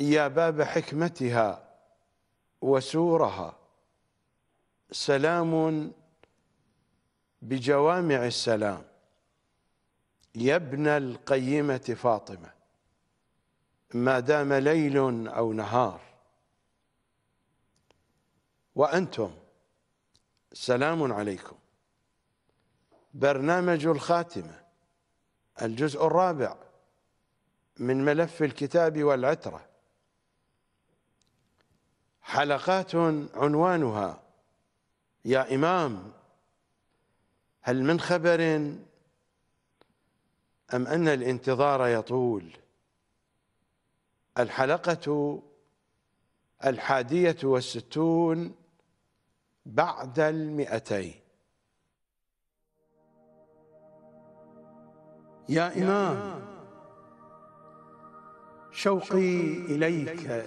يا باب حكمتها وسورها سلام بجوامع السلام يا ابن القيمة فاطمة ما دام ليل أو نهار وأنتم سلام عليكم برنامج الخاتمة الجزء الرابع من ملف الكتاب والعترة حلقات عنوانها يا إمام هل من خبر أم أن الانتظار يطول الحلقة الحادية والستون بعد المئتين يا إمام شوقي إليك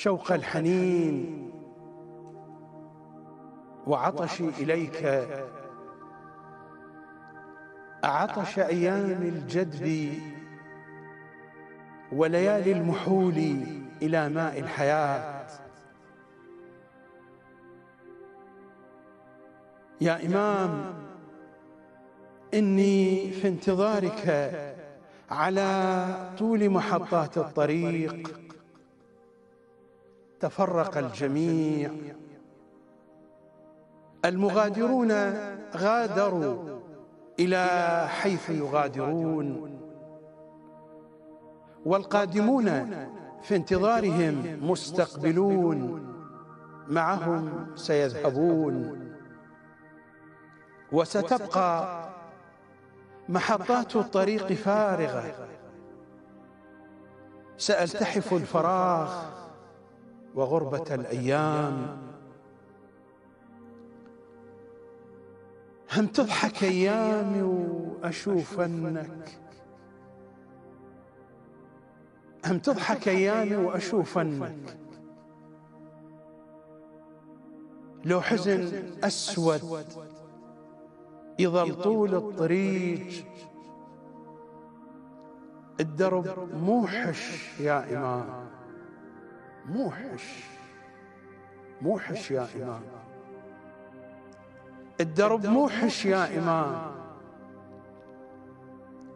شوق الحنين وعطشي إليك عطش أيام الجدب وليالي المحول إلى ماء الحياة يا إمام إني في انتظارك على طول محطات الطريق تفرق الجميع المغادرون غادروا إلى حيث يغادرون والقادمون في انتظارهم مستقبلون معهم سيذهبون وستبقى محطات الطريق فارغة سألتحف الفراغ وغربة الأيام هم تضحك أيامي وأشوف أنك هم تضحك أيامي وأشوف أنك لو حزن أسود يظل طول الطريق الدرب موحش يا إمام موحش موحش يا إمام الدرب موحش يا إمام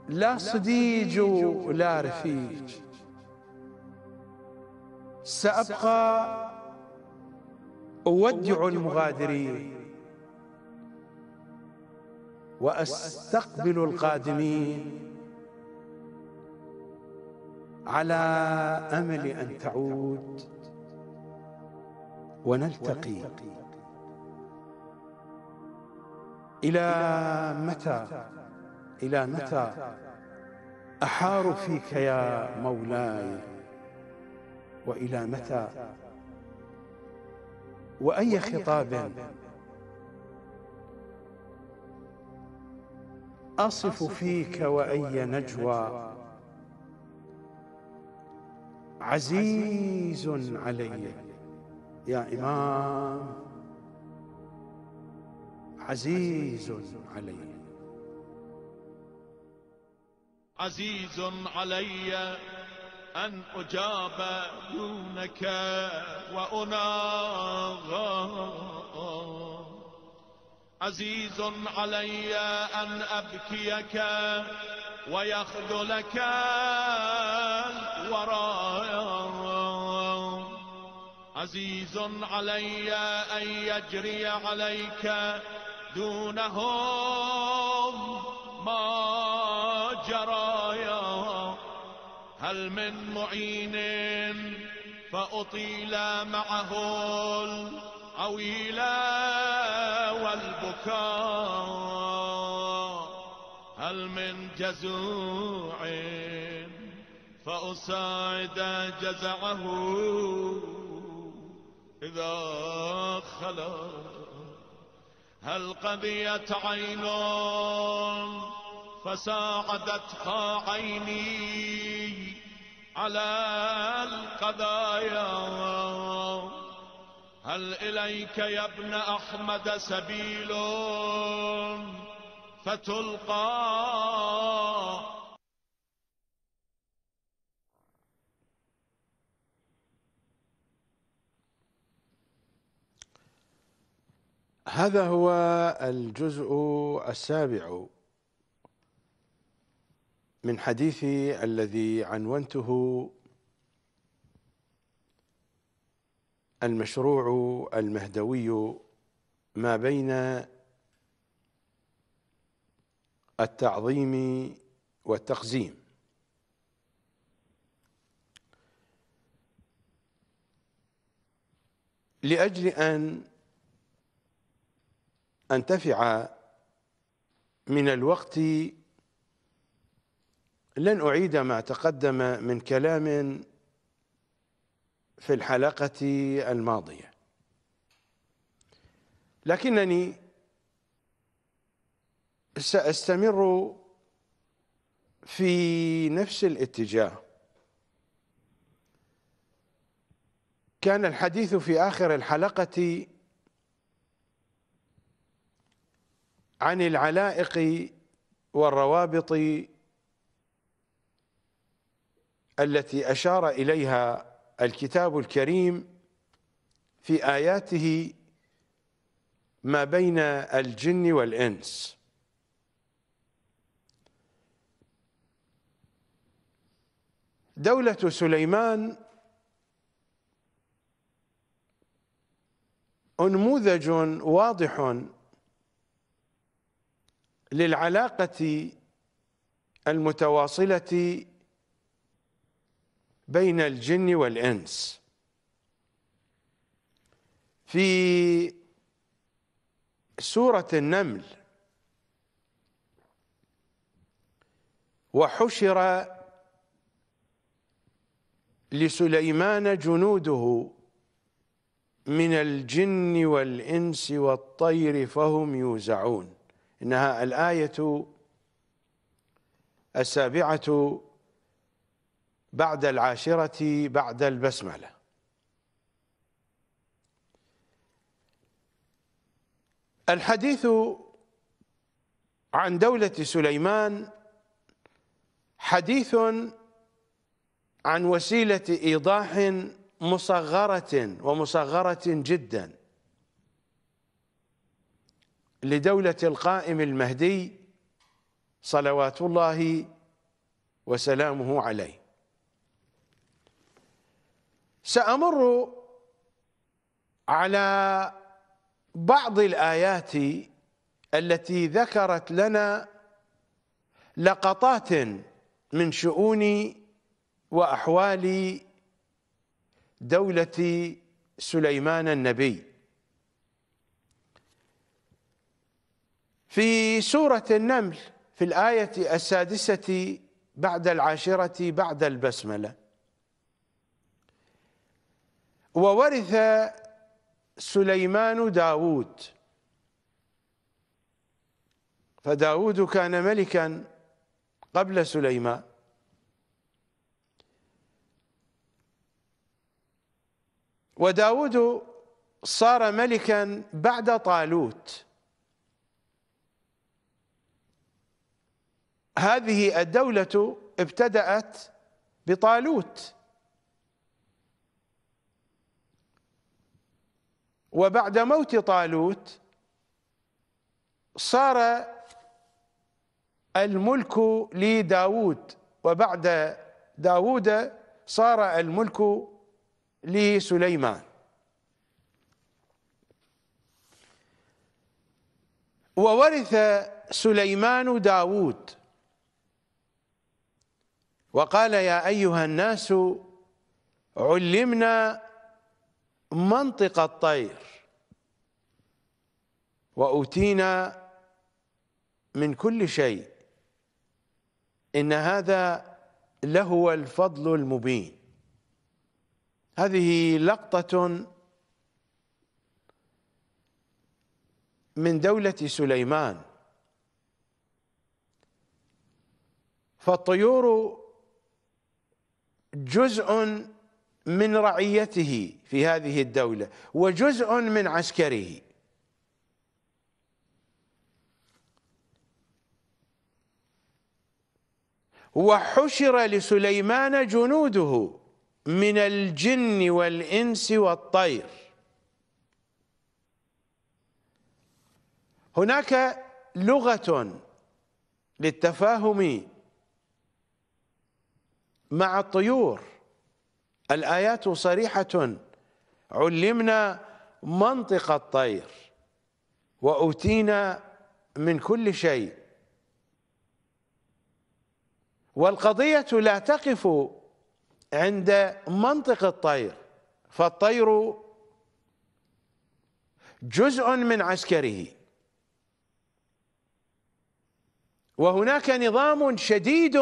لا صديج ولا رفيج سأبقى أودع المغادرين وأستقبل القادمين على امل ان تعود ونلتقي الى متى الى متى احار فيك يا مولاي والى متى واي خطاب اصف فيك واي نجوى عزيز علي يا إمام عزيز علي عزيز علي أن أجاب دونك وأناغى عزيز علي أن أبكيك ويخذلك الورى عزيز علي أن يجري عليك دونهم ما جرى هل من معين فأطيل معه العويل والبكاء جزوع فأساعد جزعه إذا خلا هل قضيت عين فساعدتها عيني على القضايا هل إليك يا ابن أحمد سبيل فتلقى هذا هو الجزء السابع من حديثي الذي عنونته المشروع المهدوي ما بين التعظيم والتقزيم لأجل أن أنتفع من الوقت لن أعيد ما تقدم من كلام في الحلقة الماضية لكنني ساستمر في نفس الاتجاه كان الحديث في اخر الحلقه عن العلائق والروابط التي اشار اليها الكتاب الكريم في اياته ما بين الجن والانس دولة سليمان انموذج واضح للعلاقة المتواصلة بين الجن والإنس في سورة النمل وحشر لسليمان جنوده من الجن والإنس والطير فهم يوزعون إنها الآية السابعة بعد العاشرة بعد البسملة الحديث عن دولة سليمان حديث عن وسيلة إيضاح مصغرة ومصغرة جدا لدولة القائم المهدي صلوات الله وسلامه عليه سأمر على بعض الآيات التي ذكرت لنا لقطات من شؤون وأحوال دولة سليمان النبي في سورة النمل في الآية السادسة بعد العاشرة بعد البسملة وورث سليمان داود فداود كان ملكا قبل سليمان وداود صار ملكا بعد طالوت هذه الدولة ابتدأت بطالوت وبعد موت طالوت صار الملك لداود وبعد داود صار الملك لسليمان وورث سليمان داود وقال يا أيها الناس علمنا منطق الطير وأوتينا من كل شيء إن هذا لهو الفضل المبين هذه لقطة من دولة سليمان فالطيور جزء من رعيته في هذه الدولة وجزء من عسكره وحشر لسليمان جنوده من الجن والإنس والطير هناك لغة للتفاهم مع الطيور الآيات صريحة علمنا منطق الطير وأوتينا من كل شيء والقضية لا تقف عند منطق الطير فالطير جزء من عسكره وهناك نظام شديد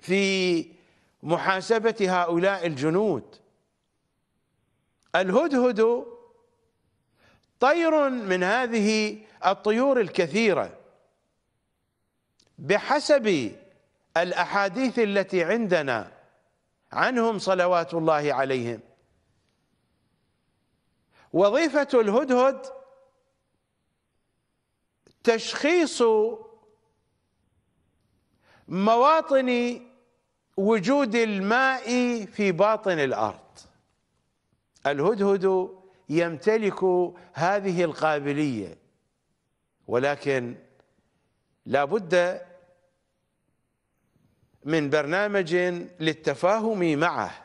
في محاسبة هؤلاء الجنود الهدهد طير من هذه الطيور الكثيرة بحسب الأحاديث التي عندنا عنهم صلوات الله عليهم وظيفة الهدهد تشخيص مواطن وجود الماء في باطن الأرض الهدهد يمتلك هذه القابلية ولكن لا بد من برنامج للتفاهم معه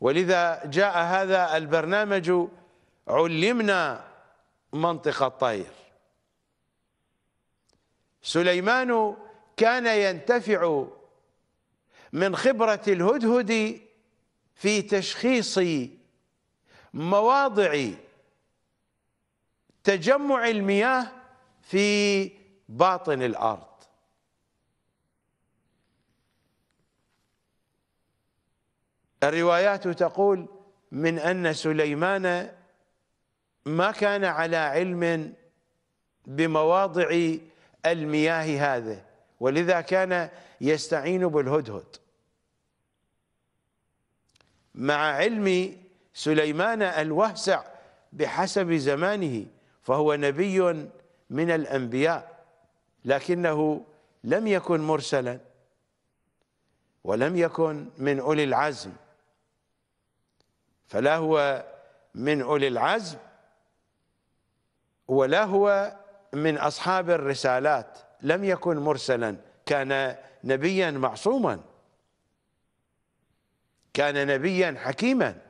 ولذا جاء هذا البرنامج علمنا منطق الطير سليمان كان ينتفع من خبرة الهدهد في تشخيص مواضع تجمع المياه في باطن الارض الروايات تقول من ان سليمان ما كان على علم بمواضع المياه هذه ولذا كان يستعين بالهدهد مع علم سليمان الوهسع بحسب زمانه فهو نبي من الانبياء لكنه لم يكن مرسلا ولم يكن من أولي العزم فلا هو من أولي العزم ولا هو من أصحاب الرسالات لم يكن مرسلا كان نبيا معصوما كان نبيا حكيما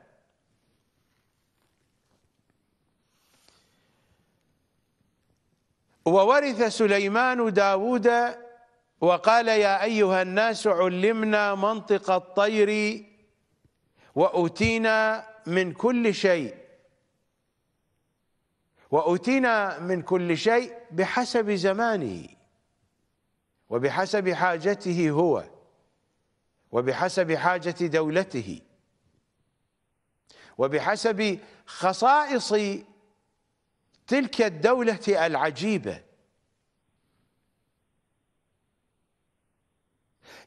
وورث سليمان داود وقال يا أيها الناس علمنا منطق الطير وأتينا من كل شيء وأتينا من كل شيء بحسب زمانه وبحسب حاجته هو وبحسب حاجة دولته وبحسب خصائص تلك الدولة العجيبة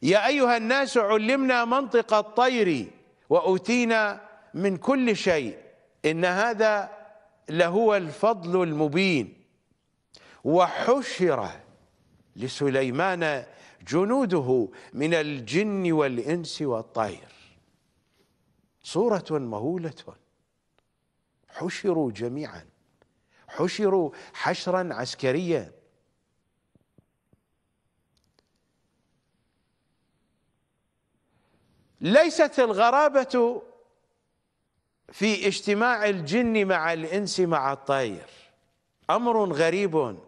يا أيها الناس علمنا منطق الطير وأوتينا من كل شيء إن هذا لهو الفضل المبين وحشر لسليمان جنوده من الجن والإنس والطير صورة مهولة حشروا جميعا حشروا حشرا عسكريا ليست الغرابة في اجتماع الجن مع الإنس مع الطير أمر غريب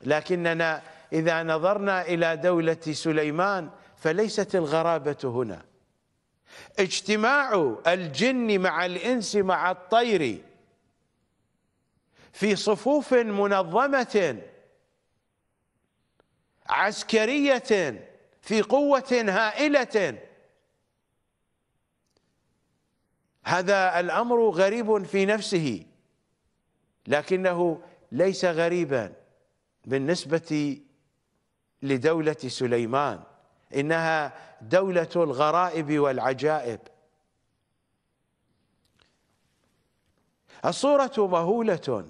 لكننا إذا نظرنا إلى دولة سليمان فليست الغرابة هنا اجتماع الجن مع الإنس مع الطير في صفوف منظمة عسكرية في قوة هائلة هذا الأمر غريب في نفسه لكنه ليس غريبا بالنسبة لدولة سليمان إنها دولة الغرائب والعجائب الصورة مهولة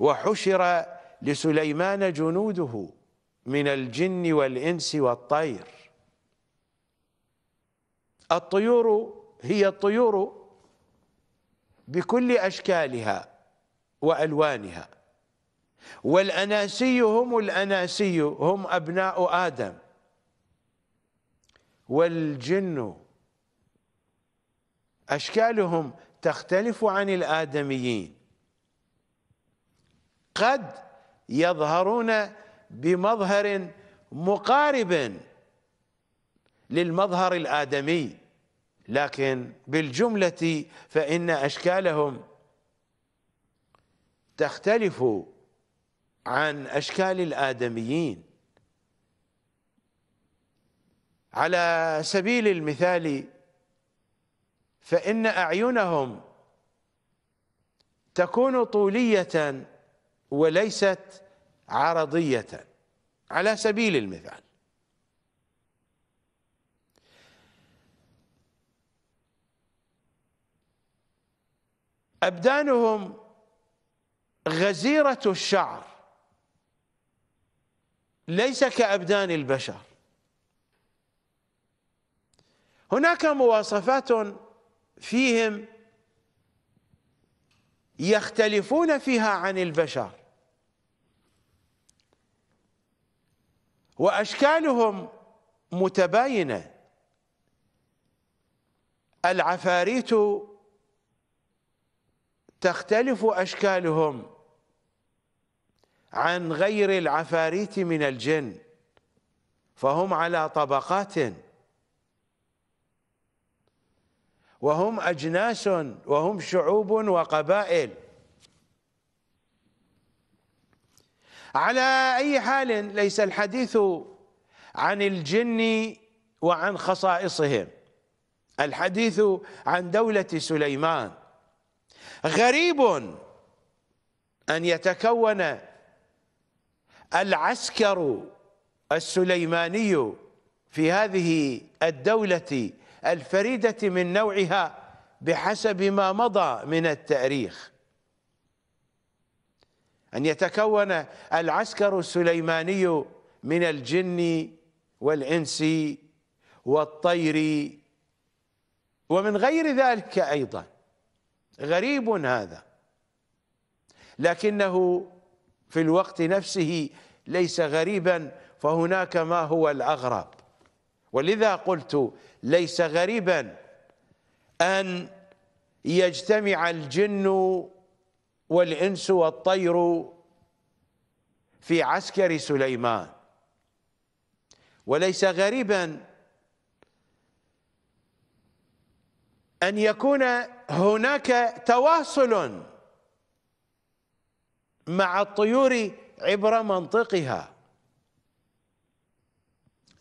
وحشر لسليمان جنوده من الجن والإنس والطير الطيور هي الطيور بكل أشكالها وألوانها والأناسي هم الأناسي هم أبناء آدم والجن أشكالهم تختلف عن الآدميين قد يظهرون بمظهر مقارب للمظهر الآدمي لكن بالجملة فإن أشكالهم تختلف عن أشكال الآدميين على سبيل المثال فإن أعينهم تكون طولية وليست عرضية على سبيل المثال أبدانهم غزيرة الشعر ليس كأبدان البشر هناك مواصفات فيهم يختلفون فيها عن البشر وأشكالهم متباينة العفاريت تختلف أشكالهم عن غير العفاريت من الجن فهم على طبقات وهم أجناس وهم شعوب وقبائل على أي حال ليس الحديث عن الجن وعن خصائصهم الحديث عن دولة سليمان غريب أن يتكون العسكر السليماني في هذه الدولة الفريدة من نوعها بحسب ما مضى من التاريخ أن يتكون العسكر السليماني من الجن والإنس والطير ومن غير ذلك أيضا غريب هذا لكنه في الوقت نفسه ليس غريبا فهناك ما هو الأغرب ولذا قلت ليس غريبا أن يجتمع الجن والإنس والطير في عسكر سليمان وليس غريبا أن يكون هناك تواصل مع الطيور عبر منطقها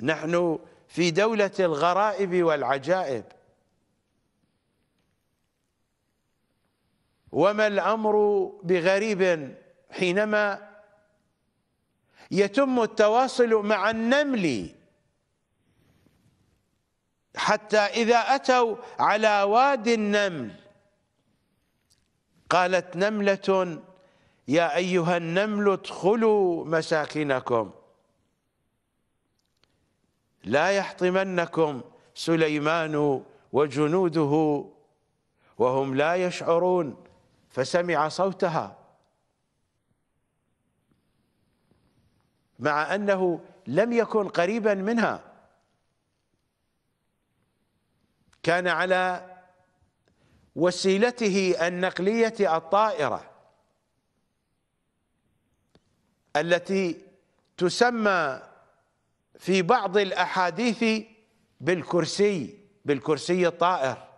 نحن في دولة الغرائب والعجائب وما الأمر بغريب حينما يتم التواصل مع النمل حتى إذا أتوا على واد النمل قالت نملة يا أيها النمل ادخلوا مساكنكم لا يحطمنكم سليمان وجنوده وهم لا يشعرون فسمع صوتها مع أنه لم يكن قريبا منها كان على وسيلته النقلية الطائرة التي تسمى في بعض الأحاديث بالكرسي بالكرسي الطائر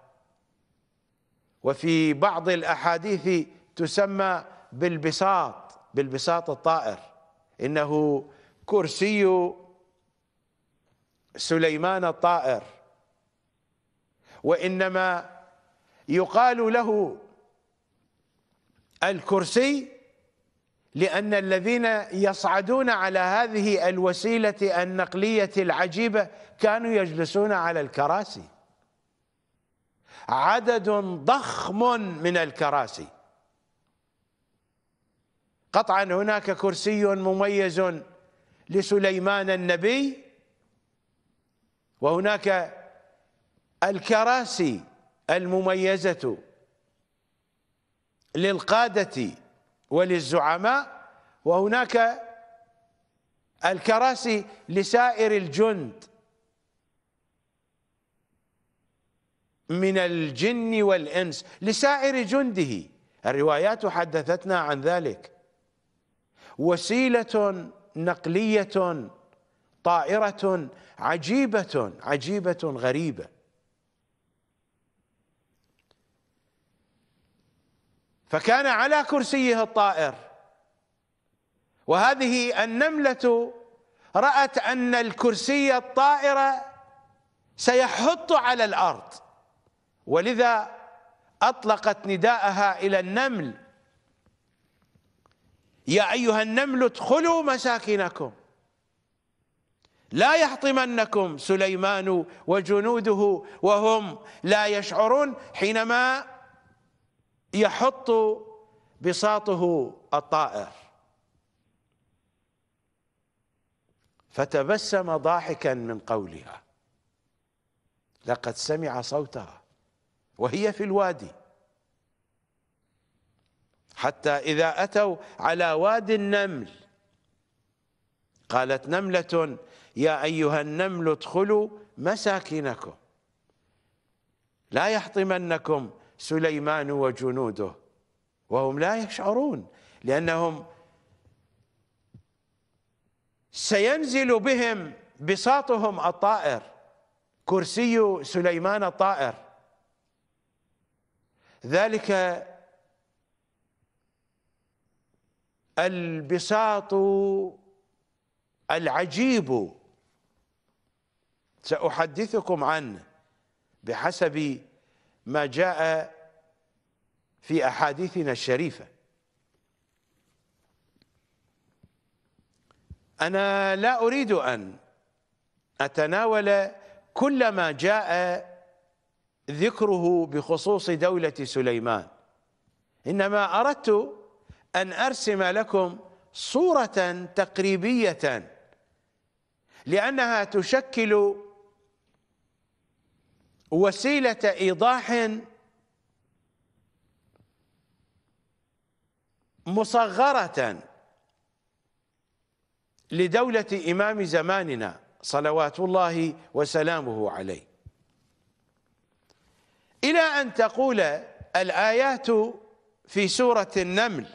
وفي بعض الأحاديث تسمى بالبساط بالبساط الطائر إنه كرسي سليمان الطائر وإنما يقال له الكرسي لأن الذين يصعدون على هذه الوسيلة النقلية العجيبة كانوا يجلسون على الكراسي عدد ضخم من الكراسي قطعا هناك كرسي مميز لسليمان النبي وهناك الكراسي المميزة للقادة وللزعماء وهناك الكراسي لسائر الجند من الجن والإنس لسائر جنده الروايات حدثتنا عن ذلك وسيلة نقلية طائرة عجيبة عجيبة غريبة فكان على كرسيه الطائر وهذه النملة رأت أن الكرسي الطائرة سيحط على الأرض ولذا أطلقت نداءها إلى النمل يا أيها النمل ادخلوا مساكنكم لا يحطمنكم سليمان وجنوده وهم لا يشعرون حينما يحط بساطه الطائر فتبسم ضاحكا من قولها لقد سمع صوتها وهي في الوادي حتى إذا أتوا على وادي النمل قالت نملة يا أيها النمل ادخلوا مساكنكم لا يحطمنكم سليمان وجنوده وهم لا يشعرون لأنهم سينزل بهم بساطهم الطائر كرسي سليمان الطائر ذلك البساط العجيب ساحدثكم عنه بحسب ما جاء في احاديثنا الشريفه انا لا اريد ان اتناول كل ما جاء ذكره بخصوص دولة سليمان إنما أردت أن أرسم لكم صورة تقريبية لأنها تشكل وسيلة إيضاح مصغرة لدولة إمام زماننا صلوات الله وسلامه عليه إلى أن تقول الآيات في سورة النمل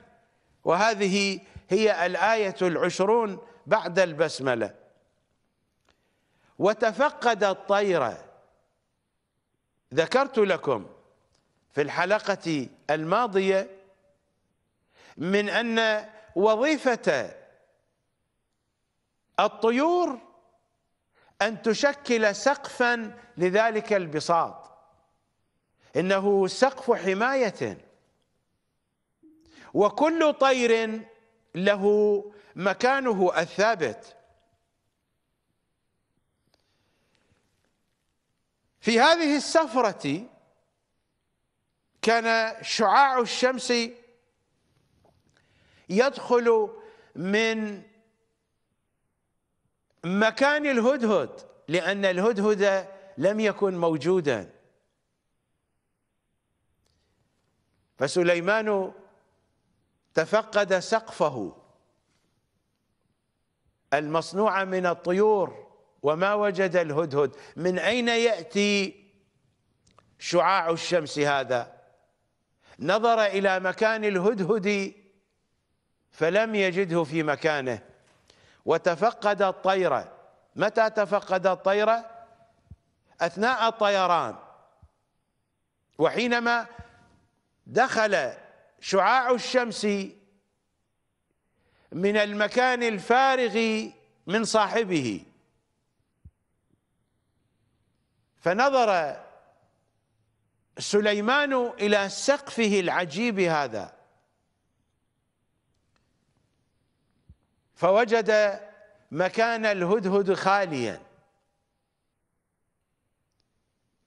وهذه هي الآية العشرون بعد البسملة وتفقد الطير ذكرت لكم في الحلقة الماضية من أن وظيفة الطيور أن تشكل سقفا لذلك البساط إنه سقف حماية وكل طير له مكانه الثابت في هذه السفرة كان شعاع الشمس يدخل من مكان الهدهد لأن الهدهد لم يكن موجوداً فسليمان تفقد سقفه المصنوع من الطيور وما وجد الهدهد من أين يأتي شعاع الشمس هذا نظر إلى مكان الهدهد فلم يجده في مكانه وتفقد الطير متى تفقد الطير أثناء الطيران وحينما دخل شعاع الشمس من المكان الفارغ من صاحبه فنظر سليمان إلى سقفه العجيب هذا فوجد مكان الهدهد خاليا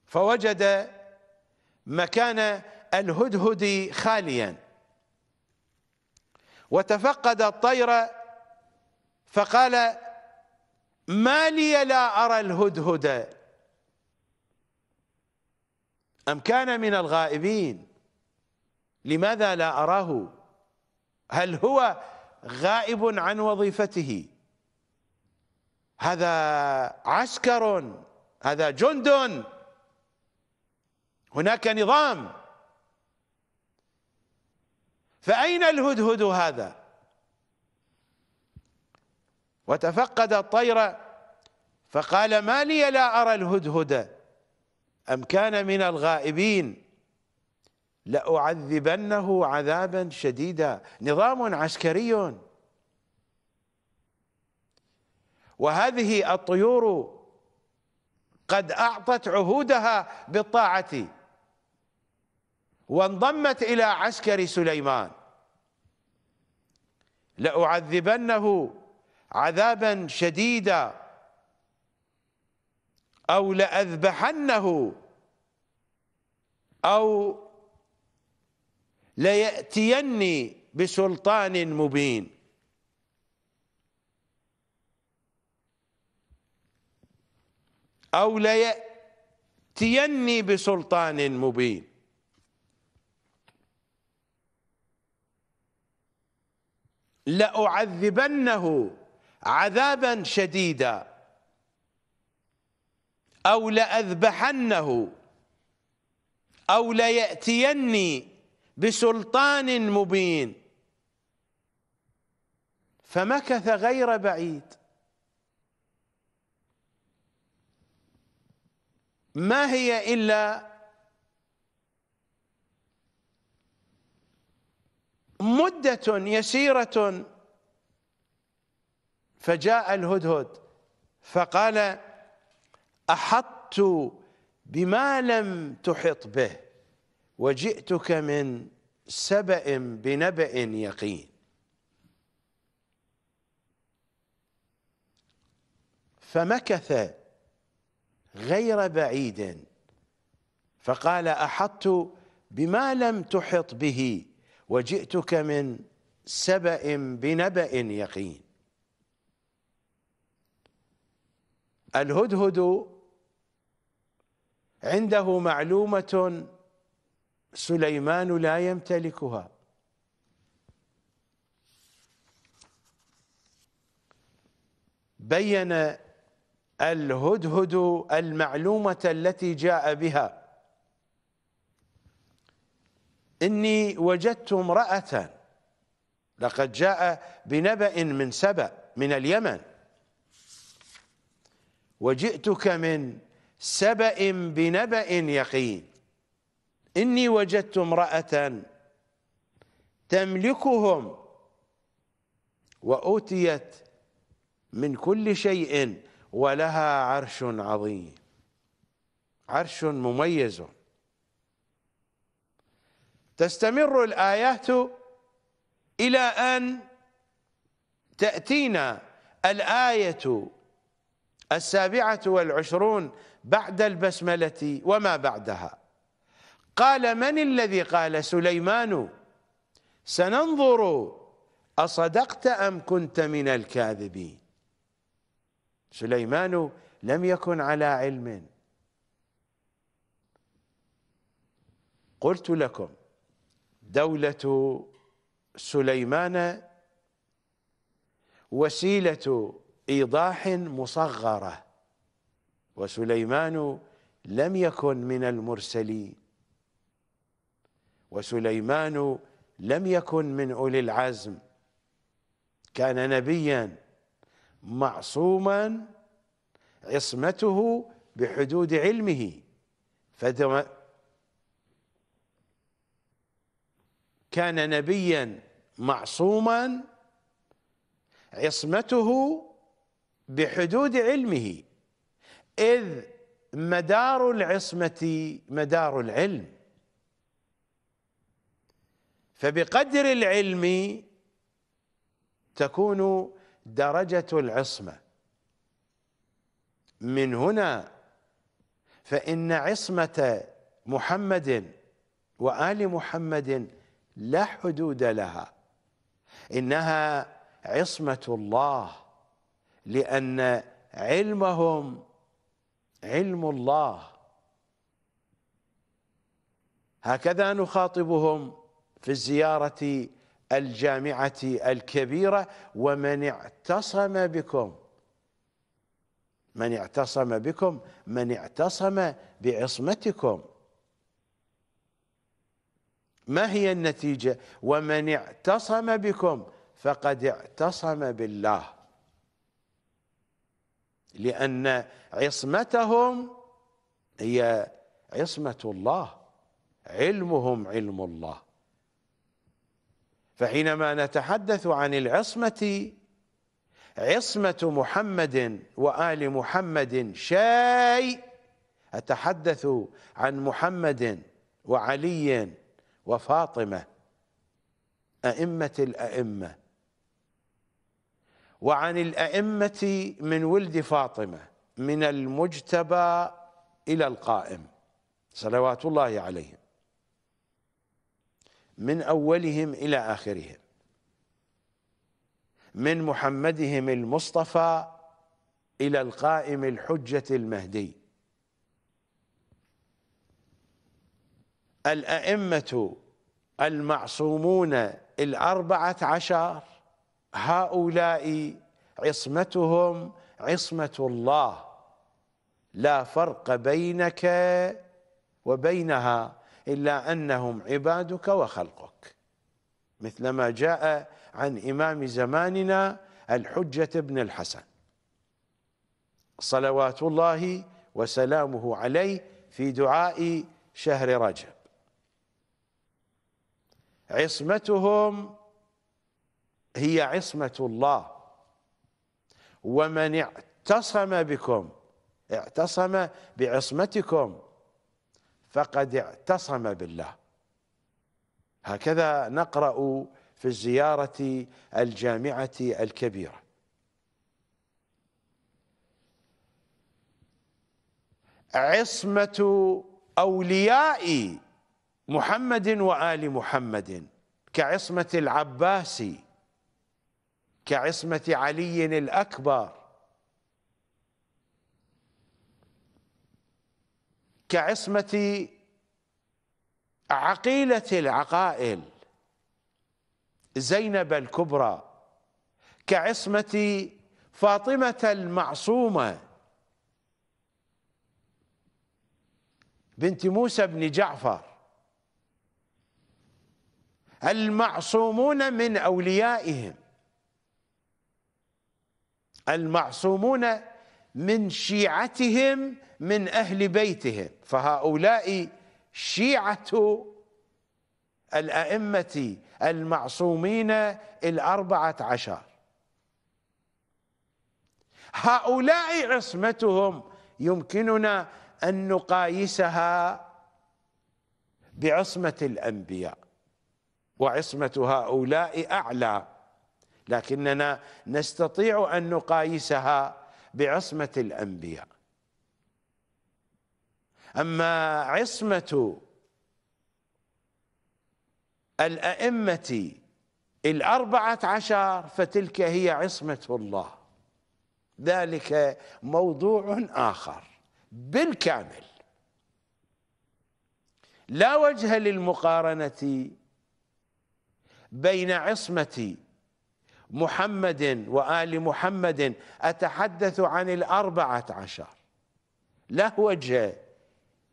فوجد مكان الهدهد خاليا وتفقد الطير فقال ما لي لا أرى الهدهد أم كان من الغائبين لماذا لا أراه هل هو غائب عن وظيفته هذا عسكر هذا جند هناك نظام فأين الهدهد هذا وتفقد الطير فقال ما لي لا أرى الهدهد أم كان من الغائبين لأعذبنه عذابا شديدا نظام عسكري وهذه الطيور قد أعطت عهودها بالطاعة وانضمت إلى عسكر سليمان لأعذبنه عذابا شديدا أو لأذبحنه أو ليأتيني بسلطان مبين أو ليأتيني بسلطان مبين لأعذبنه عذابا شديدا أو لأذبحنه أو ليأتيني بسلطان مبين فمكث غير بعيد ما هي إلا مدة يسيرة فجاء الهدهد فقال أحطت بما لم تحط به وجئتك من سبأ بنبأ يقين فمكث غير بعيد فقال أحطت بما لم تحط به وجئتك من سبأ بنبأ يقين الهدهد عنده معلومة سليمان لا يمتلكها بين الهدهد المعلومة التي جاء بها إني وجدت امرأة لقد جاء بنبأ من سبأ من اليمن وجئتك من سبأ بنبأ يقين إني وجدت امرأة تملكهم وأوتيت من كل شيء ولها عرش عظيم عرش مميز تستمر الآيات إلى أن تأتينا الآية السابعة والعشرون بعد البسملة وما بعدها قال من الذي قال سليمان سننظر أصدقت أم كنت من الكاذبين سليمان لم يكن على علم قلت لكم دولة سليمان وسيلة إيضاح مصغرة وسليمان لم يكن من المرسلين وسليمان لم يكن من أولي العزم كان نبيا معصوما عصمته بحدود علمه كان نبيا معصوما عصمته بحدود علمه إذ مدار العصمة مدار العلم فبقدر العلم تكون درجة العصمة من هنا فإن عصمة محمد وآل محمد لا حدود لها إنها عصمة الله لأن علمهم علم الله هكذا نخاطبهم في الزيارة الجامعة الكبيرة ومن اعتصم بكم من اعتصم بكم من اعتصم بعصمتكم ما هي النتيجة ومن اعتصم بكم فقد اعتصم بالله لأن عصمتهم هي عصمة الله علمهم علم الله فحينما نتحدث عن العصمة عصمة محمد وآل محمد شيء أتحدث عن محمد وعلي وفاطمه ائمه الائمه وعن الائمه من ولد فاطمه من المجتبى الى القائم صلوات الله عليهم من اولهم الى اخرهم من محمدهم المصطفى الى القائم الحجه المهدي الأئمة المعصومون الأربعة عشر هؤلاء عصمتهم عصمة الله لا فرق بينك وبينها إلا أنهم عبادك وخلقك مثلما جاء عن إمام زماننا الحجة بن الحسن صلوات الله وسلامه عليه في دعاء شهر رجب عصمتهم هي عصمة الله ومن اعتصم بكم اعتصم بعصمتكم فقد اعتصم بالله هكذا نقرأ في الزيارة الجامعة الكبيرة عصمة أوليائي محمد وآل محمد كعصمة العباس كعصمة علي الأكبر كعصمة عقيلة العقائل زينب الكبرى كعصمة فاطمة المعصومة بنت موسى بن جعفر المعصومون من أوليائهم المعصومون من شيعتهم من أهل بيتهم فهؤلاء شيعة الأئمة المعصومين الأربعة عشر هؤلاء عصمتهم يمكننا أن نقايسها بعصمة الأنبياء وعصمه هؤلاء اعلى لكننا نستطيع ان نقايسها بعصمه الانبياء اما عصمه الائمه الاربعه عشر فتلك هي عصمه الله ذلك موضوع اخر بالكامل لا وجه للمقارنه بين عصمة محمد وآل محمد أتحدث عن الأربعة عشر لا وجه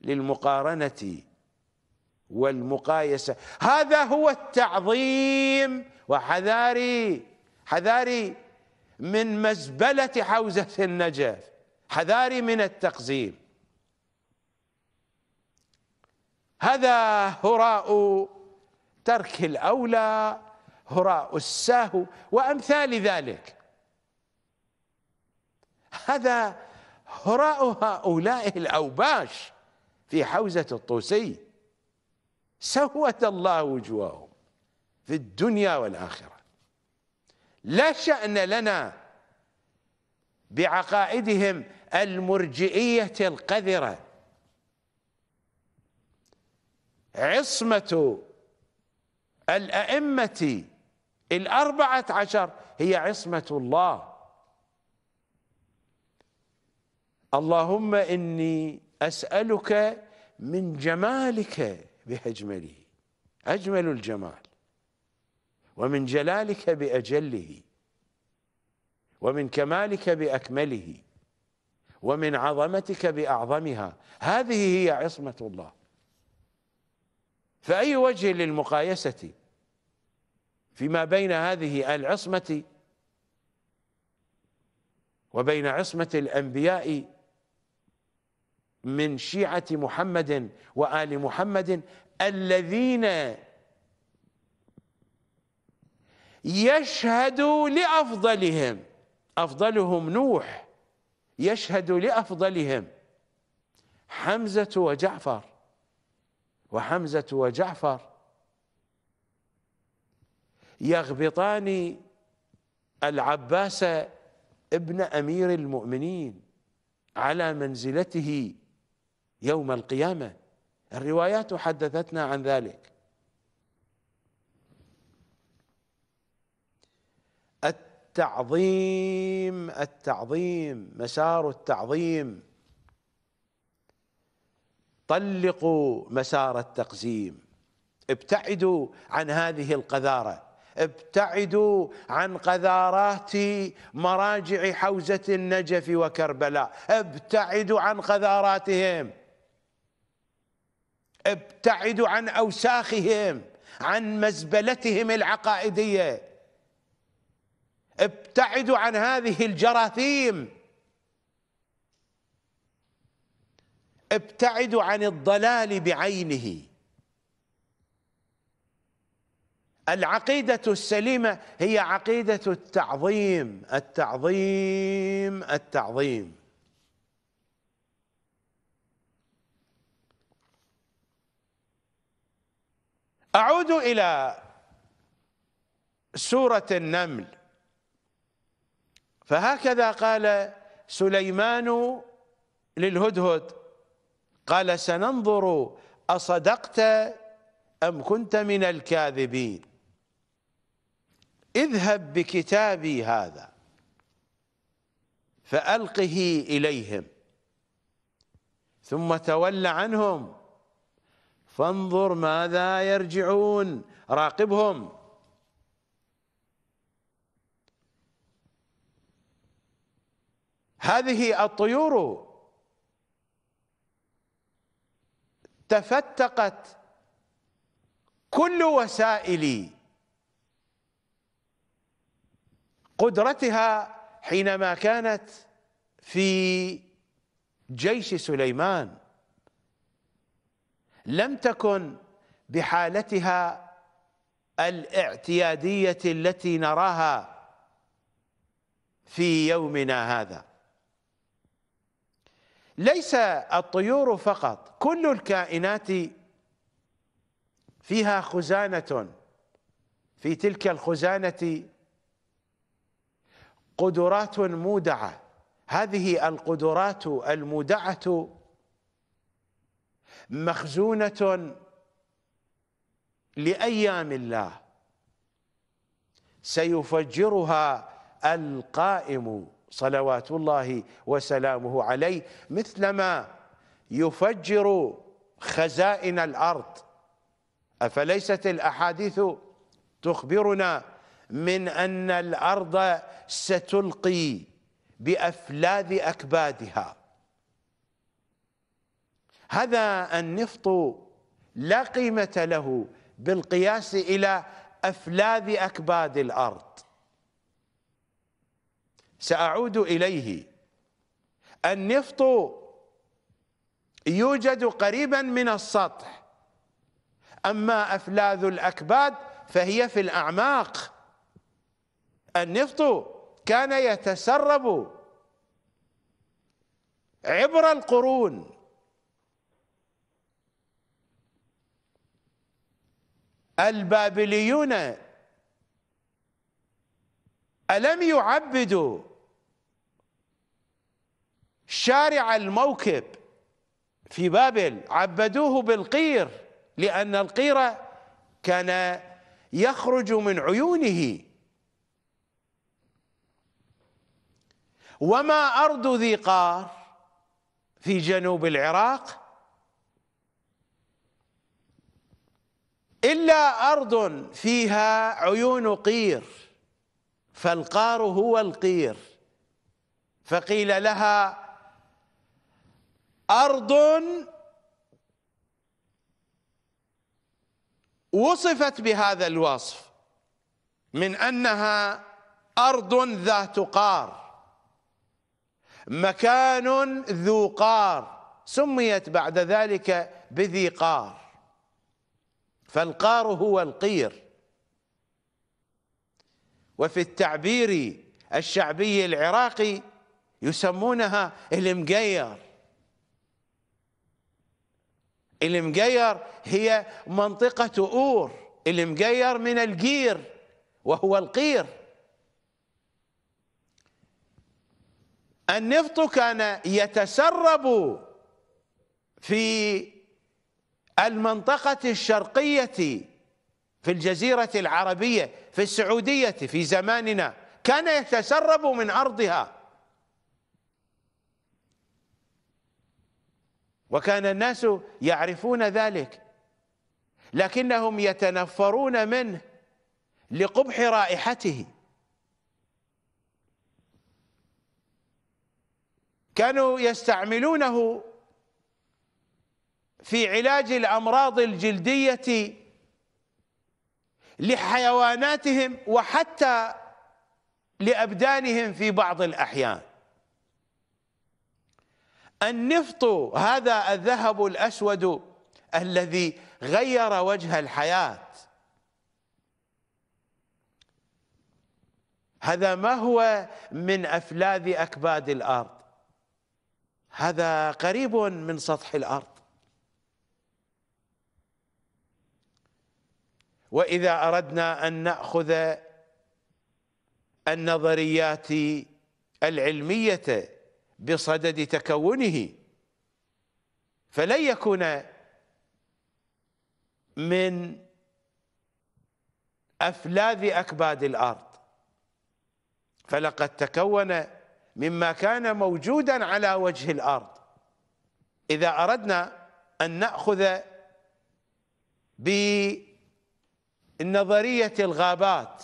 للمقارنة والمقايسة هذا هو التعظيم وحذاري حذاري من مزبلة حوزة النجف حذاري من التقزيم هذا هراء ترك الأولى هراء السهو وأمثال ذلك هذا هراء هؤلاء الأوباش في حوزة الطوسي سوت الله وجوههم في الدنيا والآخرة لا شأن لنا بعقائدهم المرجئية القذرة عصمة الأئمة الأربعة عشر هي عصمة الله اللهم إني أسألك من جمالك بأجمله أجمل الجمال ومن جلالك بأجله ومن كمالك بأكمله ومن عظمتك بأعظمها هذه هي عصمة الله فأي وجه للمقايسة فيما بين هذه العصمة وبين عصمة الأنبياء من شيعة محمد وآل محمد الذين يشهد لأفضلهم أفضلهم نوح يشهد لأفضلهم حمزة وجعفر وحمزة وجعفر يغبطان العباس ابن امير المؤمنين على منزلته يوم القيامه الروايات حدثتنا عن ذلك التعظيم التعظيم مسار التعظيم طلقوا مسار التقزيم ابتعدوا عن هذه القذاره ابتعدوا عن قذارات مراجع حوزة النجف وكربلاء ابتعدوا عن قذاراتهم ابتعدوا عن أوساخهم عن مزبلتهم العقائدية ابتعدوا عن هذه الجراثيم ابتعدوا عن الضلال بعينه العقيدة السليمة هي عقيدة التعظيم التعظيم التعظيم أعود إلى سورة النمل فهكذا قال سليمان للهدهد قال سننظر أصدقت أم كنت من الكاذبين اذهب بكتابي هذا فألقه إليهم ثم تول عنهم فانظر ماذا يرجعون راقبهم هذه الطيور تفتقت كل وسائل قدرتها حينما كانت في جيش سليمان لم تكن بحالتها الاعتيادية التي نراها في يومنا هذا ليس الطيور فقط كل الكائنات فيها خزانة في تلك الخزانة قدرات مودعه هذه القدرات المودعه مخزونه لايام الله سيفجرها القائم صلوات الله وسلامه عليه مثلما يفجر خزائن الارض افليست الاحاديث تخبرنا من أن الأرض ستلقي بأفلاذ أكبادها هذا النفط لا قيمة له بالقياس إلى أفلاذ أكباد الأرض سأعود إليه النفط يوجد قريبا من السطح أما أفلاذ الأكباد فهي في الأعماق النفط كان يتسرب عبر القرون البابليون ألم يعبدوا شارع الموكب في بابل عبدوه بالقير لأن القير كان يخرج من عيونه وما أرض ذي قار في جنوب العراق إلا أرض فيها عيون قير فالقار هو القير فقيل لها أرض وصفت بهذا الوصف من أنها أرض ذات قار مكان ذو قار سميت بعد ذلك بذي قار فالقار هو القير وفي التعبير الشعبي العراقي يسمونها المقير المقير هي منطقة أور المقير من القير وهو القير النفط كان يتسرب في المنطقة الشرقية في الجزيرة العربية في السعودية في زماننا كان يتسرب من أرضها وكان الناس يعرفون ذلك لكنهم يتنفرون منه لقبح رائحته كانوا يستعملونه في علاج الأمراض الجلدية لحيواناتهم وحتى لأبدانهم في بعض الأحيان النفط هذا الذهب الأسود الذي غير وجه الحياة هذا ما هو من أفلاذ أكباد الأرض هذا قريب من سطح الارض واذا اردنا ان ناخذ النظريات العلميه بصدد تكونه فلن يكون من افلاذ اكباد الارض فلقد تكون مما كان موجودا على وجه الارض اذا اردنا ان ناخذ بنظريه الغابات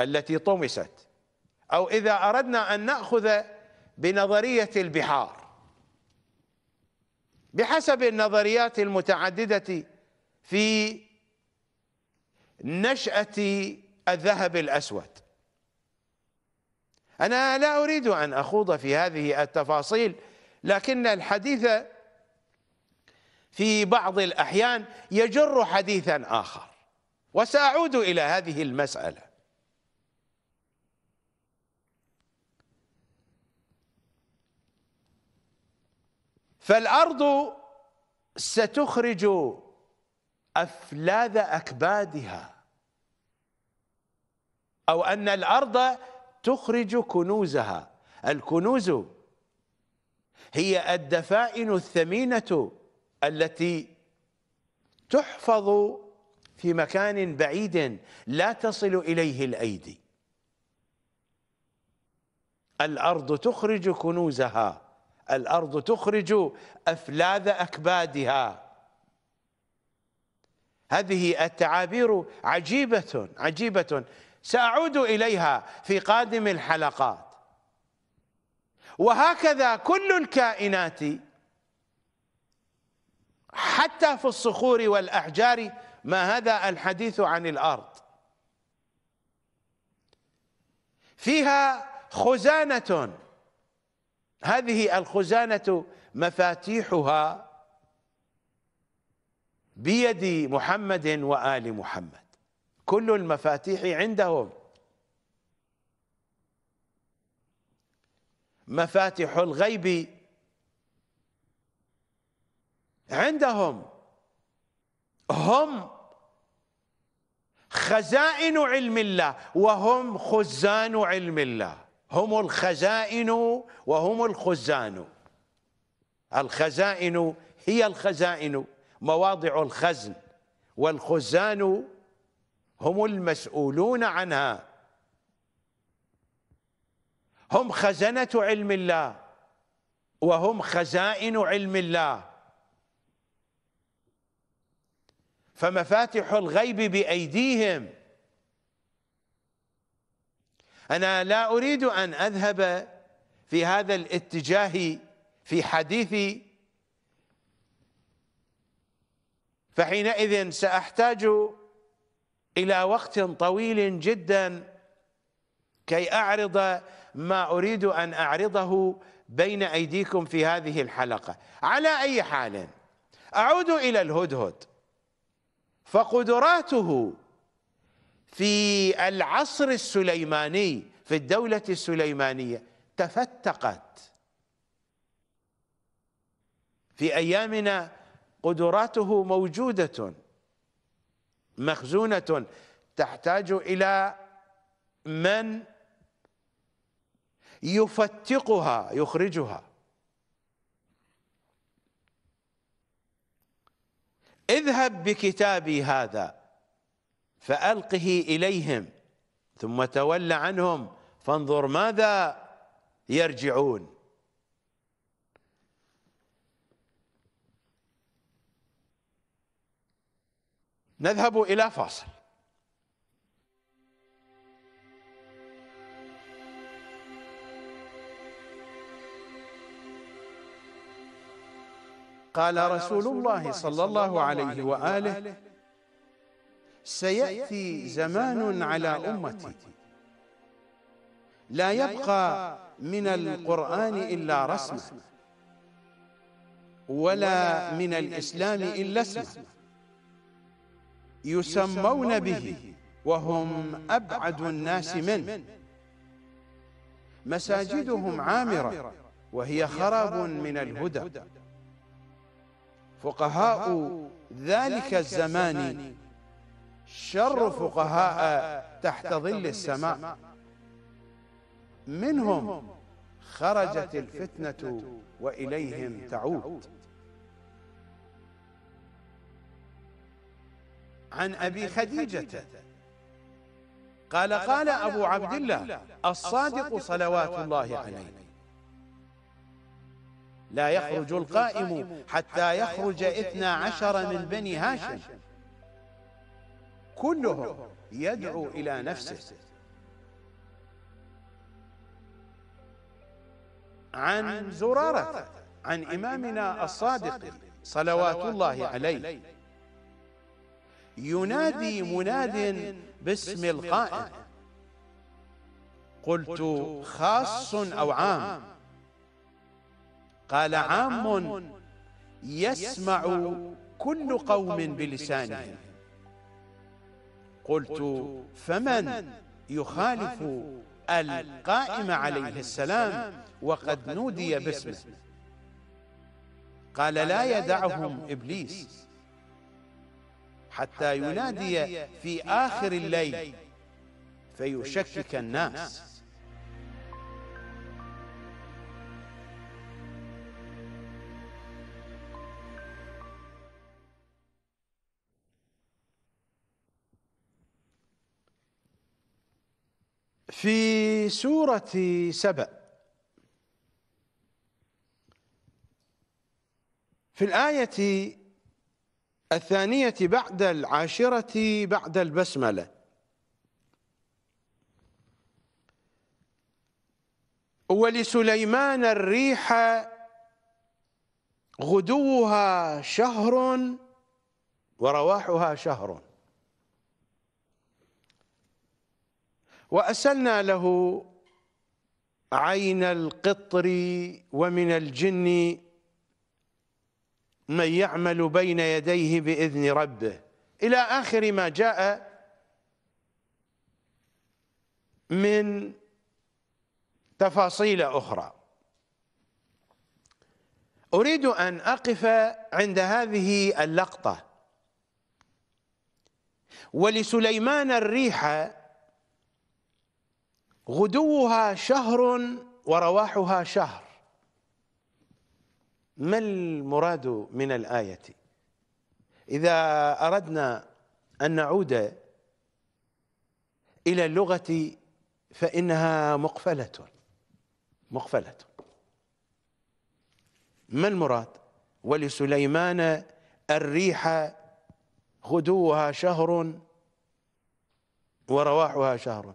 التي طمست او اذا اردنا ان ناخذ بنظريه البحار بحسب النظريات المتعدده في نشاه الذهب الاسود أنا لا أريد أن أخوض في هذه التفاصيل لكن الحديث في بعض الأحيان يجر حديثا آخر وسأعود إلى هذه المسألة فالأرض ستخرج أفلاذ أكبادها أو أن الأرض تخرج كنوزها الكنوز هي الدفائن الثمينة التي تحفظ في مكان بعيد لا تصل إليه الأيدي الأرض تخرج كنوزها الأرض تخرج أفلاذ أكبادها هذه التعابير عجيبة عجيبة سأعود إليها في قادم الحلقات وهكذا كل الكائنات حتى في الصخور والأحجار ما هذا الحديث عن الأرض فيها خزانة هذه الخزانة مفاتيحها بيد محمد وآل محمد كل المفاتيح عندهم مفاتح الغيب عندهم هم خزائن علم الله وهم خزان علم الله هم الخزائن وهم الخزان الخزائن هي الخزائن مواضع الخزن والخزان هم المسؤولون عنها هم خزنة علم الله وهم خزائن علم الله فمفاتح الغيب بأيديهم أنا لا أريد أن أذهب في هذا الاتجاه في حديثي فحينئذ سأحتاج إلى وقت طويل جدا كي أعرض ما أريد أن أعرضه بين أيديكم في هذه الحلقة على أي حال أعود إلى الهدهد فقدراته في العصر السليماني في الدولة السليمانية تفتقت في أيامنا قدراته موجودة مخزونة تحتاج إلى من يفتقها يخرجها اذهب بكتابي هذا فألقه إليهم ثم تول عنهم فانظر ماذا يرجعون نذهب إلى فاصل قال رسول الله صلى الله عليه وآله سيأتي زمان على أمتي لا يبقى من القرآن إلا رسمه ولا من الإسلام إلا اسمه يسمون به وهم أبعد الناس منه مساجدهم عامرة وهي خراب من الهدى فقهاء ذلك الزمان شر فقهاء تحت ظل السماء منهم خرجت الفتنة وإليهم تعود عن أبي خديجة قال قال أبو عبد الله الصادق صلوات الله عليه لا يخرج القائم حتى يخرج إثنى عشر من بني هاشم كلهم يدعو إلى نفسه عن زرارة عن إمامنا الصادق صلوات الله عليه ينادي مناد باسم القائل قلت خاص أو عام قال عام يسمع كل قوم بلسانهم قلت فمن يخالف القائم عليه السلام وقد نودي باسمه قال لا يدعهم إبليس حتى ينادي في آخر الليل فيشكك الناس في سورة سبأ في الآية الثانية بعد العاشرة بعد البسملة ولسليمان الريح غدوها شهر ورواحها شهر وأسلنا له عين القطر ومن الجن من يعمل بين يديه بإذن ربه إلى آخر ما جاء من تفاصيل أخرى أريد أن أقف عند هذه اللقطة ولسليمان الريح غدوها شهر ورواحها شهر ما المراد من الآية إذا أردنا أن نعود إلى اللغة فإنها مقفلة مقفلة ما المراد ولسليمان الريح غدوها شهر ورواحها شهر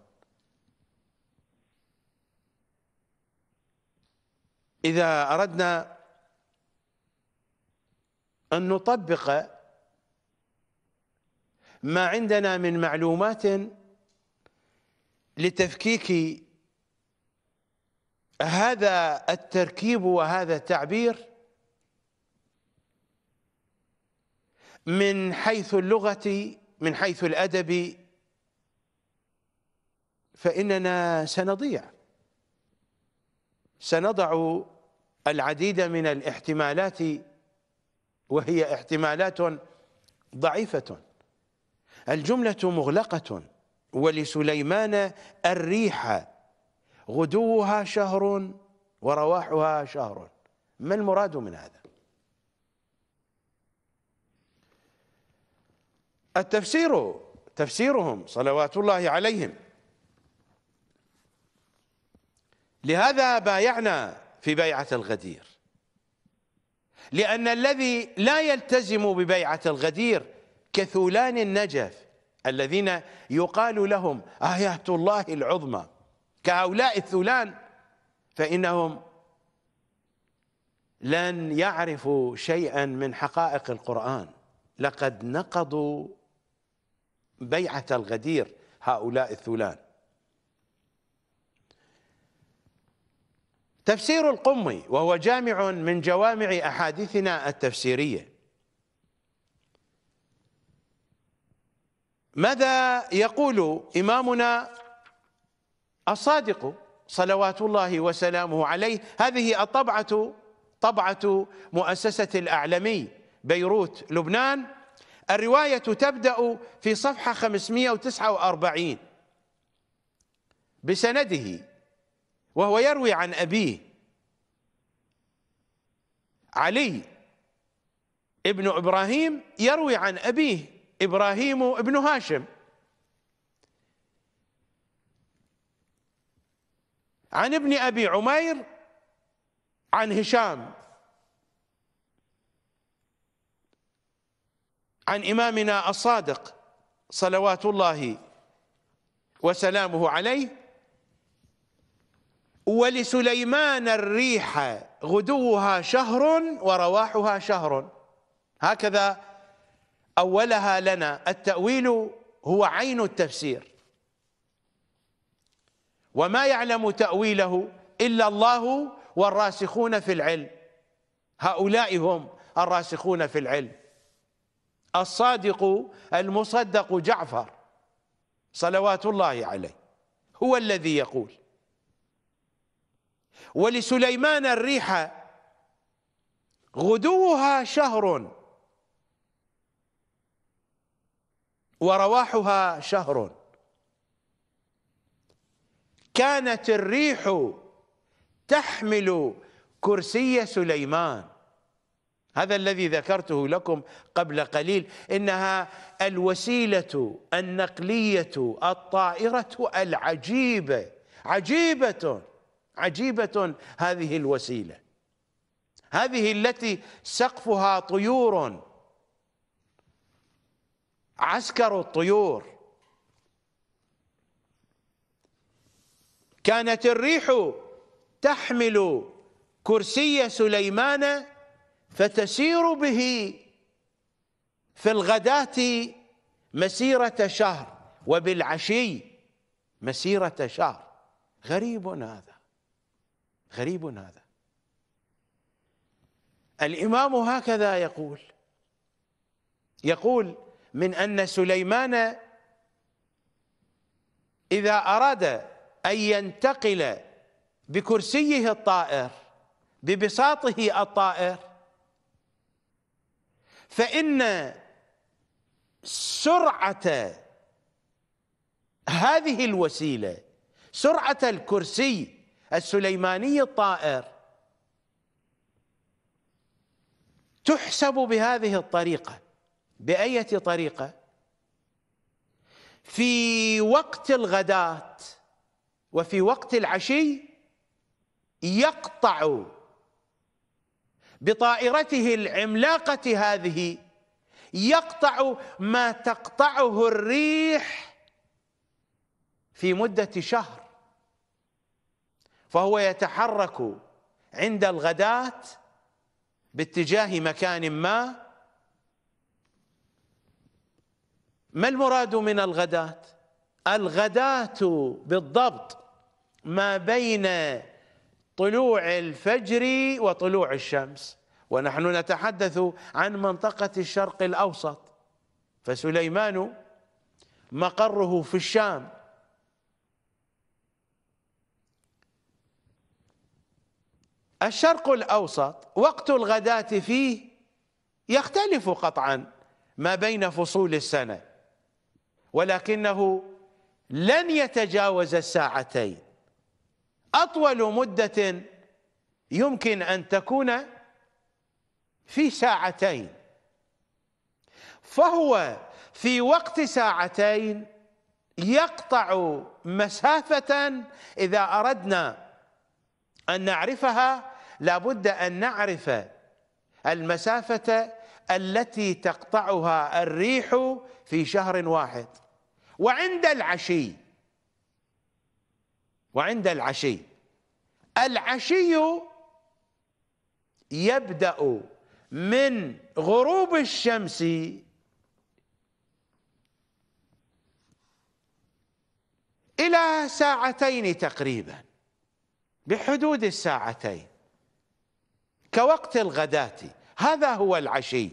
إذا أردنا أن نطبق ما عندنا من معلومات لتفكيك هذا التركيب وهذا التعبير من حيث اللغة من حيث الأدب فإننا سنضيع سنضع العديد من الاحتمالات وهي احتمالات ضعيفة الجملة مغلقة ولسليمان الريح غدوها شهر ورواحها شهر ما المراد من هذا التفسير تفسيرهم صلوات الله عليهم لهذا بايعنا في بيعة الغدير لأن الذي لا يلتزم ببيعة الغدير كثولان النجف الذين يقال لهم آيات الله العظمى كهؤلاء الثولان فإنهم لن يعرفوا شيئا من حقائق القرآن لقد نقضوا بيعة الغدير هؤلاء الثولان تفسير القمي وهو جامع من جوامع أحاديثنا التفسيرية ماذا يقول إمامنا الصادق صلوات الله وسلامه عليه هذه الطبعة طبعة مؤسسة الأعلمي بيروت لبنان الرواية تبدأ في صفحة 549 بسنده وهو يروي عن أبيه علي ابن إبراهيم يروي عن أبيه إبراهيم ابن هاشم عن ابن أبي عمير عن هشام عن إمامنا الصادق صلوات الله وسلامه عليه ولسليمان الريح غدوها شهر ورواحها شهر هكذا أولها لنا التأويل هو عين التفسير وما يعلم تأويله إلا الله والراسخون في العلم هؤلاء هم الراسخون في العلم الصادق المصدق جعفر صلوات الله عليه هو الذي يقول ولسليمان الريح غدوها شهر ورواحها شهر كانت الريح تحمل كرسي سليمان هذا الذي ذكرته لكم قبل قليل انها الوسيله النقليه الطائره العجيبه عجيبه عجيبة هذه الوسيلة هذه التي سقفها طيور عسكر الطيور كانت الريح تحمل كرسي سليمان فتسير به في الغداة مسيرة شهر وبالعشي مسيرة شهر غريب هذا غريب هذا الامام هكذا يقول يقول من ان سليمان اذا اراد ان ينتقل بكرسيه الطائر ببساطه الطائر فان سرعه هذه الوسيله سرعه الكرسي السليماني الطائر تحسب بهذه الطريقة بأية طريقة في وقت الغداة وفي وقت العشي يقطع بطائرته العملاقة هذه يقطع ما تقطعه الريح في مدة شهر فهو يتحرك عند الغداة باتجاه مكان ما ما المراد من الغداة الغداة بالضبط ما بين طلوع الفجر وطلوع الشمس ونحن نتحدث عن منطقة الشرق الأوسط فسليمان مقره في الشام الشرق الأوسط وقت الغداة فيه يختلف قطعا ما بين فصول السنة ولكنه لن يتجاوز الساعتين أطول مدة يمكن أن تكون في ساعتين فهو في وقت ساعتين يقطع مسافة إذا أردنا أن نعرفها لابد أن نعرف المسافة التي تقطعها الريح في شهر واحد وعند العشي وعند العشي العشي يبدأ من غروب الشمس إلى ساعتين تقريبا بحدود الساعتين كوقت الغداة هذا هو العشي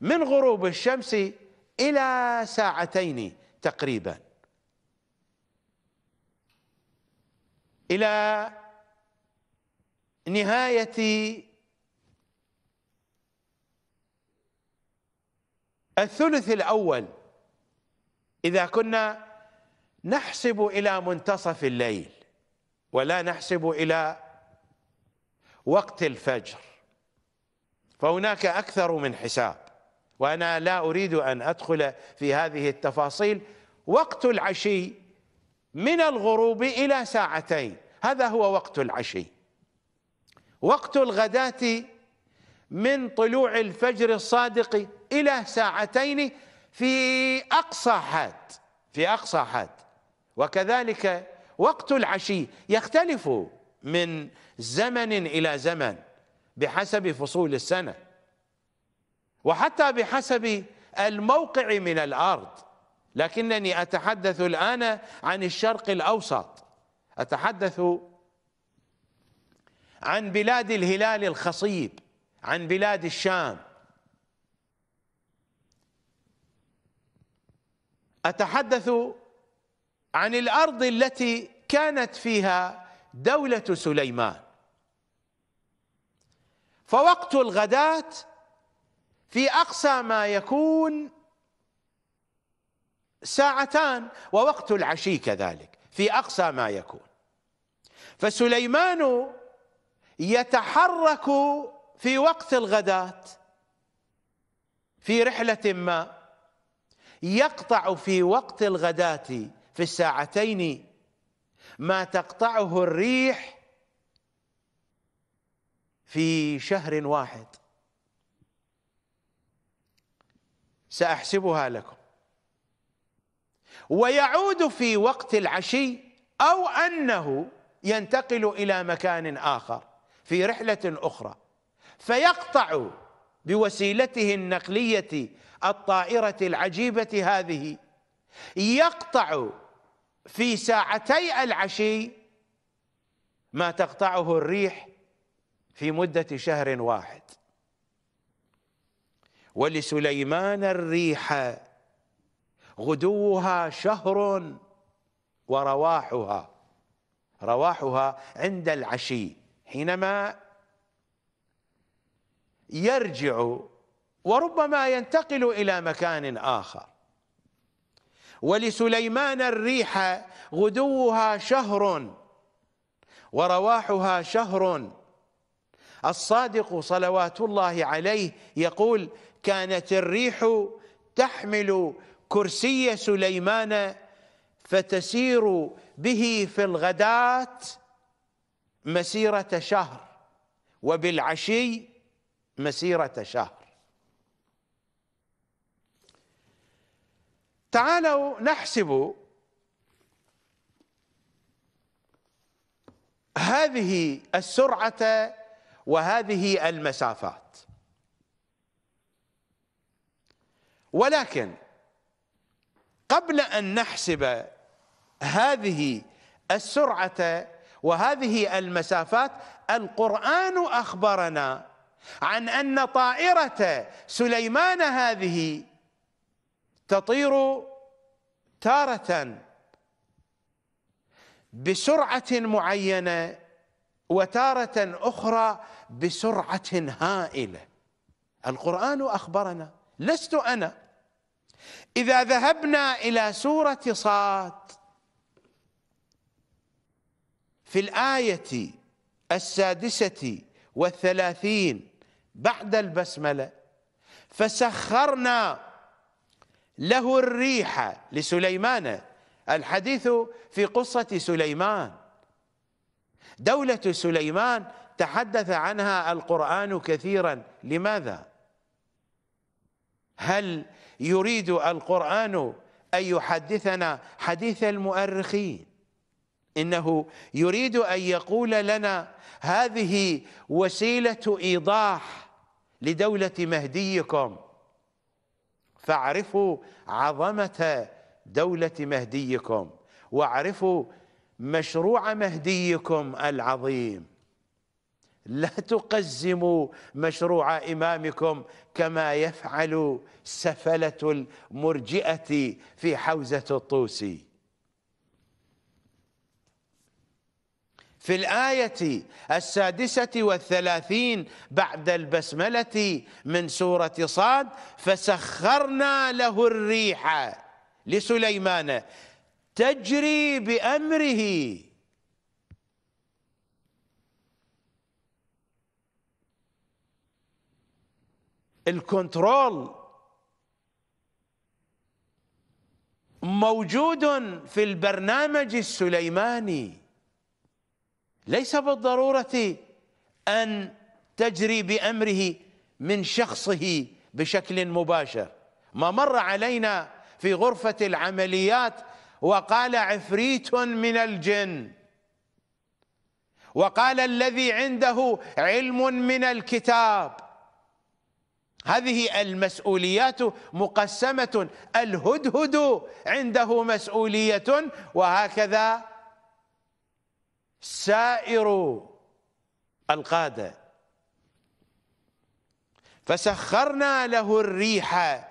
من غروب الشمس إلى ساعتين تقريبا إلى نهاية الثلث الأول إذا كنا نحسب إلى منتصف الليل ولا نحسب إلى وقت الفجر فهناك أكثر من حساب وأنا لا أريد أن أدخل في هذه التفاصيل وقت العشي من الغروب إلى ساعتين هذا هو وقت العشي وقت الغداة من طلوع الفجر الصادق إلى ساعتين في أقصى حد في أقصى حد وكذلك وقت العشي يختلف من زمن إلى زمن بحسب فصول السنة وحتى بحسب الموقع من الأرض لكنني أتحدث الآن عن الشرق الأوسط أتحدث عن بلاد الهلال الخصيب عن بلاد الشام أتحدث عن الأرض التي كانت فيها دولة سليمان فوقت الغداة في أقصى ما يكون ساعتان ووقت العشي كذلك في أقصى ما يكون فسليمان يتحرك في وقت الغداة في رحلة ما يقطع في وقت الغداة في الساعتين ما تقطعه الريح في شهر واحد سأحسبها لكم ويعود في وقت العشي أو أنه ينتقل إلى مكان آخر في رحلة أخرى فيقطع بوسيلته النقلية الطائرة العجيبة هذه يقطع في ساعتي العشي ما تقطعه الريح في مدة شهر واحد ولسليمان الريح غدوها شهر ورواحها رواحها عند العشي حينما يرجع وربما ينتقل إلى مكان آخر ولسليمان الريح غدوها شهر ورواحها شهر الصادق صلوات الله عليه يقول كانت الريح تحمل كرسي سليمان فتسير به في الغداة مسيرة شهر وبالعشي مسيرة شهر تعالوا نحسب هذه السرعة وهذه المسافات ولكن قبل أن نحسب هذه السرعة وهذه المسافات القرآن أخبرنا عن أن طائرة سليمان هذه تطير تارة بسرعة معينة وتارة أخرى بسرعة هائلة القرآن أخبرنا لست أنا إذا ذهبنا إلى سورة صاد في الآية السادسة والثلاثين بعد البسملة فسخرنا له الريح لسليمان الحديث في قصة سليمان دولة سليمان تحدث عنها القرآن كثيرا لماذا؟ هل يريد القرآن أن يحدثنا حديث المؤرخين إنه يريد أن يقول لنا هذه وسيلة إيضاح لدولة مهديكم فاعرفوا عظمة دولة مهديكم واعرفوا مشروع مهديكم العظيم لا تقزموا مشروع إمامكم كما يفعل سفلة المرجئة في حوزة الطوسي في الآية السادسة والثلاثين بعد البسملة من سورة صاد فسخرنا له الريح لسليمان تجري بأمره الكنترول موجود في البرنامج السليماني ليس بالضروره ان تجري بامره من شخصه بشكل مباشر ما مر علينا في غرفه العمليات وقال عفريت من الجن وقال الذي عنده علم من الكتاب هذه المسؤوليات مقسمه الهدهد عنده مسؤوليه وهكذا سائر القادة فسخرنا له الريح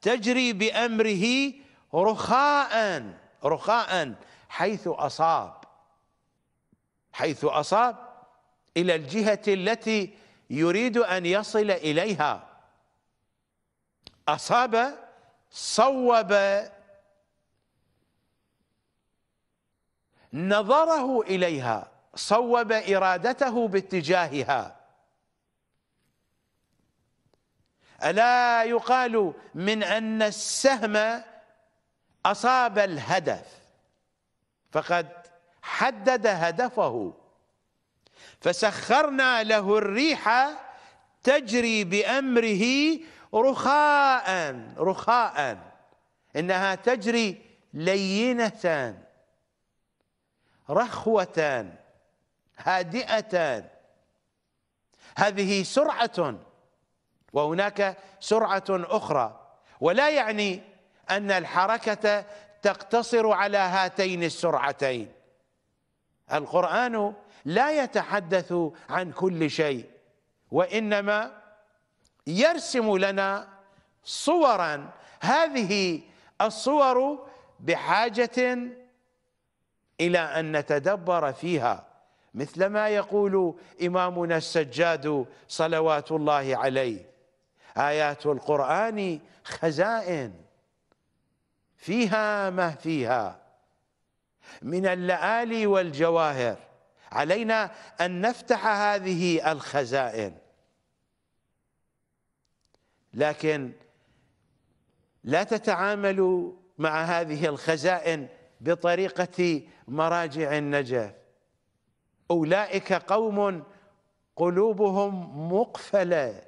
تجري بأمره رخاء رخاء حيث أصاب حيث أصاب إلى الجهة التي يريد أن يصل إليها أصاب صوب نظره إليها صوب إرادته باتجاهها ألا يقال من أن السهم أصاب الهدف فقد حدد هدفه فسخرنا له الريح تجري بأمره رخاء رخاء إنها تجري لينة رخوتان هادئتان هذه سرعة وهناك سرعة أخرى ولا يعني أن الحركة تقتصر على هاتين السرعتين القرآن لا يتحدث عن كل شيء وإنما يرسم لنا صورا هذه الصور بحاجة إلى أن نتدبر فيها مثل ما يقول إمامنا السجاد صلوات الله عليه آيات القرآن خزائن فيها ما فيها من اللآلي والجواهر علينا أن نفتح هذه الخزائن لكن لا تتعاملوا مع هذه الخزائن بطريقة مراجع النجف أولئك قوم قلوبهم مقفلة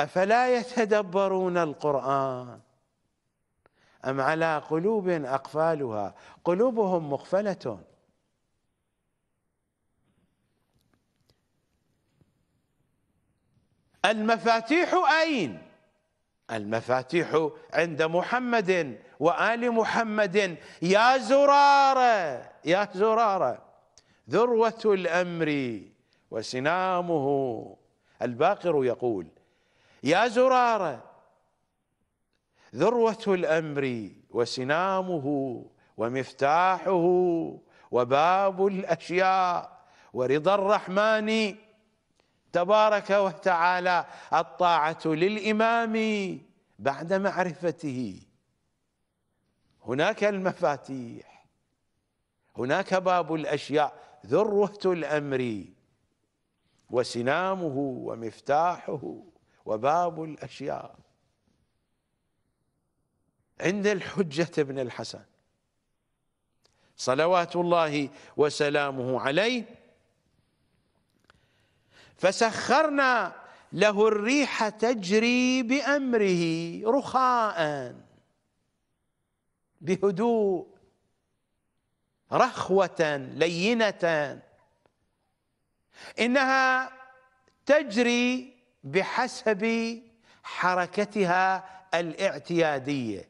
أفلا يتدبرون القرآن أم على قلوب أقفالها قلوبهم مقفلة المفاتيح أين؟ المفاتيح عند محمد وآل محمد يا زرارة يا زرارة ذروة الأمر وسنامه الباقر يقول يا زرارة ذروة الأمر وسنامه ومفتاحه وباب الأشياء ورضا الرحمن تبارك وتعالى الطاعة للإمام بعد معرفته هناك المفاتيح هناك باب الأشياء ذروة الأمر وسنامه ومفتاحه وباب الأشياء عند الحجة ابن الحسن صلوات الله وسلامه عليه فسخرنا له الريح تجري بأمره رخاءً بهدوء رخوة لينة إنها تجري بحسب حركتها الاعتيادية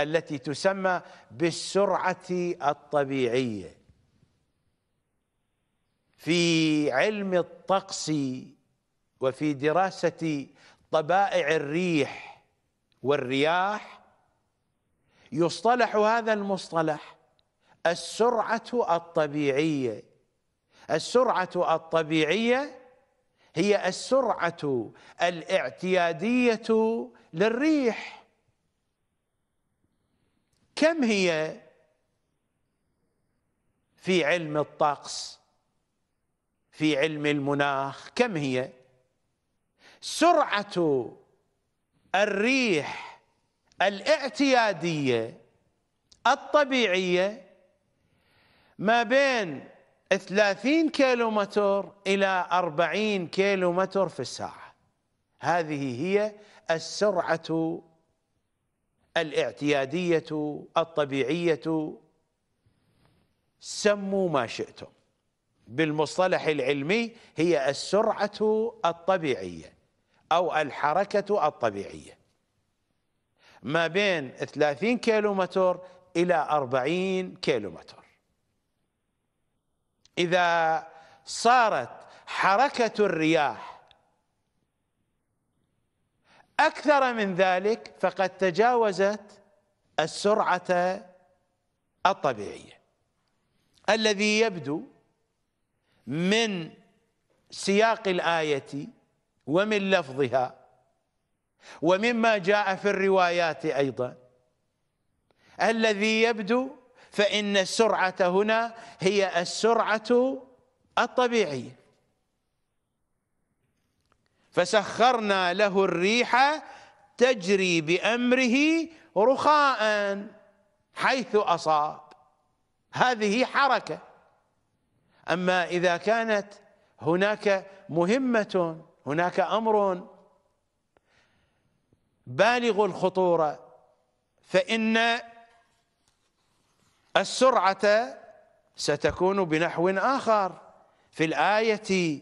التي تسمى بالسرعة الطبيعية في علم الطقس وفي دراسة طبائع الريح والرياح يصطلح هذا المصطلح السرعه الطبيعيه السرعه الطبيعيه هي السرعه الاعتياديه للريح كم هي في علم الطقس في علم المناخ كم هي سرعه الريح الاعتيادية الطبيعية ما بين 30 متر إلى 40 كيلو متر في الساعة هذه هي السرعة الاعتيادية الطبيعية سموا ما شئتم بالمصطلح العلمي هي السرعة الطبيعية أو الحركة الطبيعية ما بين 30 كيلومتر إلى 40 كيلومتر إذا صارت حركة الرياح أكثر من ذلك فقد تجاوزت السرعة الطبيعية الذي يبدو من سياق الآية ومن لفظها ومما جاء في الروايات أيضا الذي يبدو فإن السرعة هنا هي السرعة الطبيعية فسخرنا له الريح تجري بأمره رخاء حيث أصاب هذه حركة أما إذا كانت هناك مهمة هناك أمر بالغ الخطورة فإن السرعة ستكون بنحو آخر في الآية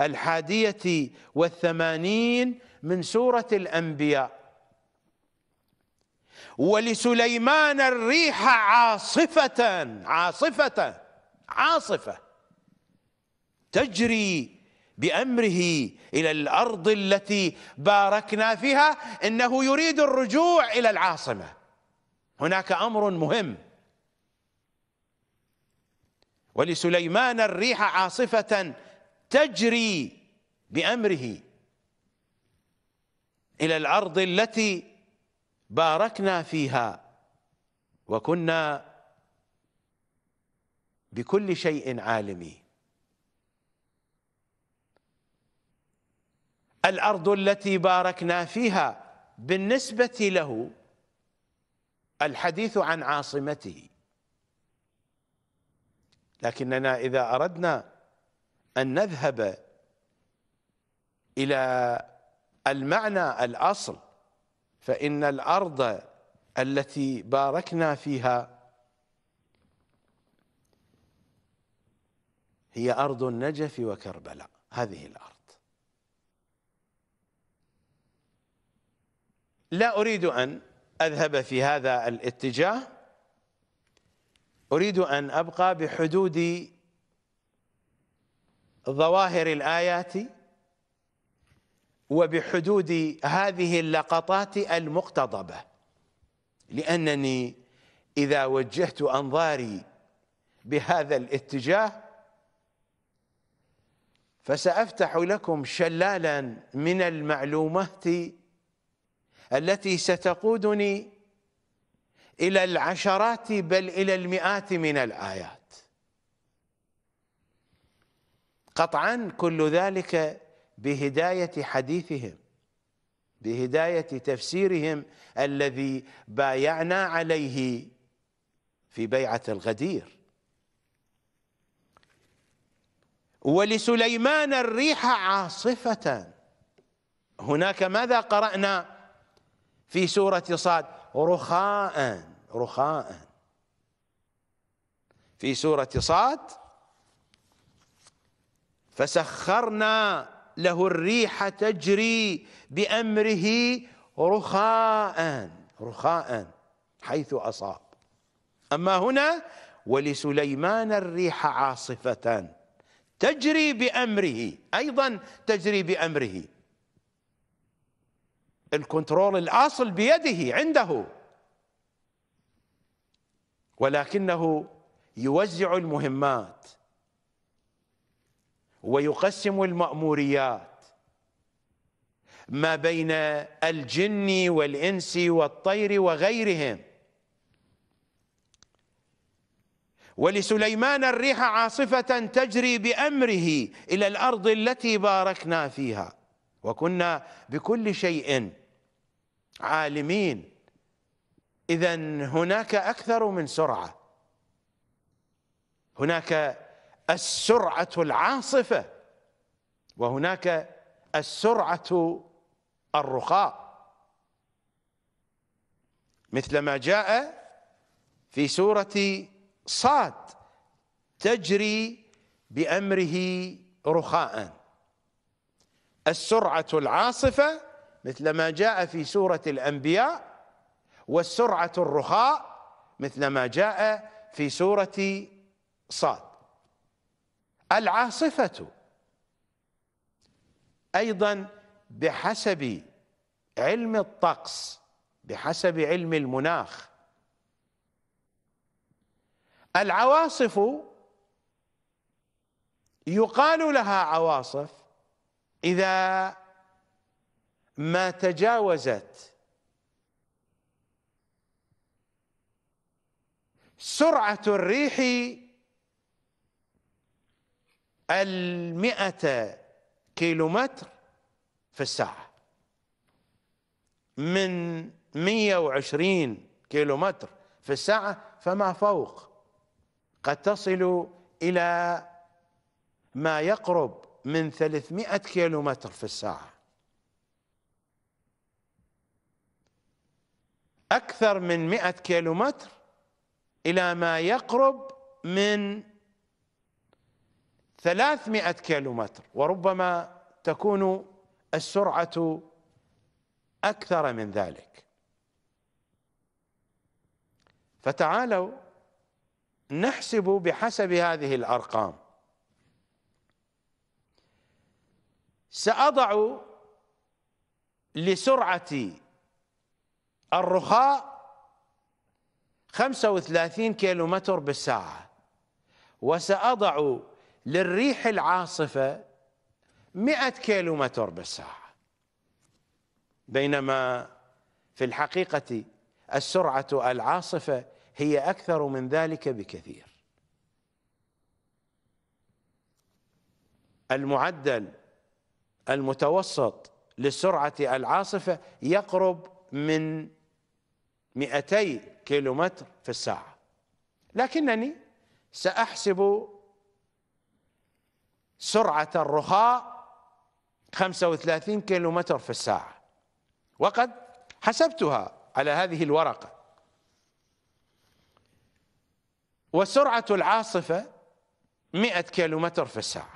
الحادية والثمانين من سورة الأنبياء ولسليمان الريح عاصفة عاصفة عاصفة تجري بأمره إلى الأرض التي باركنا فيها إنه يريد الرجوع إلى العاصمة هناك أمر مهم ولسليمان الريح عاصفة تجري بأمره إلى الأرض التي باركنا فيها وكنا بكل شيء عالمين الأرض التي باركنا فيها بالنسبة له الحديث عن عاصمته لكننا إذا أردنا أن نذهب إلى المعنى الأصل فإن الأرض التي باركنا فيها هي أرض النجف وكربلاء هذه الأرض لا أريد أن أذهب في هذا الاتجاه أريد أن أبقى بحدود ظواهر الآيات وبحدود هذه اللقطات المقتضبة لأنني إذا وجهت أنظاري بهذا الاتجاه فسأفتح لكم شلالا من المعلومات التي ستقودني إلى العشرات بل إلى المئات من الآيات قطعا كل ذلك بهداية حديثهم بهداية تفسيرهم الذي بايعنا عليه في بيعة الغدير ولسليمان الريح عاصفة هناك ماذا قرأنا في سورة صاد رخاء رخاء في سورة صاد فسخرنا له الريح تجري بأمره رخاء رخاء حيث أصاب أما هنا ولسليمان الريح عاصفة تجري بأمره أيضا تجري بأمره الكنترول الاصل بيده عنده ولكنه يوزع المهمات ويقسم الماموريات ما بين الجن والانس والطير وغيرهم ولسليمان الريح عاصفه تجري بامره الى الارض التي باركنا فيها وكنا بكل شيء عالمين اذا هناك اكثر من سرعه هناك السرعه العاصفه وهناك السرعه الرخاء مثل ما جاء في سوره صاد تجري بامره رخاء السرعة العاصفة مثل ما جاء في سورة الأنبياء والسرعة الرخاء مثل ما جاء في سورة صاد العاصفة أيضا بحسب علم الطقس بحسب علم المناخ العواصف يقال لها عواصف إذا ما تجاوزت سرعة الريح المئة كيلومتر في الساعة من 120 كيلومتر في الساعة فما فوق قد تصل إلى ما يقرب من 300 كيلو متر في الساعة أكثر من 100 كيلو متر إلى ما يقرب من 300 كيلو متر وربما تكون السرعة أكثر من ذلك فتعالوا نحسب بحسب هذه الأرقام سأضع لسرعة الرخاء 35 كيلو متر بالساعة وسأضع للريح العاصفة 100 كيلو متر بالساعة بينما في الحقيقة السرعة العاصفة هي أكثر من ذلك بكثير المعدل المتوسط لسرعة العاصفة يقرب من 200 كيلومتر في الساعة لكنني سأحسب سرعة الرخاء 35 كيلومتر في الساعة وقد حسبتها على هذه الورقة وسرعة العاصفة 100 كيلومتر في الساعة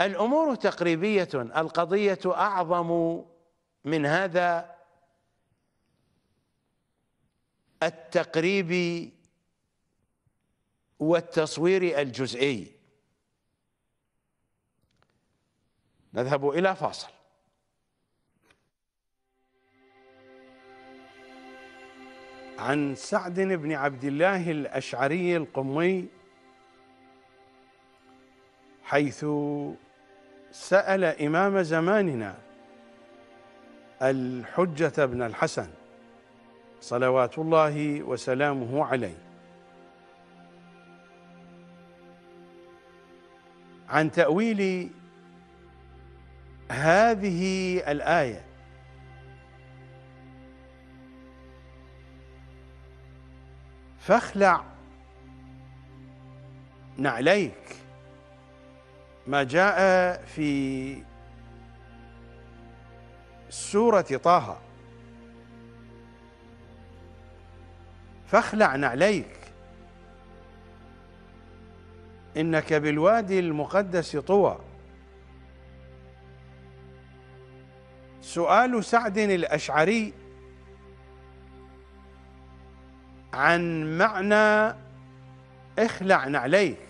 الأمور تقريبية القضية أعظم من هذا التقريب والتصوير الجزئي نذهب إلى فاصل عن سعد بن عبد الله الأشعري القمي حيث سأل إمام زماننا الحجة بن الحسن صلوات الله وسلامه عليه عن تأويل هذه الآية فاخلع نعليك ما جاء في سورة طه فاخلع نعليك إنك بالوادي المقدس طوى سؤال سعد الأشعري عن معنى اخلع نعليك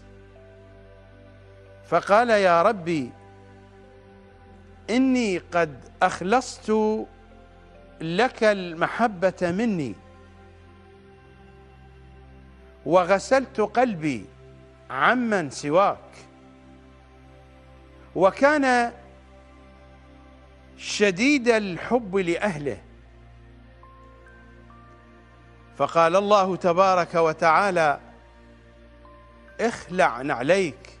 فقال يا ربي إني قد أخلصت لك المحبة مني وغسلت قلبي عمن سواك وكان شديد الحب لأهله فقال الله تبارك وتعالى اخلع نعليك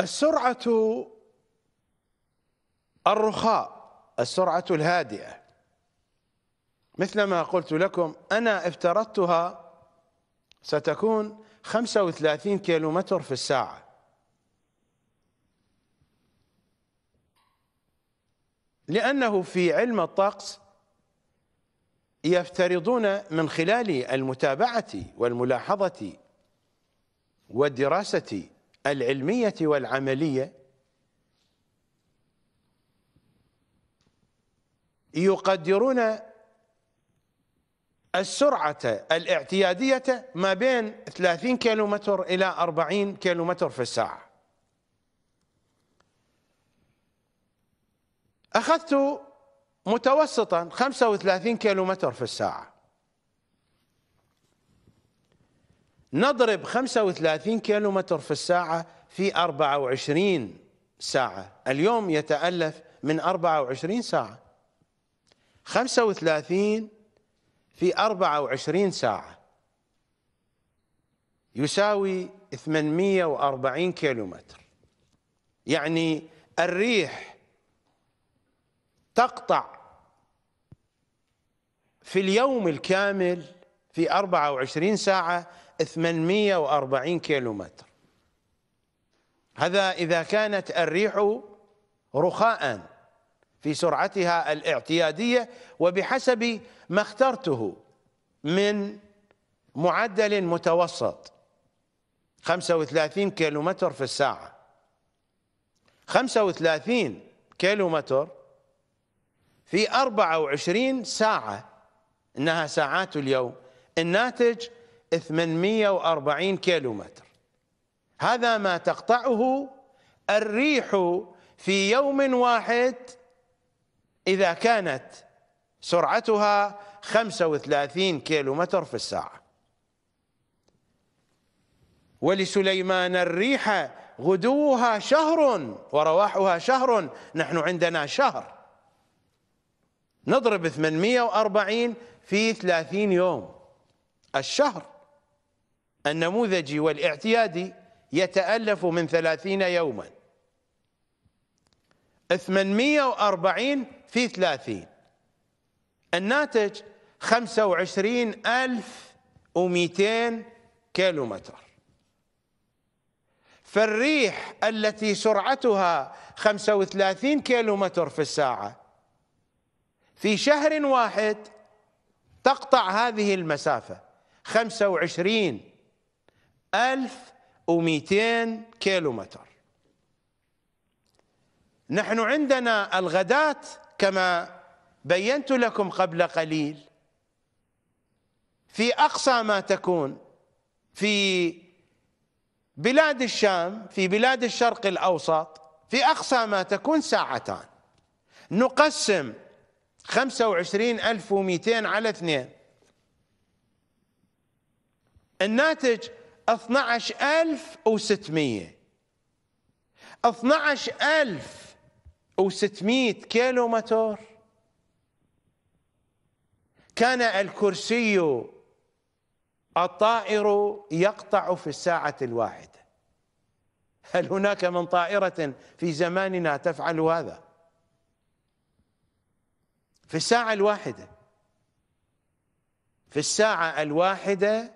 السرعة الرخاء السرعة الهادئة مثلما قلت لكم أنا افترضتها ستكون 35 كيلومتر في الساعة لأنه في علم الطقس يفترضون من خلال المتابعة والملاحظة والدراسة العلمية والعملية يقدرون السرعة الاعتيادية ما بين 30 كيلومتر إلى 40 كيلومتر في الساعة أخذت متوسطا 35 كيلومتر في الساعة نضرب 35 كيلو متر في الساعة في 24 ساعة اليوم يتألف من 24 ساعة 35 في 24 ساعة يساوي 840 كيلو متر يعني الريح تقطع في اليوم الكامل في 24 ساعة 840 كيلو متر هذا إذا كانت الريح رخاء في سرعتها الاعتيادية وبحسب ما اخترته من معدل متوسط 35 كيلو متر في الساعة 35 كيلو متر في 24 ساعة إنها ساعات اليوم الناتج 840 كيلو متر هذا ما تقطعه الريح في يوم واحد إذا كانت سرعتها 35 كيلو متر في الساعة ولسليمان الريح غدوها شهر ورواحها شهر نحن عندنا شهر نضرب 840 في 30 يوم الشهر النموذجي والاعتيادي يتألف من ثلاثين يوما ثمانمية وأربعين في ثلاثين الناتج خمسة وعشرين ألف ومئتين كيلومتر فالريح التي سرعتها 35 كيلومتر في الساعة في شهر واحد تقطع هذه المسافة 25 1200 كيلو متر نحن عندنا الغداة كما بينت لكم قبل قليل في أقصى ما تكون في بلاد الشام في بلاد الشرق الأوسط في أقصى ما تكون ساعتان نقسم 25200 على اثنين الناتج 12600 12600 كيلو متر كان الكرسي الطائر يقطع في الساعة الواحدة هل هناك من طائرة في زماننا تفعل هذا في الساعة الواحدة في الساعة الواحدة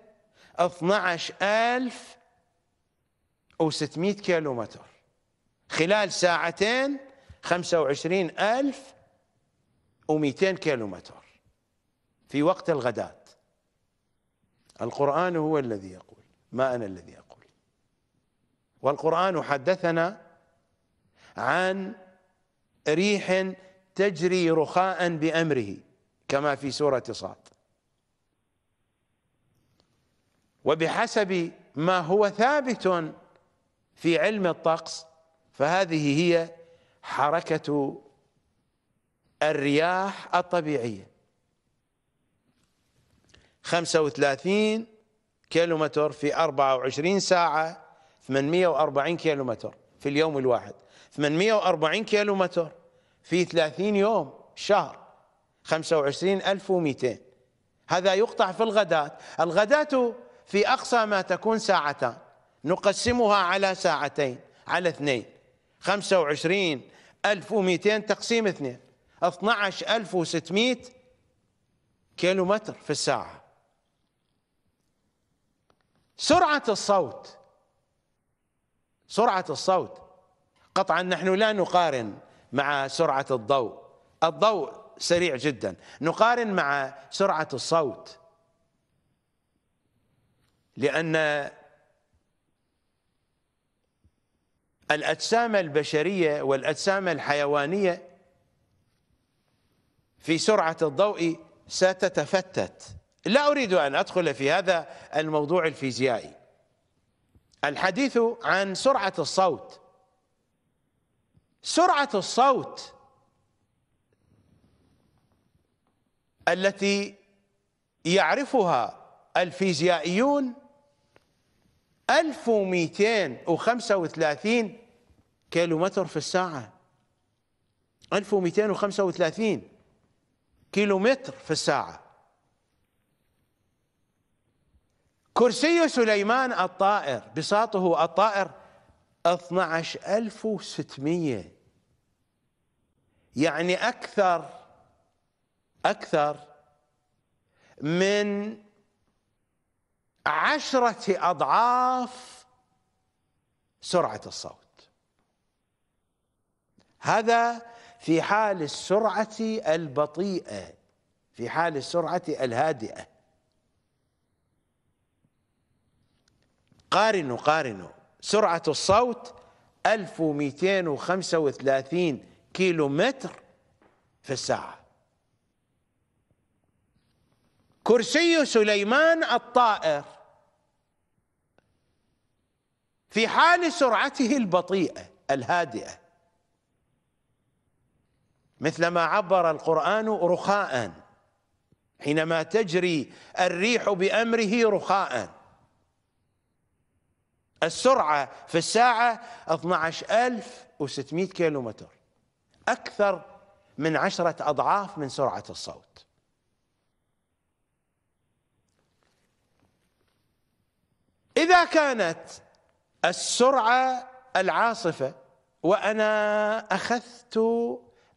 12600 كيلو متر خلال ساعتين 25200 كيلو متر في وقت الغداء القرآن هو الذي يقول ما أنا الذي أقول والقرآن حدثنا عن ريح تجري رخاء بأمره كما في سورة صاد وبحسب ما هو ثابت في علم الطقس فهذه هي حركة الرياح الطبيعية 35 كيلومتر في 24 ساعة 840 كيلومتر في اليوم الواحد 840 كيلومتر في 30 يوم شهر 25200 هذا يقطع في الغدات الغدات في أقصى ما تكون ساعتان نقسمها على ساعتين على اثنين 25200 تقسيم اثنين 12600 كيلو متر في الساعة سرعة الصوت سرعة الصوت قطعا نحن لا نقارن مع سرعة الضوء الضوء سريع جدا نقارن مع سرعة الصوت لأن الأجسام البشرية والأجسام الحيوانية في سرعة الضوء ستتفتت لا أريد أن أدخل في هذا الموضوع الفيزيائي الحديث عن سرعة الصوت سرعة الصوت التي يعرفها الفيزيائيون 1235 كيلو متر في الساعة 1235 كيلو متر في الساعة كرسي سليمان الطائر بساطه الطائر 12600 يعني أكثر أكثر من عشرة أضعاف سرعة الصوت هذا في حال السرعة البطيئة في حال السرعة الهادئة قارنوا قارنوا سرعة الصوت 1235 كيلو متر في الساعة كرسي سليمان الطائر في حال سرعته البطيئه الهادئه مثلما عبر القران رخاء حينما تجري الريح بامره رخاء السرعه في الساعه 12600 كيلو متر اكثر من عشره اضعاف من سرعه الصوت اذا كانت السرعة العاصفة وأنا أخذت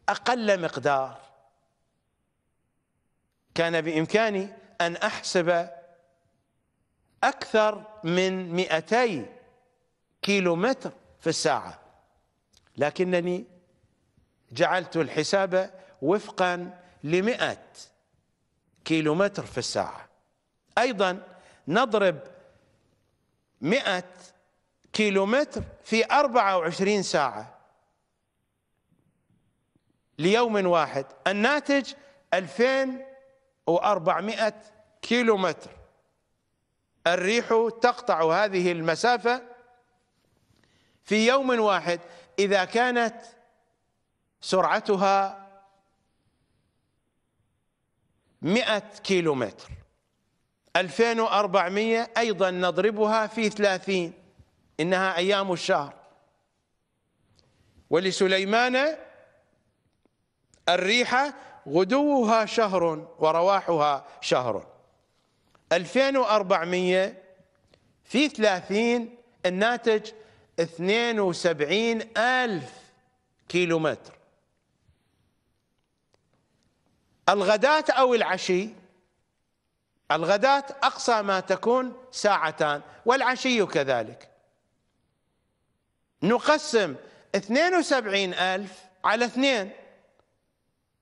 أقل مقدار كان بإمكاني أن أحسب أكثر من 200 كيلو متر في الساعة لكنني جعلت الحساب وفقا لمئة كيلو متر في الساعة أيضا نضرب مئة كيلومتر في 24 ساعة ليوم واحد الناتج 2400 كيلومتر الريح تقطع هذه المسافة في يوم واحد إذا كانت سرعتها مئة كيلومتر 2400 أيضا نضربها في 30 إنها أيام الشهر ولسليمان الريح غدوها شهر ورواحها شهر 2400 في 30 الناتج 72 ألف كيلومتر الغداة أو العشي الغداة أقصى ما تكون ساعتان والعشي كذلك نقسم 72 ألف على اثنين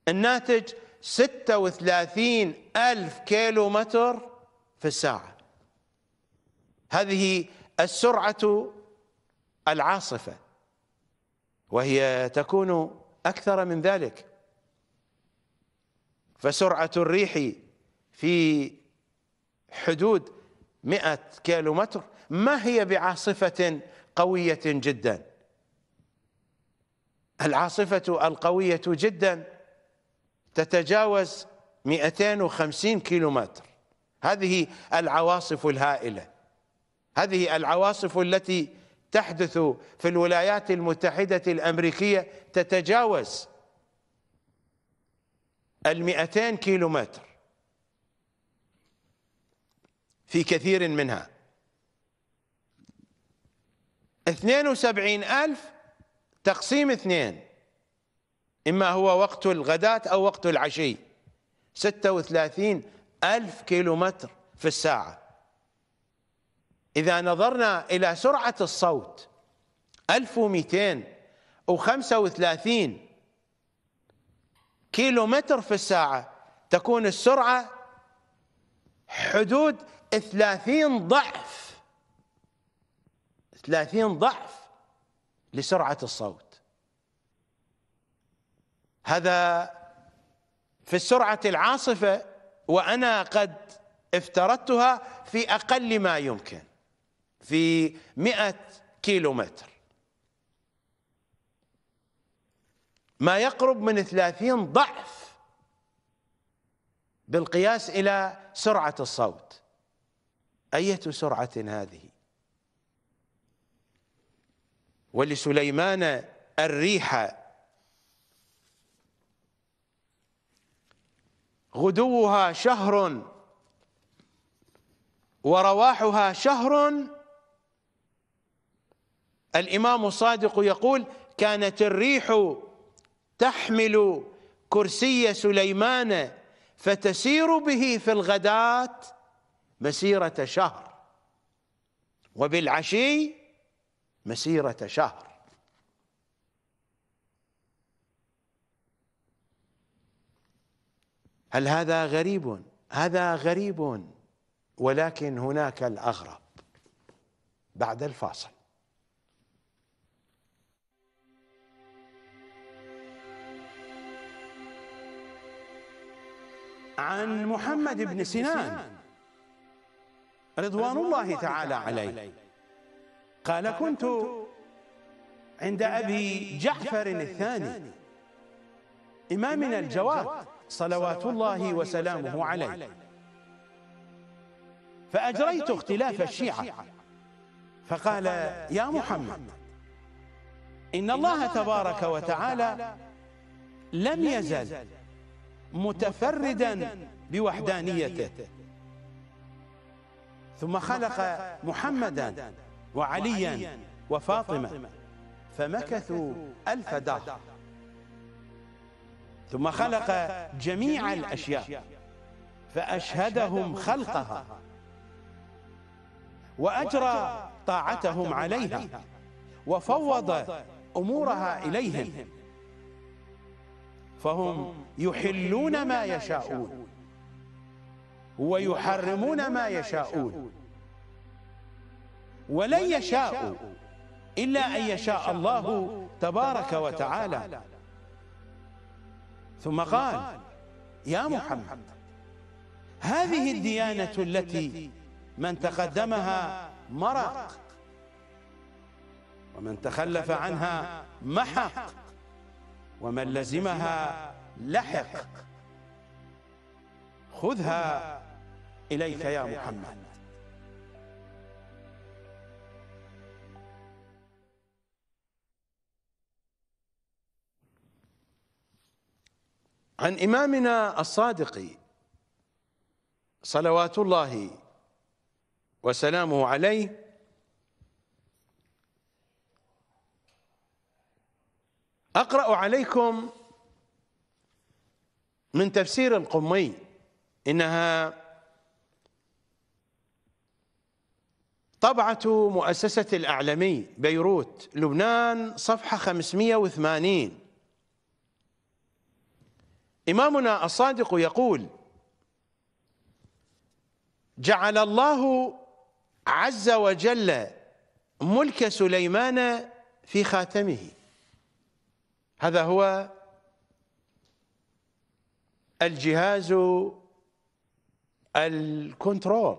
الناتج 36 ألف كيلو متر في الساعة هذه السرعة العاصفة وهي تكون أكثر من ذلك فسرعة الريح في حدود 100 كيلو متر ما هي بعاصفة قوية جدا العاصفة القوية جدا تتجاوز 250 كيلومتر هذه العواصف الهائلة هذه العواصف التي تحدث في الولايات المتحدة الأمريكية تتجاوز المئتين كيلومتر في كثير منها 72 ألف تقسيم اثنين إما هو وقت الغداة أو وقت العشي 36 ألف كيلومتر في الساعة إذا نظرنا إلى سرعة الصوت 1235 كيلومتر في الساعة تكون السرعة حدود 30 ضعف 30 ضعف لسرعة الصوت هذا في السرعة العاصفة وأنا قد افترضتها في أقل ما يمكن في مئة كيلومتر ما يقرب من ثلاثين ضعف بالقياس إلى سرعة الصوت أية سرعة هذه ولسليمان الريح غدوها شهر ورواحها شهر الإمام الصادق يقول كانت الريح تحمل كرسي سليمان فتسير به في الغداة مسيرة شهر وبالعشي مسيرة شهر هل هذا غريب هذا غريب ولكن هناك الأغرب بعد الفاصل عن محمد بن سنان رضوان الله تعالى عليه قال كنت عند أبي جعفر الثاني إمامنا الجواد صلوات الله وسلامه عليه فأجريت اختلاف الشيعة فقال يا محمد إن الله تبارك وتعالى لم يزل متفردا بوحدانيته ثم خلق محمدا وعليا وفاطمة فمكثوا ألف دهر ثم خلق جميع الأشياء فأشهدهم خلقها وأجرى طاعتهم عليها وفوض أمورها إليهم فهم يحلون ما يشاءون ويحرمون ما يشاءون ولن يشاء إلا أن يشاء الله تبارك وتعالى ثم قال يا محمد هذه الديانة التي من تقدمها مرق ومن تخلف عنها محق ومن لزمها لحق خذها إليك يا محمد عن إمامنا الصادق صلوات الله وسلامه عليه أقرأ عليكم من تفسير القمي إنها طبعة مؤسسة الأعلمي بيروت لبنان صفحة 580 إمامنا الصادق يقول جعل الله عز وجل ملك سليمان في خاتمه هذا هو الجهاز الكنترول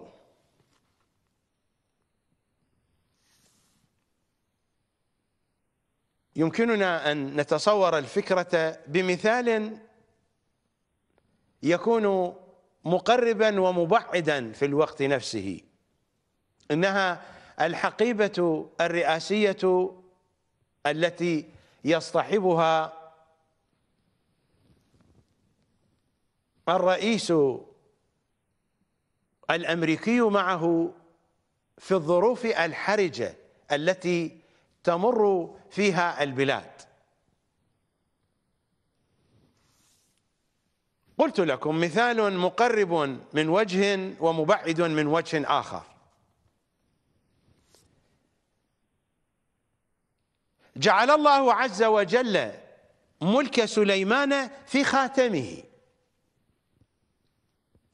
يمكننا أن نتصور الفكرة بمثال يكون مقربا ومبعدا في الوقت نفسه انها الحقيبه الرئاسيه التي يصطحبها الرئيس الامريكي معه في الظروف الحرجه التي تمر فيها البلاد قلت لكم مثال مقرب من وجه ومبعد من وجه آخر جعل الله عز وجل ملك سليمان في خاتمه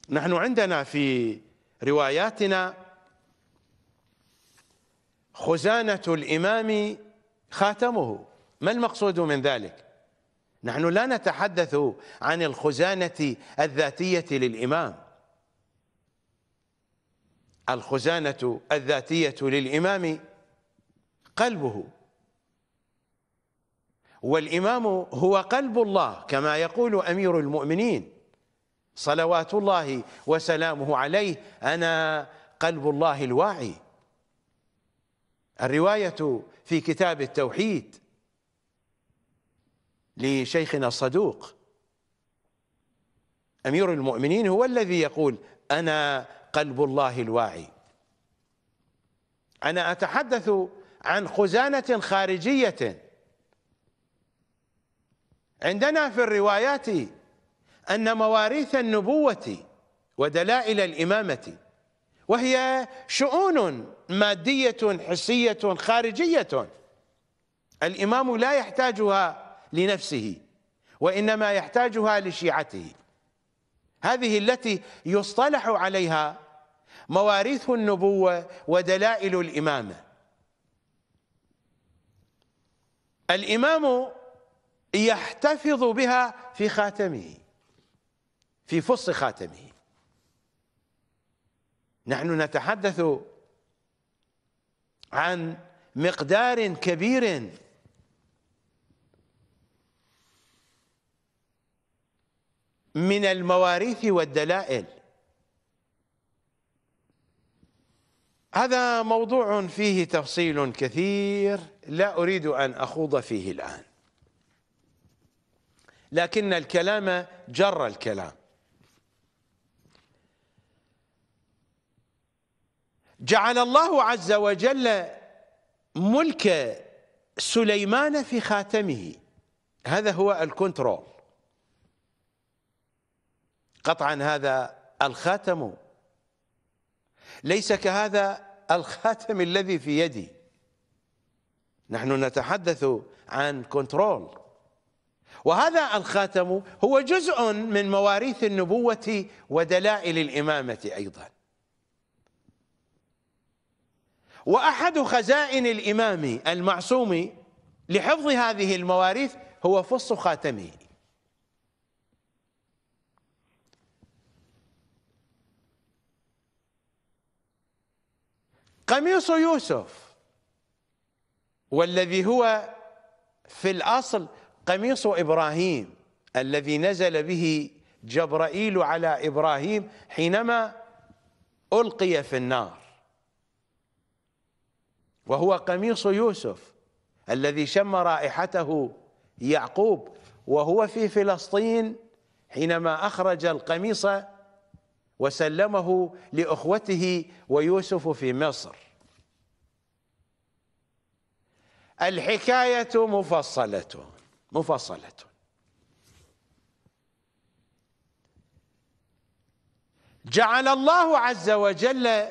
نحن عندنا في رواياتنا خزانة الإمام خاتمه ما المقصود من ذلك نحن لا نتحدث عن الخزانة الذاتية للإمام الخزانة الذاتية للإمام قلبه والإمام هو قلب الله كما يقول أمير المؤمنين صلوات الله وسلامه عليه أنا قلب الله الواعي الرواية في كتاب التوحيد لشيخنا الصدوق أمير المؤمنين هو الذي يقول أنا قلب الله الواعي أنا أتحدث عن خزانة خارجية عندنا في الروايات أن مواريث النبوة ودلائل الإمامة وهي شؤون مادية حسية خارجية الإمام لا يحتاجها لنفسه وإنما يحتاجها لشيعته هذه التي يصطلح عليها مواريث النبوة ودلائل الإمامة الإمام يحتفظ بها في خاتمه في فص خاتمه نحن نتحدث عن مقدار كبير من المواريث والدلائل هذا موضوع فيه تفصيل كثير لا أريد أن أخوض فيه الآن لكن الكلام جر الكلام جعل الله عز وجل ملك سليمان في خاتمه هذا هو الكنترول قطعا هذا الخاتم ليس كهذا الخاتم الذي في يدي نحن نتحدث عن كنترول وهذا الخاتم هو جزء من مواريث النبوة ودلائل الإمامة أيضا وأحد خزائن الإمام المعصوم لحفظ هذه المواريث هو فص خاتمه قميص يوسف والذي هو في الأصل قميص إبراهيم الذي نزل به جبرائيل على إبراهيم حينما ألقي في النار وهو قميص يوسف الذي شم رائحته يعقوب وهو في فلسطين حينما أخرج القميص وسلمه لاخوته ويوسف في مصر الحكايه مفصله مفصله جعل الله عز وجل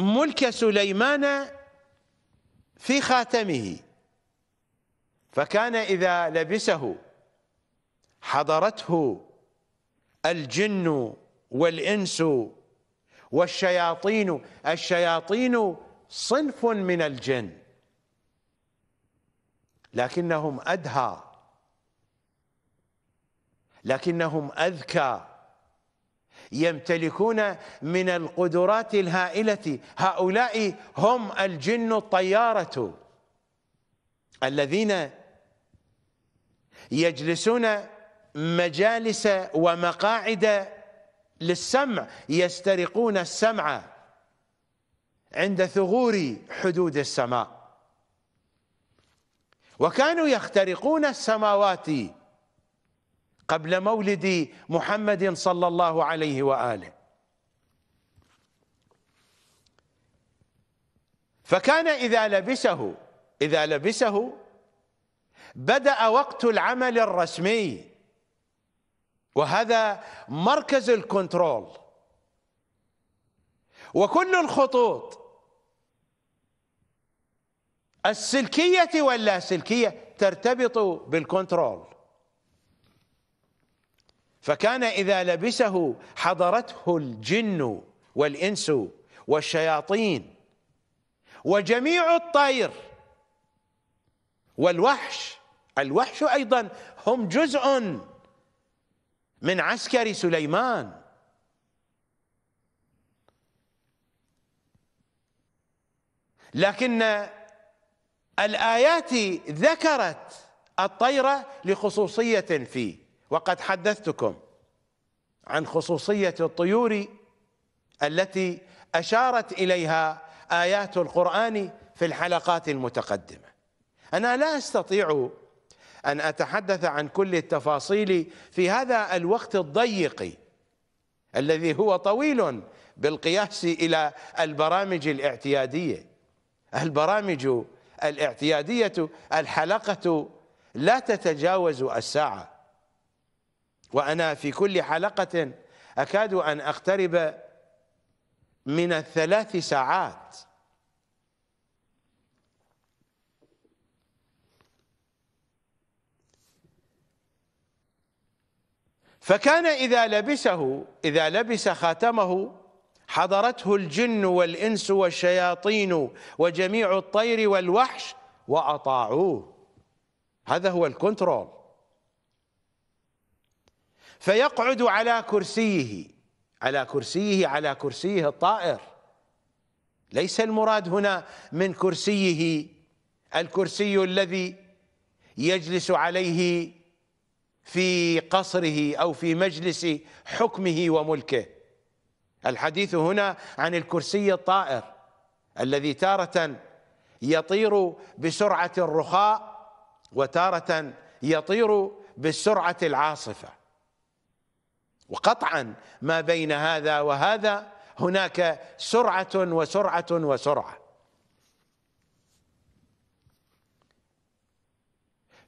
ملك سليمان في خاتمه فكان إذا لبسه حضرته الجن والإنس والشياطين الشياطين صنف من الجن لكنهم أدهى لكنهم أذكى يمتلكون من القدرات الهائلة هؤلاء هم الجن الطيارة الذين يجلسون مجالس ومقاعد للسمع يسترقون السمع عند ثغور حدود السماء وكانوا يخترقون السماوات قبل مولد محمد صلى الله عليه واله فكان اذا لبسه اذا لبسه بدا وقت العمل الرسمي وهذا مركز الكنترول وكل الخطوط السلكية واللاسلكية ترتبط بالكنترول فكان إذا لبسه حضرته الجن والإنس والشياطين وجميع الطير والوحش الوحش أيضا هم جزء من عسكر سليمان لكن الآيات ذكرت الطير لخصوصية فيه وقد حدثتكم عن خصوصية الطيور التي أشارت إليها آيات القرآن في الحلقات المتقدمة أنا لا أستطيع أن أتحدث عن كل التفاصيل في هذا الوقت الضيق الذي هو طويل بالقياس إلى البرامج الاعتيادية البرامج الاعتيادية الحلقة لا تتجاوز الساعة وأنا في كل حلقة أكاد أن أقترب من الثلاث ساعات فكان إذا لبسه إذا لبس خاتمه حضرته الجن والإنس والشياطين وجميع الطير والوحش وأطاعوه هذا هو الكنترول فيقعد على كرسيه على كرسيه على كرسيه الطائر ليس المراد هنا من كرسيه الكرسي الذي يجلس عليه في قصره او في مجلس حكمه وملكه الحديث هنا عن الكرسي الطائر الذي تاره يطير بسرعه الرخاء وتاره يطير بالسرعه العاصفه وقطعا ما بين هذا وهذا هناك سرعه وسرعه وسرعه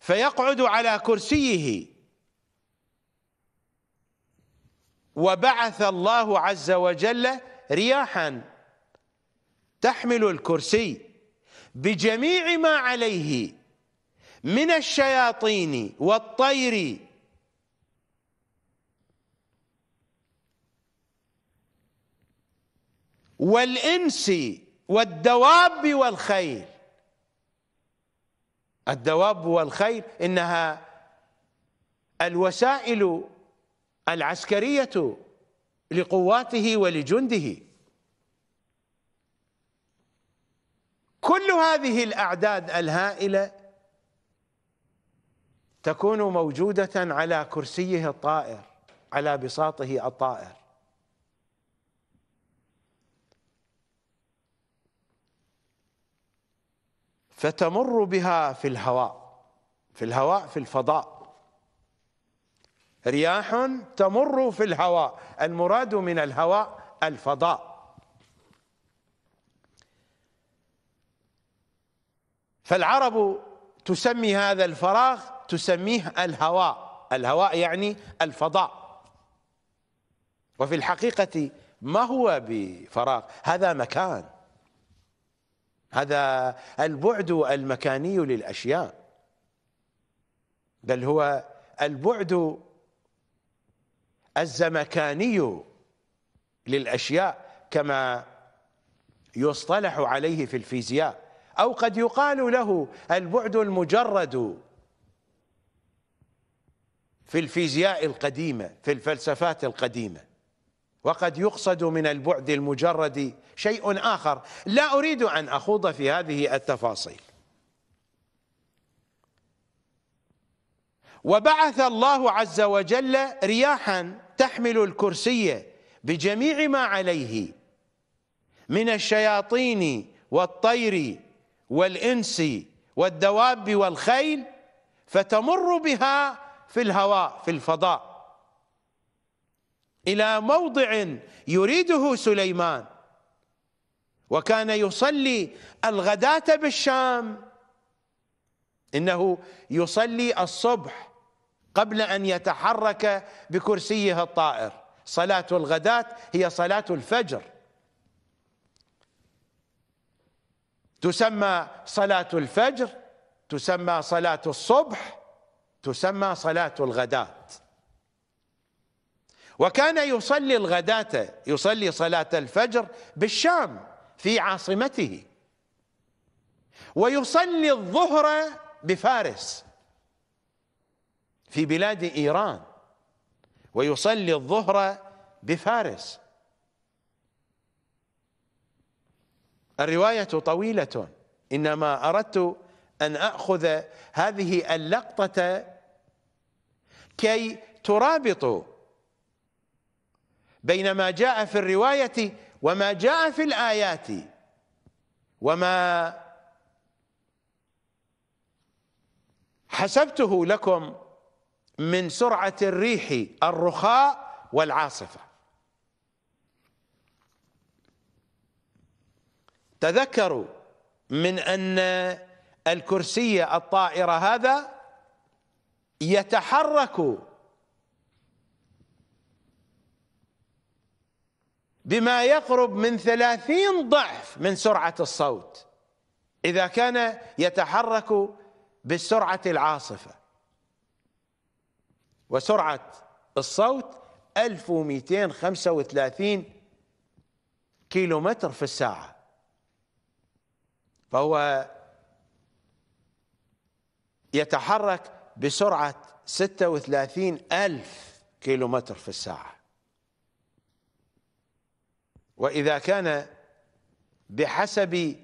فيقعد على كرسيه وبعث الله عز وجل رياحا تحمل الكرسي بجميع ما عليه من الشياطين والطير والإنس والدواب والخيل الدواب والخيل إنها الوسائل العسكرية لقواته ولجنده كل هذه الأعداد الهائلة تكون موجودة على كرسيه الطائر على بساطه الطائر فتمر بها في الهواء في الهواء في الفضاء رياح تمر في الهواء المراد من الهواء الفضاء فالعرب تسمي هذا الفراغ تسميه الهواء الهواء يعني الفضاء وفي الحقيقة ما هو بفراغ هذا مكان هذا البعد المكاني للأشياء بل هو البعد الزمكاني للأشياء كما يصطلح عليه في الفيزياء أو قد يقال له البعد المجرد في الفيزياء القديمة في الفلسفات القديمة وقد يقصد من البعد المجرد شيء آخر لا أريد أن أخوض في هذه التفاصيل وبعث الله عز وجل رياحا تحمل الكرسي بجميع ما عليه من الشياطين والطير والإنس والدواب والخيل فتمر بها في الهواء في الفضاء إلى موضع يريده سليمان وكان يصلي الغداة بالشام إنه يصلي الصبح قبل أن يتحرك بكرسيه الطائر صلاة الغداة هي صلاة الفجر تسمى صلاة الفجر تسمى صلاة الصبح تسمى صلاة الغداة وكان يصلي الغداة يصلي صلاة الفجر بالشام في عاصمته ويصلي الظهر بفارس في بلاد إيران ويصلي الظهر بفارس الرواية طويلة إنما أردت أن أخذ هذه اللقطة كي ترابط بين ما جاء في الرواية وما جاء في الآيات وما حسبته لكم من سرعة الريح الرخاء والعاصفة تذكروا من أن الكرسي الطائر هذا يتحرك بما يقرب من ثلاثين ضعف من سرعة الصوت إذا كان يتحرك بالسرعة العاصفة وسرعة الصوت 1235 كيلومتر في الساعة فهو يتحرك بسرعة 36 ألف كيلومتر في الساعة وإذا كان بحسب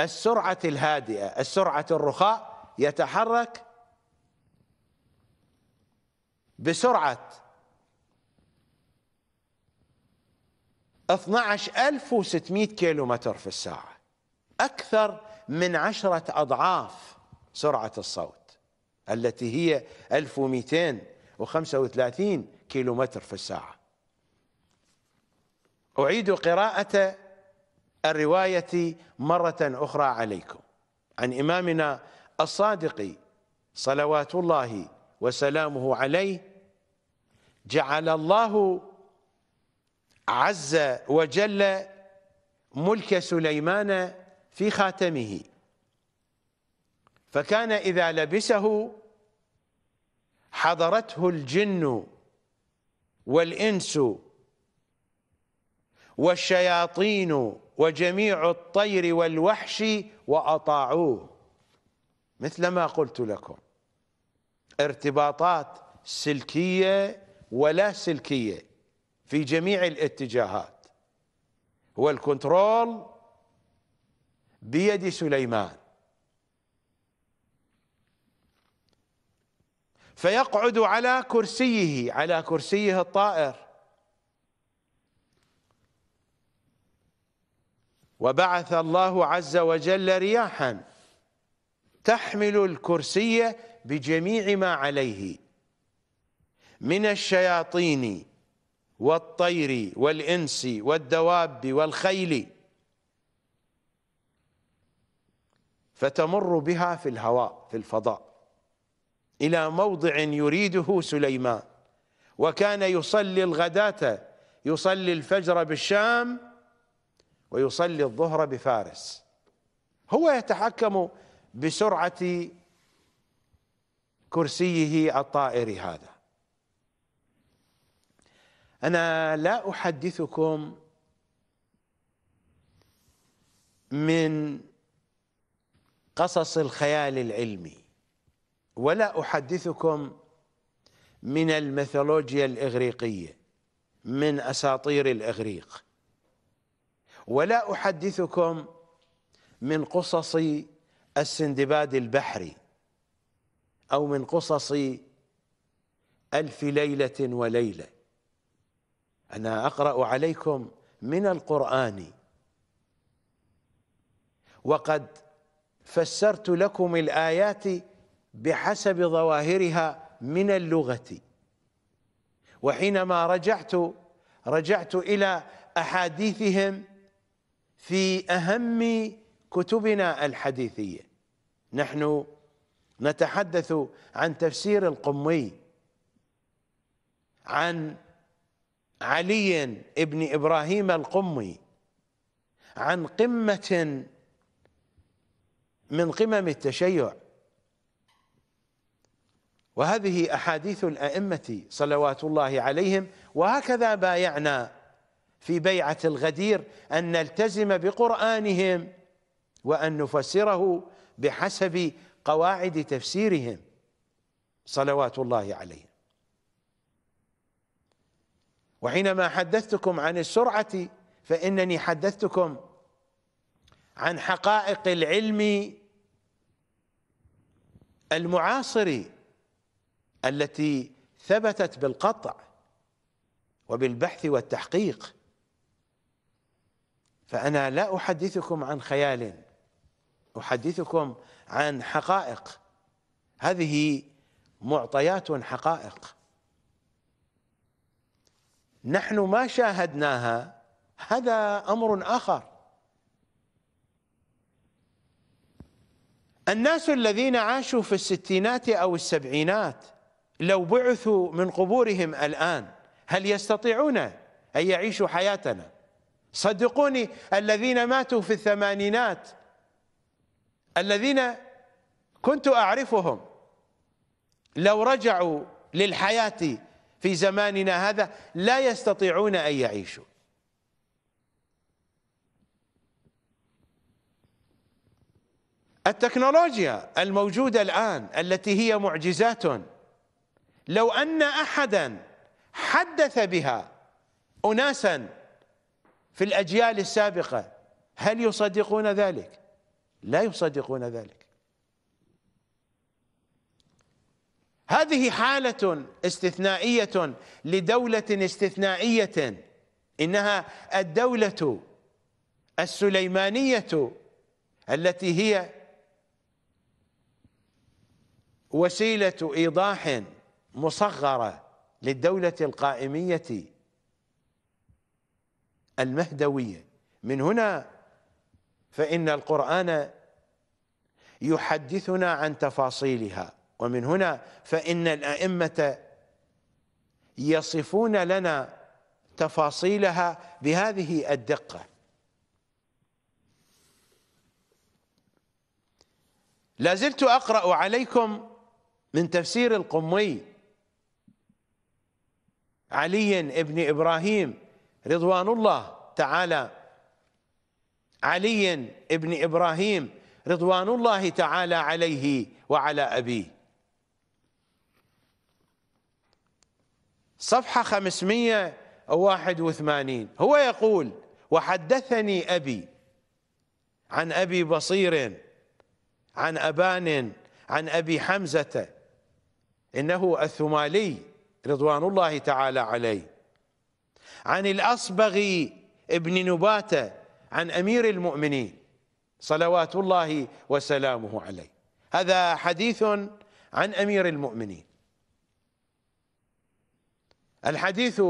السرعة الهادئة السرعة الرخاء يتحرك بسرعة 12600 كيلو متر في الساعة أكثر من عشرة أضعاف سرعة الصوت التي هي 1235 كيلو متر في الساعة أعيد قراءة الرواية مرة أخرى عليكم عن إمامنا الصادق صلوات الله وسلامه عليه جعل الله عز وجل ملك سليمان في خاتمه فكان إذا لبسه حضرته الجن والإنس والشياطين وجميع الطير والوحش وأطاعوه مثل ما قلت لكم ارتباطات سلكيه ولا سلكية في جميع الاتجاهات والكنترول بيد سليمان فيقعد على كرسيه على كرسيه الطائر وبعث الله عز وجل رياحا تحمل الكرسي بجميع ما عليه من الشياطين والطير والإنس والدواب والخيل فتمر بها في الهواء في الفضاء إلى موضع يريده سليمان وكان يصلي الغداة يصلي الفجر بالشام ويصلي الظهر بفارس هو يتحكم بسرعة كرسيه الطائر هذا أنا لا أحدثكم من قصص الخيال العلمي ولا أحدثكم من الميثولوجيا الإغريقية من أساطير الإغريق ولا أحدثكم من قصص السندباد البحري أو من قصص ألف ليلة وليلة أنا أقرأ عليكم من القرآن وقد فسرت لكم الآيات بحسب ظواهرها من اللغة وحينما رجعت رجعت إلى أحاديثهم في أهم كتبنا الحديثية نحن نتحدث عن تفسير القمي عن علي بن ابراهيم القمي عن قمه من قمم التشيع وهذه احاديث الائمه صلوات الله عليهم وهكذا بايعنا في بيعه الغدير ان نلتزم بقرانهم وان نفسره بحسب قواعد تفسيرهم صلوات الله عليهم وحينما حدثتكم عن السرعة فإنني حدثتكم عن حقائق العلم المعاصر التي ثبتت بالقطع وبالبحث والتحقيق فأنا لا أحدثكم عن خيال أحدثكم عن حقائق هذه معطيات حقائق نحن ما شاهدناها هذا امر اخر الناس الذين عاشوا في الستينات او السبعينات لو بعثوا من قبورهم الان هل يستطيعون ان يعيشوا حياتنا صدقوني الذين ماتوا في الثمانينات الذين كنت اعرفهم لو رجعوا للحياه في زماننا هذا لا يستطيعون أن يعيشوا التكنولوجيا الموجودة الآن التي هي معجزات لو أن أحدا حدث بها أناسا في الأجيال السابقة هل يصدقون ذلك؟ لا يصدقون ذلك هذه حالة استثنائية لدولة استثنائية إنها الدولة السليمانية التي هي وسيلة إيضاح مصغرة للدولة القائمية المهدوية من هنا فإن القرآن يحدثنا عن تفاصيلها ومن هنا فإن الأئمة يصفون لنا تفاصيلها بهذه الدقة لازلت أقرأ عليكم من تفسير القمي علي بن إبراهيم رضوان الله تعالى علي بن إبراهيم رضوان الله تعالى عليه وعلى أبيه صفحة 581 هو يقول وحدثني أبي عن أبي بصير عن أبان عن أبي حمزة إنه الثمالي رضوان الله تعالى عليه عن الأصبغي ابن نباتة عن أمير المؤمنين صلوات الله وسلامه عليه هذا حديث عن أمير المؤمنين الحديث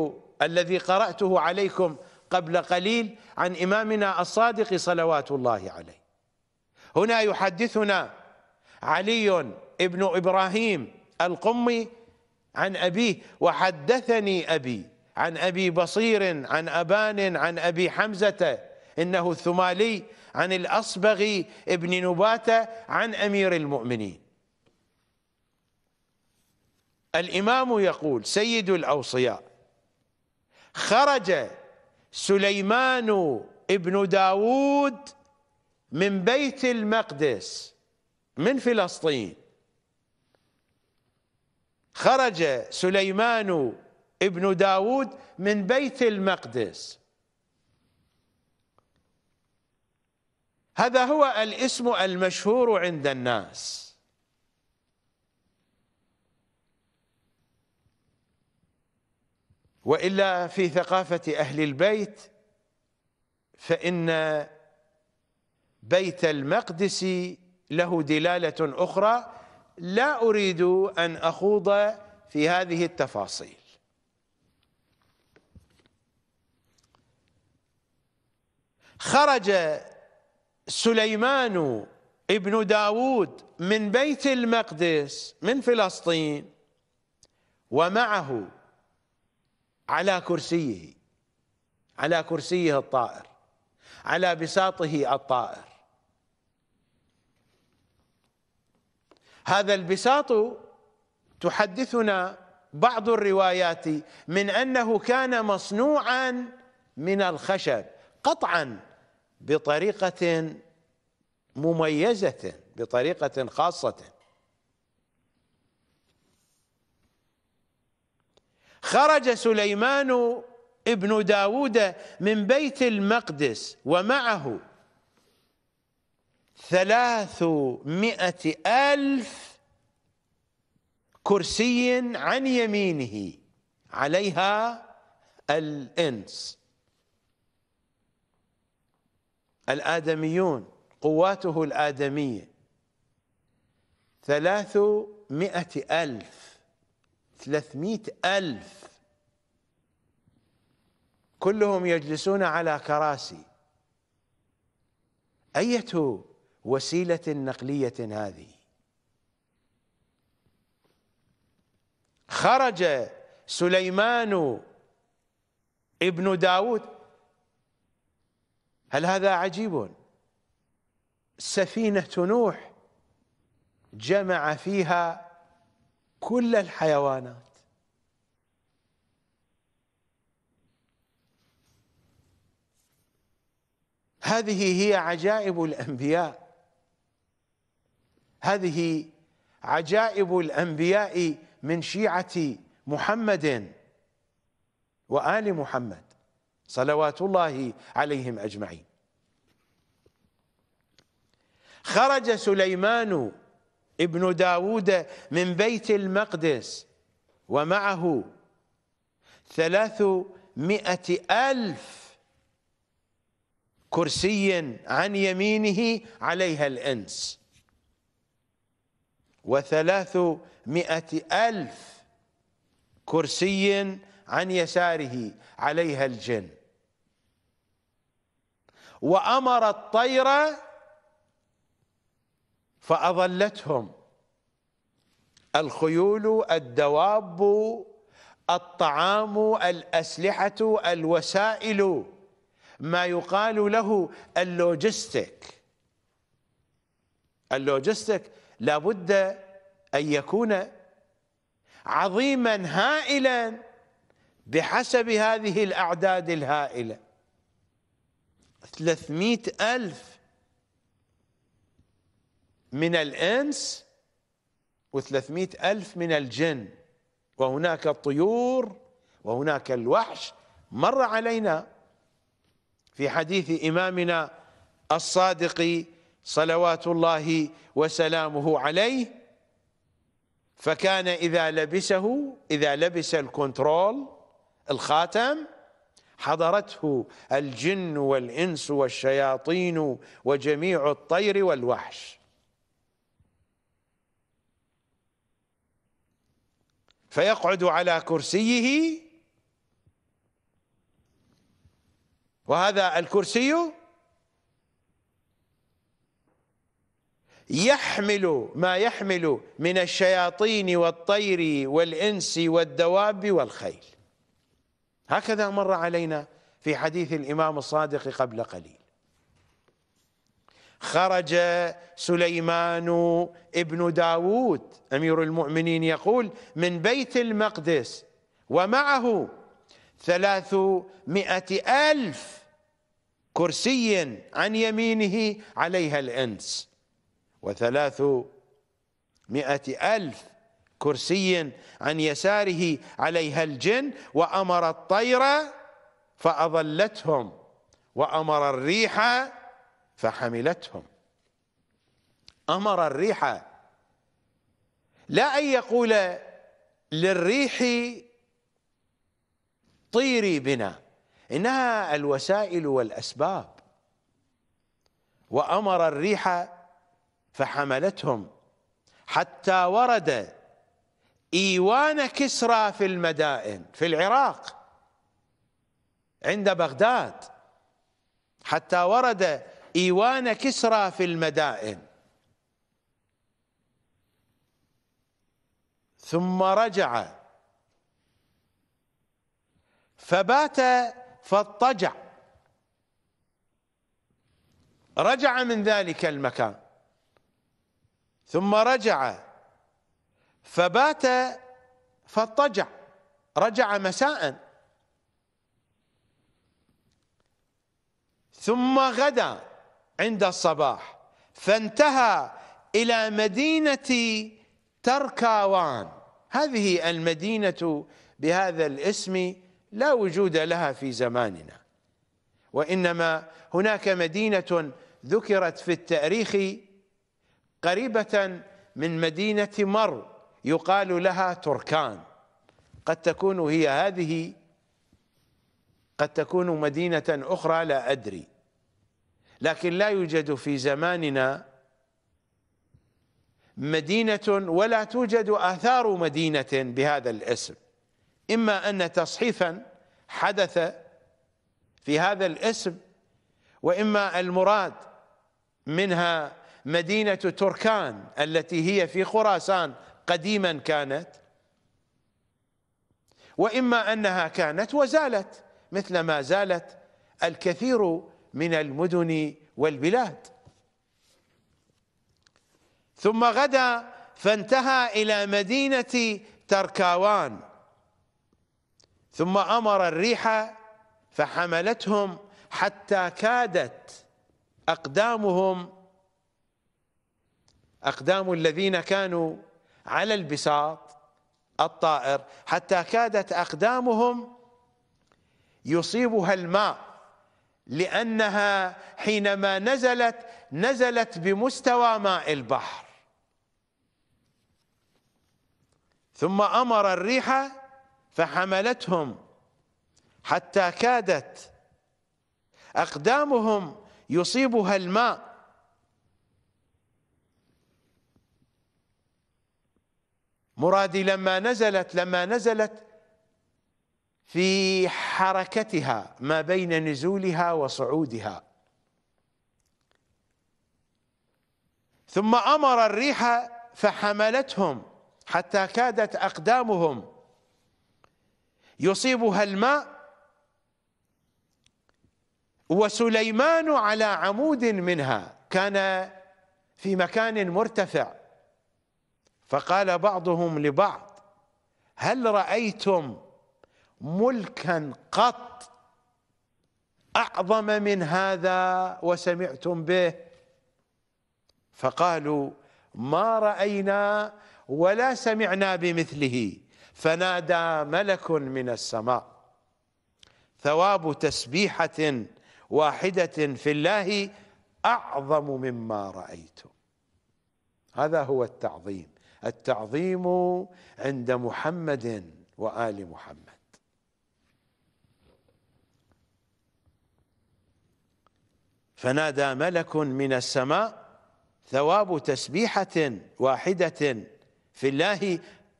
الذي قرأته عليكم قبل قليل عن إمامنا الصادق صلوات الله عليه هنا يحدثنا علي ابن إبراهيم القمي عن أبيه وحدثني أبي عن أبي بصير عن أبان عن أبي حمزة إنه الثمالي عن الأصبغي ابن نباتة عن أمير المؤمنين الإمام يقول سيد الأوصياء خرج سليمان ابن داود من بيت المقدس من فلسطين خرج سليمان ابن داود من بيت المقدس هذا هو الاسم المشهور عند الناس وإلا في ثقافة أهل البيت فإن بيت المقدس له دلالة أخرى لا أريد أن أخوض في هذه التفاصيل خرج سليمان ابن داود من بيت المقدس من فلسطين ومعه على كرسيه على كرسيه الطائر على بساطه الطائر هذا البساط تحدثنا بعض الروايات من انه كان مصنوعا من الخشب قطعا بطريقه مميزه بطريقه خاصه خرج سليمان ابن داود من بيت المقدس ومعه ثلاثمائة ألف كرسي عن يمينه عليها الإنس الآدميون قواته الآدمية ثلاثمائة ألف 300 ألف كلهم يجلسون على كراسي أية وسيلة نقلية هذه خرج سليمان ابن داود هل هذا عجيب سفينة نوح جمع فيها كل الحيوانات هذه هي عجائب الانبياء هذه عجائب الانبياء من شيعه محمد وال محمد صلوات الله عليهم اجمعين خرج سليمان ابن داود من بيت المقدس ومعه ثلاثمائة ألف كرسي عن يمينه عليها الإنس وثلاثمائة ألف كرسي عن يساره عليها الجن وأمر الطير فأظلتهم الخيول الدواب الطعام الأسلحة الوسائل ما يقال له اللوجستيك اللوجستيك لابد أن يكون عظيما هائلا بحسب هذه الأعداد الهائلة 300 ألف من الإنس و و300 ألف من الجن وهناك الطيور وهناك الوحش مر علينا في حديث إمامنا الصادق صلوات الله وسلامه عليه فكان إذا لبسه إذا لبس الكنترول الخاتم حضرته الجن والإنس والشياطين وجميع الطير والوحش فيقعد على كرسيه وهذا الكرسي يحمل ما يحمل من الشياطين والطير والإنس والدواب والخيل هكذا مر علينا في حديث الإمام الصادق قبل قليل خرج سليمان ابن داود أمير المؤمنين يقول من بيت المقدس ومعه ثلاثمائة ألف كرسي عن يمينه عليها الأنس وثلاثمائة ألف كرسي عن يساره عليها الجن وأمر الطير فأظلتهم وأمر الريح فحملتهم امر الريح لا ان يقول للريح طيري بنا انها الوسائل والاسباب وامر الريح فحملتهم حتى ورد ايوان كسرى في المدائن في العراق عند بغداد حتى ورد إيوان كسرى في المدائن ثم رجع فبات فاضطجع رجع من ذلك المكان ثم رجع فبات فاضطجع رجع مساء ثم غدا عند الصباح فانتهى إلى مدينة تركاوان هذه المدينة بهذا الاسم لا وجود لها في زماننا وإنما هناك مدينة ذكرت في التاريخ قريبة من مدينة مر يقال لها تركان قد تكون هي هذه قد تكون مدينة أخرى لا أدري لكن لا يوجد في زماننا مدينة ولا توجد آثار مدينة بهذا الاسم إما أن تصحيفا حدث في هذا الاسم وإما المراد منها مدينة تركان التي هي في خراسان قديما كانت وإما أنها كانت وزالت مثل ما زالت الكثير من المدن والبلاد ثم غدا فانتهى إلى مدينة تركاوان ثم أمر الريح فحملتهم حتى كادت أقدامهم أقدام الذين كانوا على البساط الطائر حتى كادت أقدامهم يصيبها الماء لأنها حينما نزلت نزلت بمستوى ماء البحر ثم أمر الريح فحملتهم حتى كادت أقدامهم يصيبها الماء مرادي لما نزلت لما نزلت في حركتها ما بين نزولها وصعودها ثم امر الريح فحملتهم حتى كادت اقدامهم يصيبها الماء وسليمان على عمود منها كان في مكان مرتفع فقال بعضهم لبعض هل رايتم ملكا قط اعظم من هذا وسمعتم به فقالوا ما راينا ولا سمعنا بمثله فنادى ملك من السماء ثواب تسبيحه واحده في الله اعظم مما رايتم هذا هو التعظيم التعظيم عند محمد وال محمد فنادى ملك من السماء ثواب تسبيحة واحدة في الله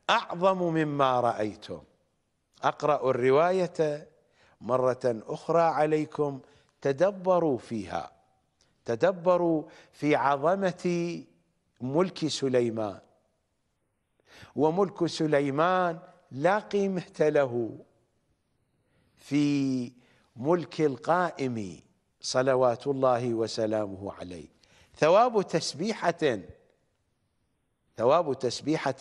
أعظم مما رأيتم أقرأ الرواية مرة أخرى عليكم تدبروا فيها تدبروا في عظمة ملك سليمان وملك سليمان لا قيمة له في ملك القائم صلوات الله وسلامه عليه ثواب تسبيحة ثواب تسبيحة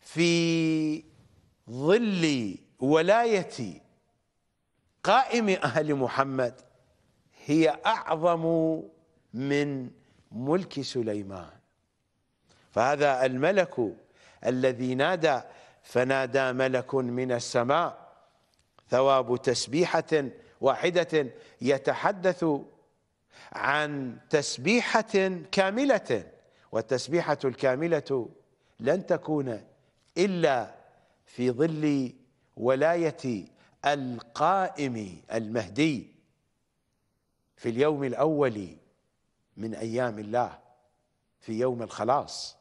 في ظل ولاية قائم أهل محمد هي أعظم من ملك سليمان فهذا الملك الذي نادى فنادى ملك من السماء ثواب تسبيحة واحدة يتحدث عن تسبيحة كاملة والتسبيحة الكاملة لن تكون إلا في ظل ولاية القائم المهدي في اليوم الأول من أيام الله في يوم الخلاص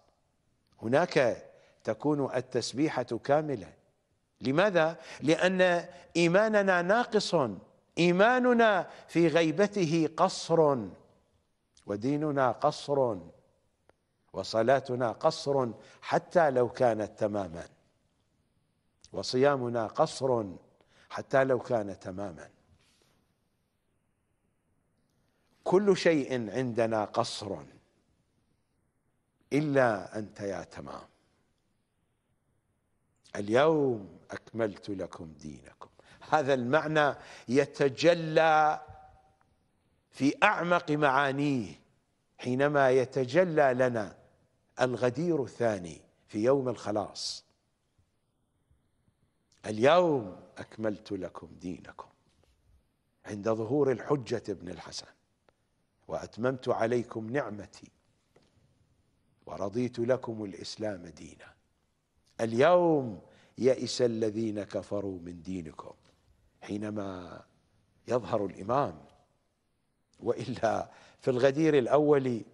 هناك تكون التسبيحة كاملة لماذا؟ لأن إيماننا ناقص إيماننا في غيبته قصر وديننا قصر وصلاتنا قصر حتى لو كانت تماما وصيامنا قصر حتى لو كان تماما كل شيء عندنا قصر إلا أنت يا تمام اليوم أكملت لكم دينكم هذا المعنى يتجلى في أعمق معانيه حينما يتجلى لنا الغدير الثاني في يوم الخلاص اليوم أكملت لكم دينكم عند ظهور الحجة ابن الحسن وأتممت عليكم نعمتي ورضيت لكم الإسلام دينا اليوم يئس الذين كفروا من دينكم حينما يظهر الامام والا في الغدير الاول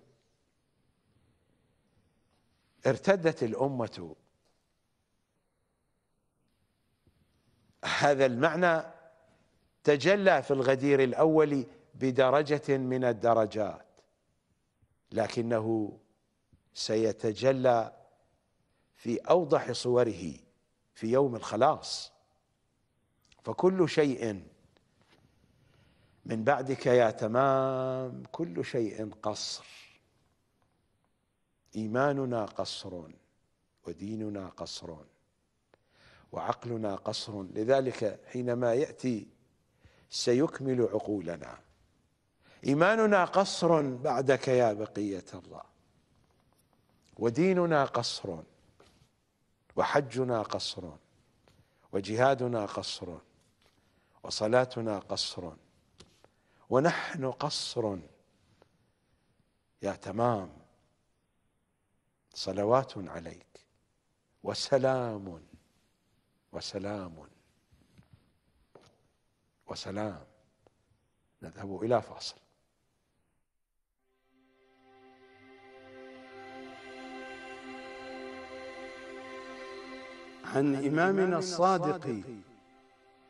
ارتدت الامه هذا المعنى تجلى في الغدير الاول بدرجه من الدرجات لكنه سيتجلى في اوضح صوره في يوم الخلاص فكل شيء من بعدك يا تمام كل شيء قصر ايماننا قصر وديننا قصر وعقلنا قصر لذلك حينما ياتي سيكمل عقولنا ايماننا قصر بعدك يا بقيه الله وديننا قصر وحجنا قصر وجهادنا قصر وصلاتنا قصر ونحن قصر يا تمام صلوات عليك وسلام وسلام وسلام نذهب الى فاصل عن امامنا الصادق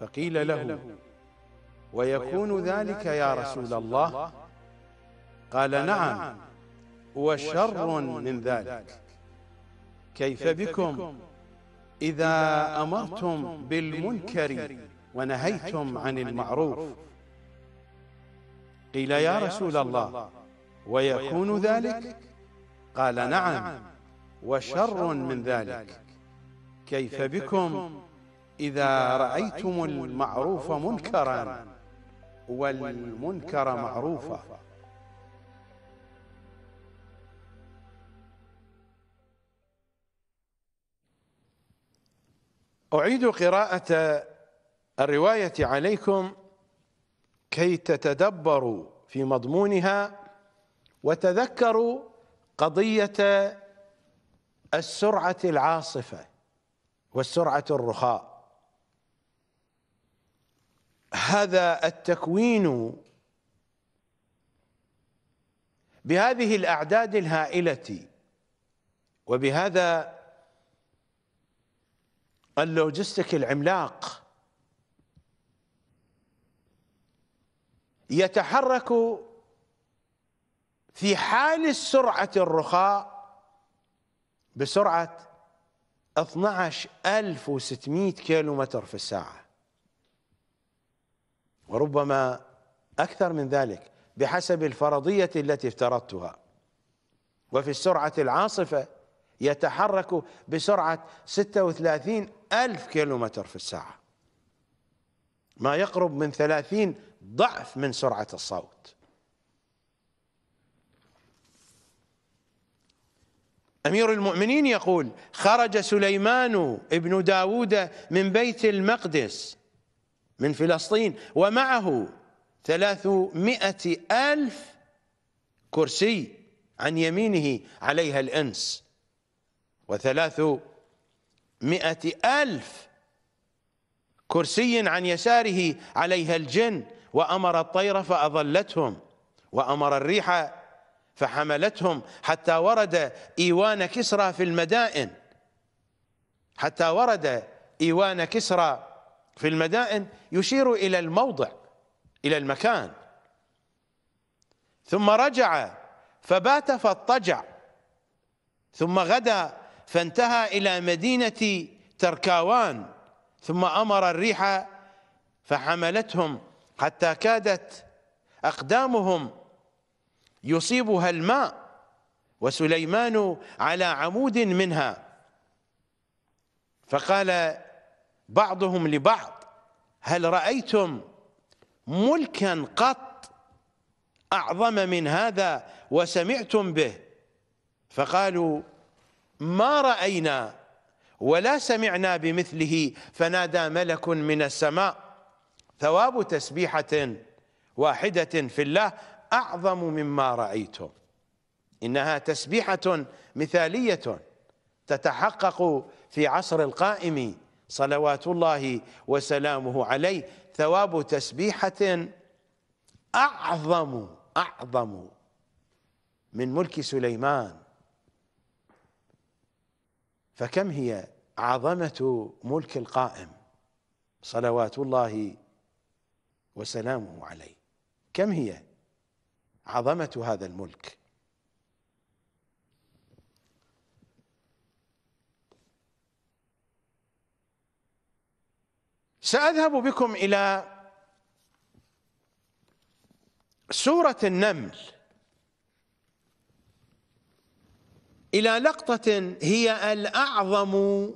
فقيل له ويكون ذلك يا رسول الله قال نعم, نعم، وشر من ذلك كيف بكم إذا أمرتم بالمنكر ونهيتم عن المعروف قيل يا رسول الله ويكون ذلك قال نعم, نعم. وشر من ذلك كيف بكم إذا رأيتم المعروف منكرا والمنكر معروفا أعيد قراءة الرواية عليكم كي تتدبروا في مضمونها وتذكروا قضية السرعة العاصفة والسرعة الرخاء هذا التكوين بهذه الأعداد الهائلة وبهذا اللوجستيك العملاق يتحرك في حال السرعة الرخاء بسرعة 12600 كيلومتر في الساعه وربما أكثر من ذلك بحسب الفرضية التي افترضتها وفي السرعة العاصفة يتحرك بسرعة 36 ألف كيلومتر في الساعة ما يقرب من 30 ضعف من سرعة الصوت أمير المؤمنين يقول خرج سليمان ابن داود من بيت المقدس من فلسطين ومعه ثلاثمائة ألف كرسي عن يمينه عليها الإنس وثلاثمائة ألف كرسي عن يساره عليها الجن وأمر الطير فأظلتهم وأمر الريح فحملتهم حتى ورد إيوان كسرى في المدائن حتى ورد إيوان كسرى في المدائن يشير إلى الموضع إلى المكان ثم رجع فبات فاضطجع ثم غدا فانتهى إلى مدينة تركاوان ثم أمر الريح فحملتهم حتى كادت أقدامهم يصيبها الماء وسليمان على عمود منها فقال بعضهم لبعض هل رأيتم ملكا قط أعظم من هذا وسمعتم به فقالوا ما رأينا ولا سمعنا بمثله فنادى ملك من السماء ثواب تسبيحة واحدة في الله أعظم مما رأيتم إنها تسبيحة مثالية تتحقق في عصر القائم صلوات الله وسلامه عليه ثواب تسبيحة أعظم أعظم من ملك سليمان فكم هي عظمة ملك القائم صلوات الله وسلامه عليه كم هي عظمة هذا الملك ساذهب بكم الى سوره النمل الى لقطه هي الاعظم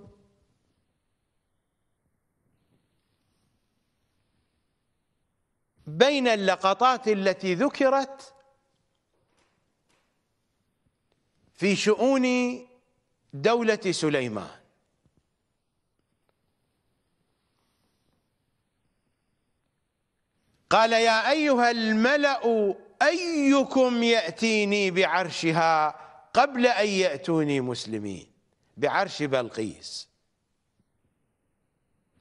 بين اللقطات التي ذكرت في شؤون دوله سليمان قال يا أيها الملأ أيكم يأتيني بعرشها قبل أن يأتوني مسلمين بعرش بلقيس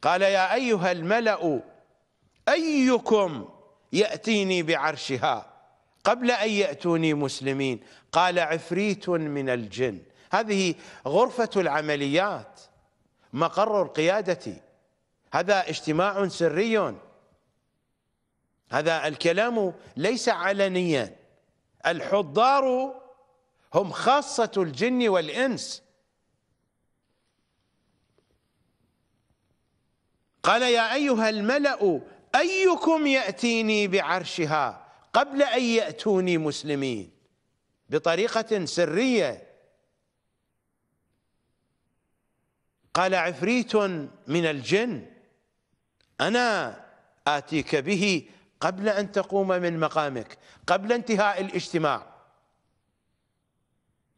قال يا أيها الملأ أيكم يأتيني بعرشها قبل أن يأتوني مسلمين قال عفريت من الجن هذه غرفة العمليات مقر القيادة هذا اجتماع سري هذا الكلام ليس علنيا الحضار هم خاصة الجن والإنس قال يا أيها الملأ أيكم يأتيني بعرشها قبل أن يأتوني مسلمين بطريقة سرية قال عفريت من الجن أنا آتيك به قبل أن تقوم من مقامك قبل انتهاء الاجتماع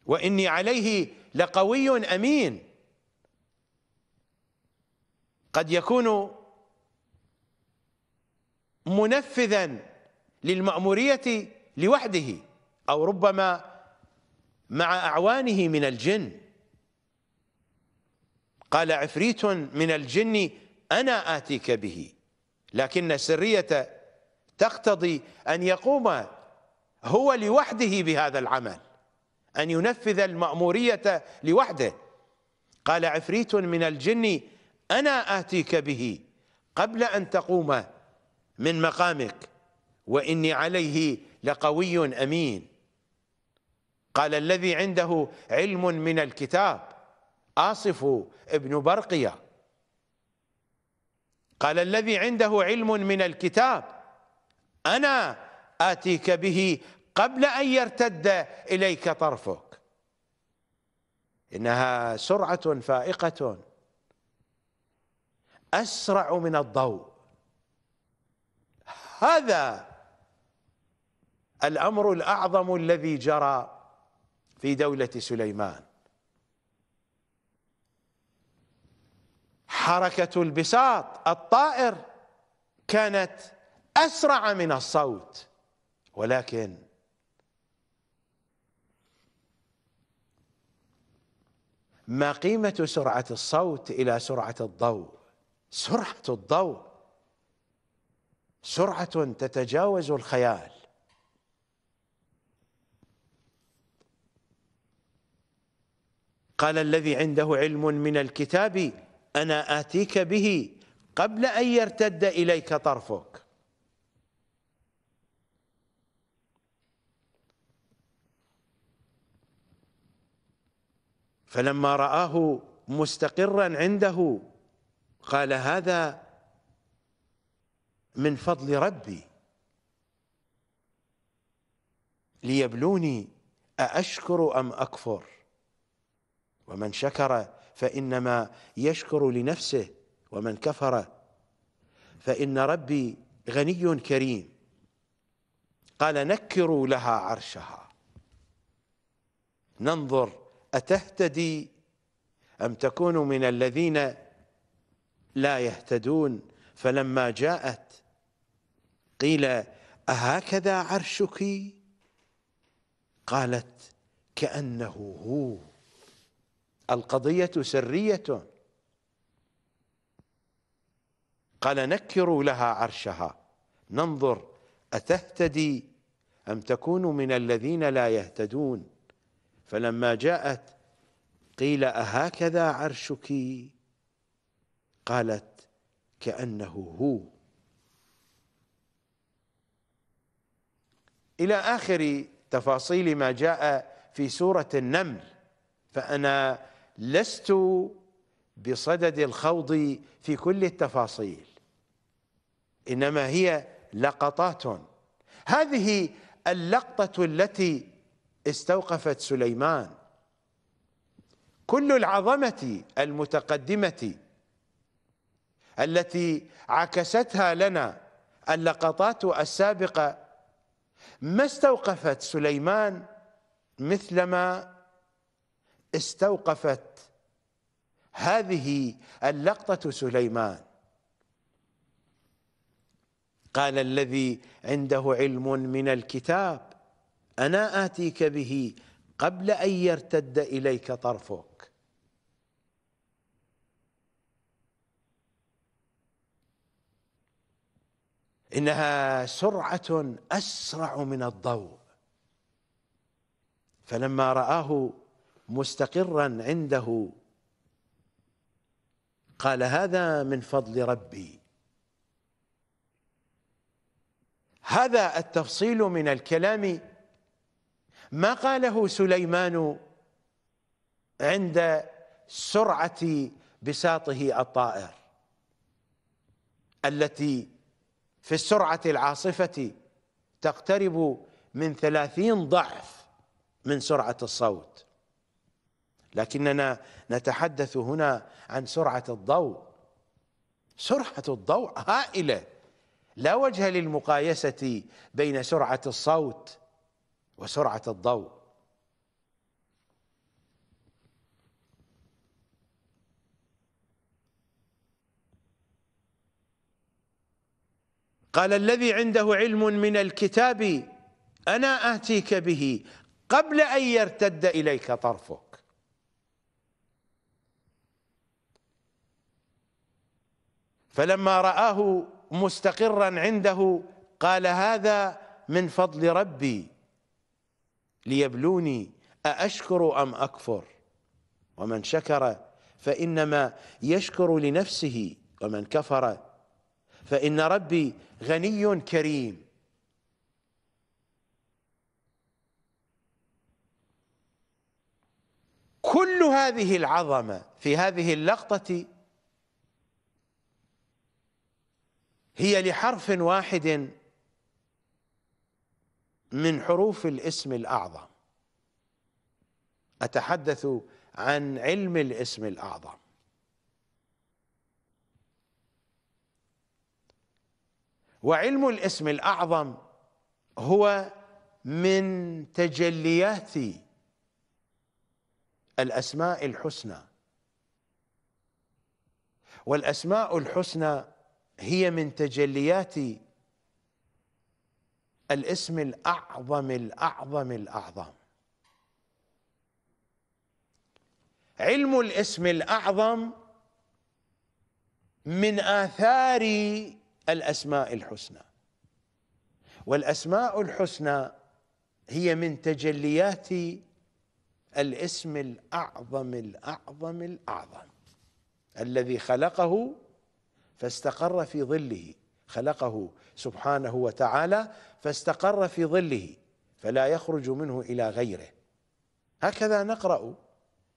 وإني عليه لقوي أمين قد يكون منفذا للمأمورية لوحده أو ربما مع أعوانه من الجن قال عفريت من الجن أنا آتيك به لكن سرية تقتضي أن يقوم هو لوحده بهذا العمل أن ينفذ المأمورية لوحده قال عفريت من الجن أنا آتيك به قبل أن تقوم من مقامك وإني عليه لقوي أمين قال الذي عنده علم من الكتاب آصف ابن برقية قال الذي عنده علم من الكتاب أنا آتيك به قبل أن يرتد إليك طرفك إنها سرعة فائقة أسرع من الضوء هذا الأمر الأعظم الذي جرى في دولة سليمان حركة البساط الطائر كانت أسرع من الصوت ولكن ما قيمة سرعة الصوت إلى سرعة الضوء سرعة الضوء سرعة تتجاوز الخيال قال الذي عنده علم من الكتاب أنا آتيك به قبل أن يرتد إليك طرفك فلما رآه مستقرا عنده قال هذا من فضل ربي ليبلوني أأشكر أم أكفر ومن شكر فإنما يشكر لنفسه ومن كفر فإن ربي غني كريم قال نكروا لها عرشها ننظر أتهتدي أم تكون من الذين لا يهتدون فلما جاءت قيل أهكذا عرشك قالت كأنه هو القضية سرية قال نكروا لها عرشها ننظر أتهتدي أم تكون من الذين لا يهتدون فلما جاءت قيل أهكذا عرشك قالت كأنه هو إلى آخر تفاصيل ما جاء في سورة النمل فأنا لست بصدد الخوض في كل التفاصيل إنما هي لقطات هذه اللقطة التي استوقفت سليمان كل العظمة المتقدمة التي عكستها لنا اللقطات السابقة ما استوقفت سليمان مثلما استوقفت هذه اللقطة سليمان قال الذي عنده علم من الكتاب أنا آتيك به قبل أن يرتد إليك طرفك إنها سرعة أسرع من الضوء فلما رآه مستقرا عنده قال هذا من فضل ربي هذا التفصيل من الكلام ما قاله سليمان عند سرعة بساطه الطائر التي في السرعة العاصفة تقترب من ثلاثين ضعف من سرعة الصوت لكننا نتحدث هنا عن سرعة الضوء سرعة الضوء هائلة لا وجه للمقايسة بين سرعة الصوت وسرعه الضوء قال الذي عنده علم من الكتاب انا اتيك به قبل ان يرتد اليك طرفك فلما راه مستقرا عنده قال هذا من فضل ربي ليبلوني أأشكر أم أكفر ومن شكر فإنما يشكر لنفسه ومن كفر فإن ربي غني كريم كل هذه العظمة في هذه اللقطة هي لحرف واحد من حروف الاسم الاعظم اتحدث عن علم الاسم الاعظم وعلم الاسم الاعظم هو من تجليات الاسماء الحسنى والاسماء الحسنى هي من تجليات الاسم الاعظم الاعظم الاعظم علم الاسم الاعظم من اثار الاسماء الحسنى والاسماء الحسنى هي من تجليات الاسم الاعظم الاعظم الاعظم الذي خلقه فاستقر في ظله خلقه سبحانه وتعالى فاستقر في ظله فلا يخرج منه إلى غيره هكذا نقرأ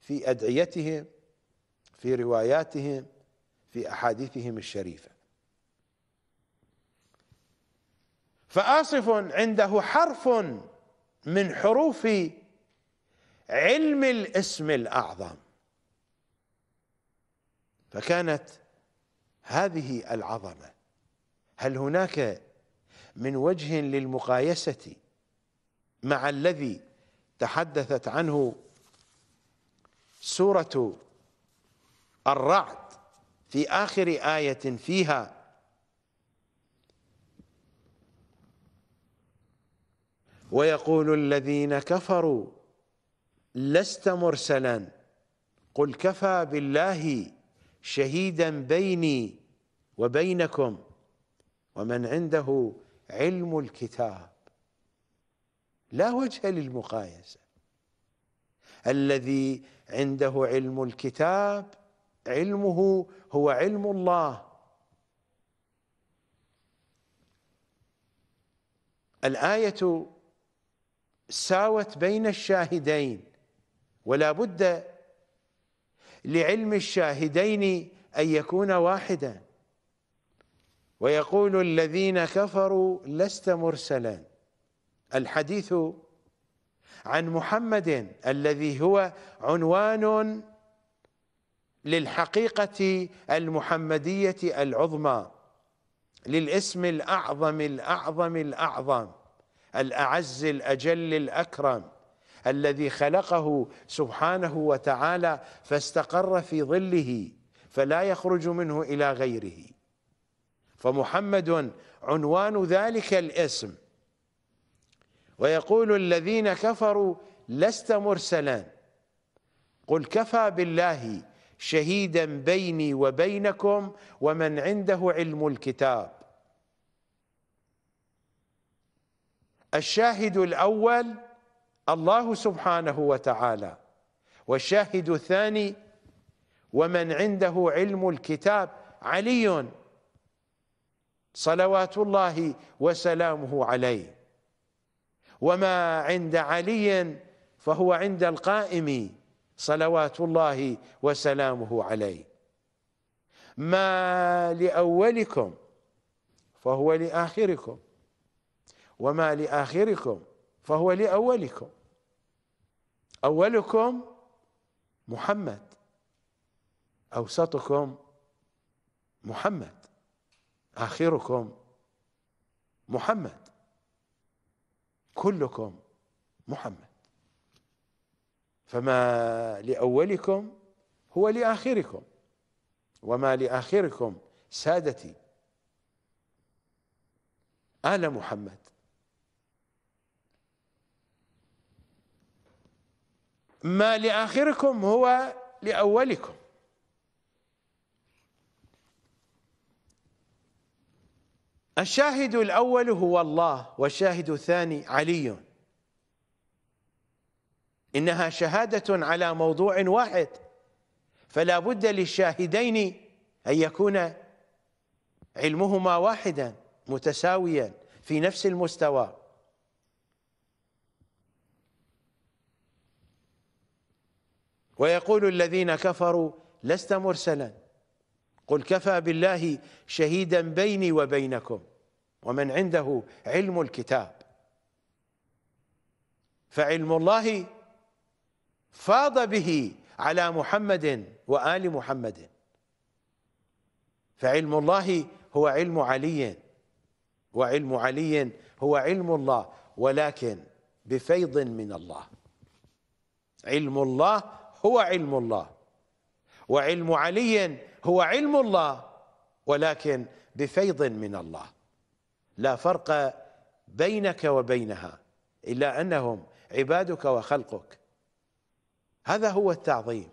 في أدعيتهم في رواياتهم في أحاديثهم الشريفة فآصف عنده حرف من حروف علم الاسم الأعظم فكانت هذه العظمة هل هناك من وجه للمقايسة مع الذي تحدثت عنه سورة الرعد في آخر آية فيها ويقول الذين كفروا لست مرسلا قل كفى بالله شهيدا بيني وبينكم ومن عنده علم الكتاب لا وجه للمقايسه الذي عنده علم الكتاب علمه هو علم الله الايه ساوت بين الشاهدين ولا بد لعلم الشاهدين ان يكون واحدا ويقول الذين كفروا لست مرسلا الحديث عن محمد الذي هو عنوان للحقيقة المحمدية العظمى للاسم الأعظم الأعظم الأعظم الأعز الأجل الأكرم الذي خلقه سبحانه وتعالى فاستقر في ظله فلا يخرج منه إلى غيره فمحمد عنوان ذلك الاسم ويقول الذين كفروا لست مرسلا قل كفى بالله شهيدا بيني وبينكم ومن عنده علم الكتاب الشاهد الاول الله سبحانه وتعالى والشاهد الثاني ومن عنده علم الكتاب علي صلوات الله وسلامه عليه وما عند علي فهو عند القائم صلوات الله وسلامه عليه ما لأولكم فهو لآخركم وما لآخركم فهو لأولكم أولكم محمد أوسطكم محمد آخركم محمد كلكم محمد فما لأولكم هو لآخركم وما لآخركم سادتي آل محمد ما لآخركم هو لأولكم الشاهد الأول هو الله والشاهد الثاني علي إنها شهادة على موضوع واحد فلا بد للشاهدين أن يكون علمهما واحدا متساويا في نفس المستوى ويقول الذين كفروا لست مرسلا قل كفى بالله شهيدا بيني وبينكم ومن عنده علم الكتاب فعلم الله فاض به على محمد وآل محمد فعلم الله هو علم علي وعلم علي هو علم الله ولكن بفيض من الله علم الله هو علم الله وعلم علي هو علم الله ولكن بفيض من الله لا فرق بينك وبينها إلا أنهم عبادك وخلقك هذا هو التعظيم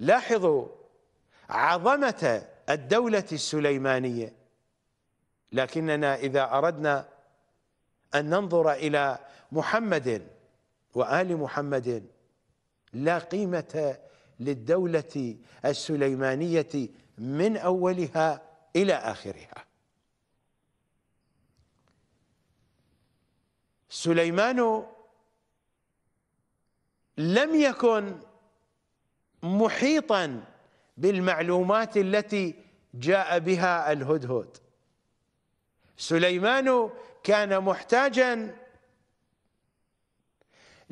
لاحظوا عظمة الدولة السليمانية لكننا إذا أردنا أن ننظر إلى محمد وآل محمد لا قيمة للدولة السليمانية من أولها إلى آخرها سليمان لم يكن محيطا بالمعلومات التي جاء بها الهدهد سليمان كان محتاجا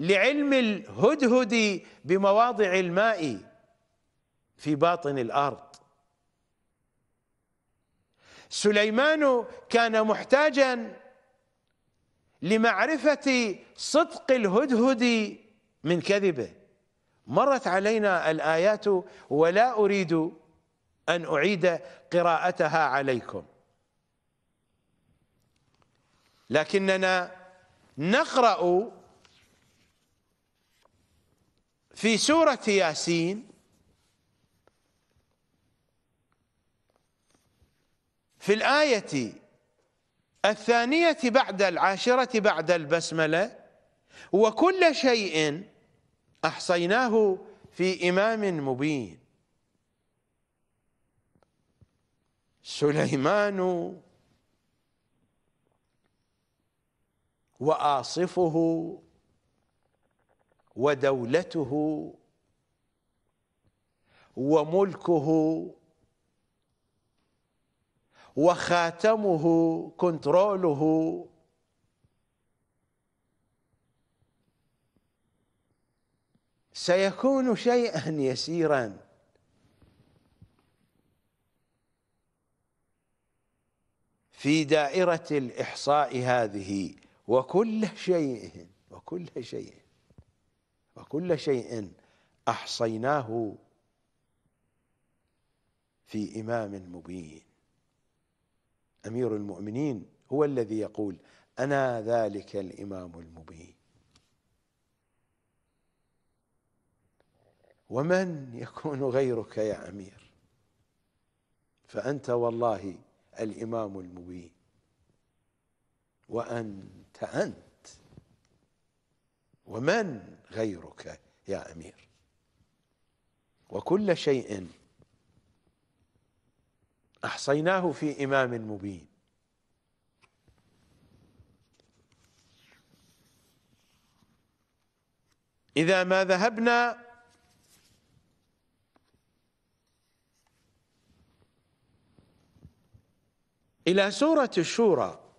لعلم الهدهد بمواضع الماء في باطن الارض سليمان كان محتاجا لمعرفه صدق الهدهد من كذبه مرت علينا الايات ولا اريد ان اعيد قراءتها عليكم لكننا نقرا في سورة ياسين في الآية الثانية بعد العاشرة بعد البسملة وكل شيء أحصيناه في إمام مبين سليمان وآصفه ودولته وملكه وخاتمه كنتروله سيكون شيئا يسيرا في دائرة الإحصاء هذه وكل شيء وكل شيء وكل شيء أحصيناه في إمام مبين أمير المؤمنين هو الذي يقول أنا ذلك الإمام المبين ومن يكون غيرك يا أمير فأنت والله الإمام المبين وأنت أنت ومن غيرك يا أمير وكل شيء أحصيناه في إمام مبين إذا ما ذهبنا إلى سورة الشورى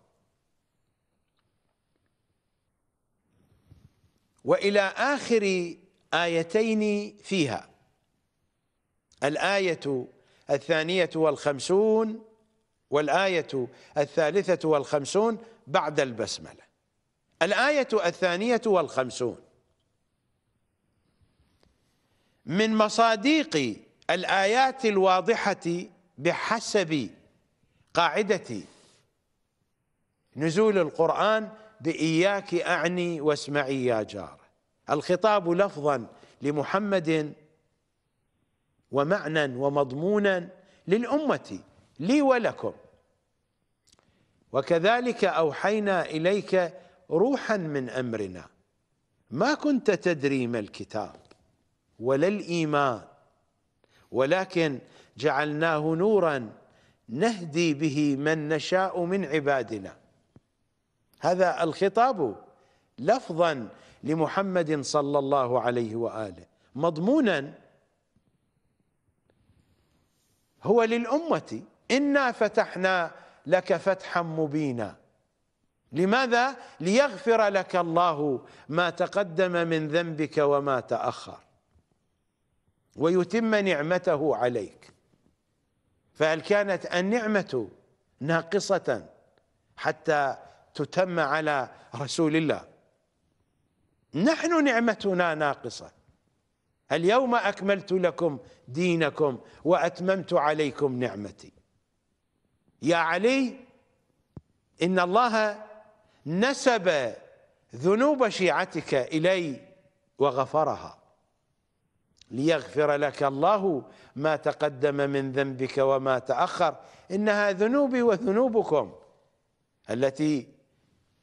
والى اخر ايتين فيها الايه الثانيه والخمسون والايه الثالثه والخمسون بعد البسمله الايه الثانيه والخمسون من مصاديق الايات الواضحه بحسب قاعده نزول القرآن بإياك أعني واسمعي يا جار الخطاب لفظا لمحمد ومعنى ومضمونا للأمة لي ولكم وكذلك أوحينا إليك روحا من أمرنا ما كنت تدري ما الكتاب ولا الإيمان ولكن جعلناه نورا نهدي به من نشاء من عبادنا هذا الخطاب لفظا لمحمد صلى الله عليه واله مضمونا هو للامه انا فتحنا لك فتحا مبينا لماذا ليغفر لك الله ما تقدم من ذنبك وما تاخر ويتم نعمته عليك فهل كانت النعمه ناقصه حتى تتم على رسول الله نحن نعمتنا ناقصه اليوم اكملت لكم دينكم واتممت عليكم نعمتي يا علي ان الله نسب ذنوب شيعتك الي وغفرها ليغفر لك الله ما تقدم من ذنبك وما تاخر انها ذنوبي وذنوبكم التي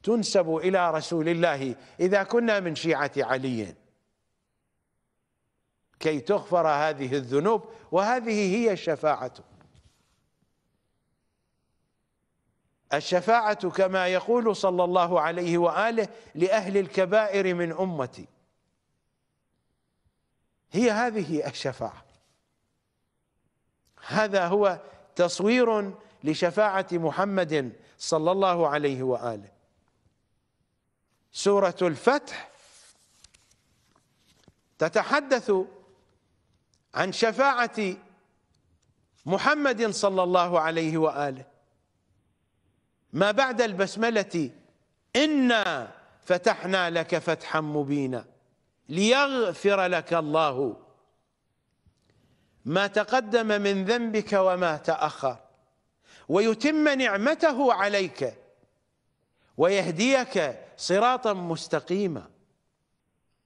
تنسب إلى رسول الله إذا كنا من شيعة علي كي تغفر هذه الذنوب وهذه هي الشفاعة الشفاعة كما يقول صلى الله عليه وآله لأهل الكبائر من أمتي هي هذه الشفاعة هذا هو تصوير لشفاعة محمد صلى الله عليه وآله سورة الفتح تتحدث عن شفاعة محمد صلى الله عليه وآله ما بعد البسملة إنا فتحنا لك فتحا مبينا ليغفر لك الله ما تقدم من ذنبك وما تأخر ويتم نعمته عليك ويهديك صراطا مستقيما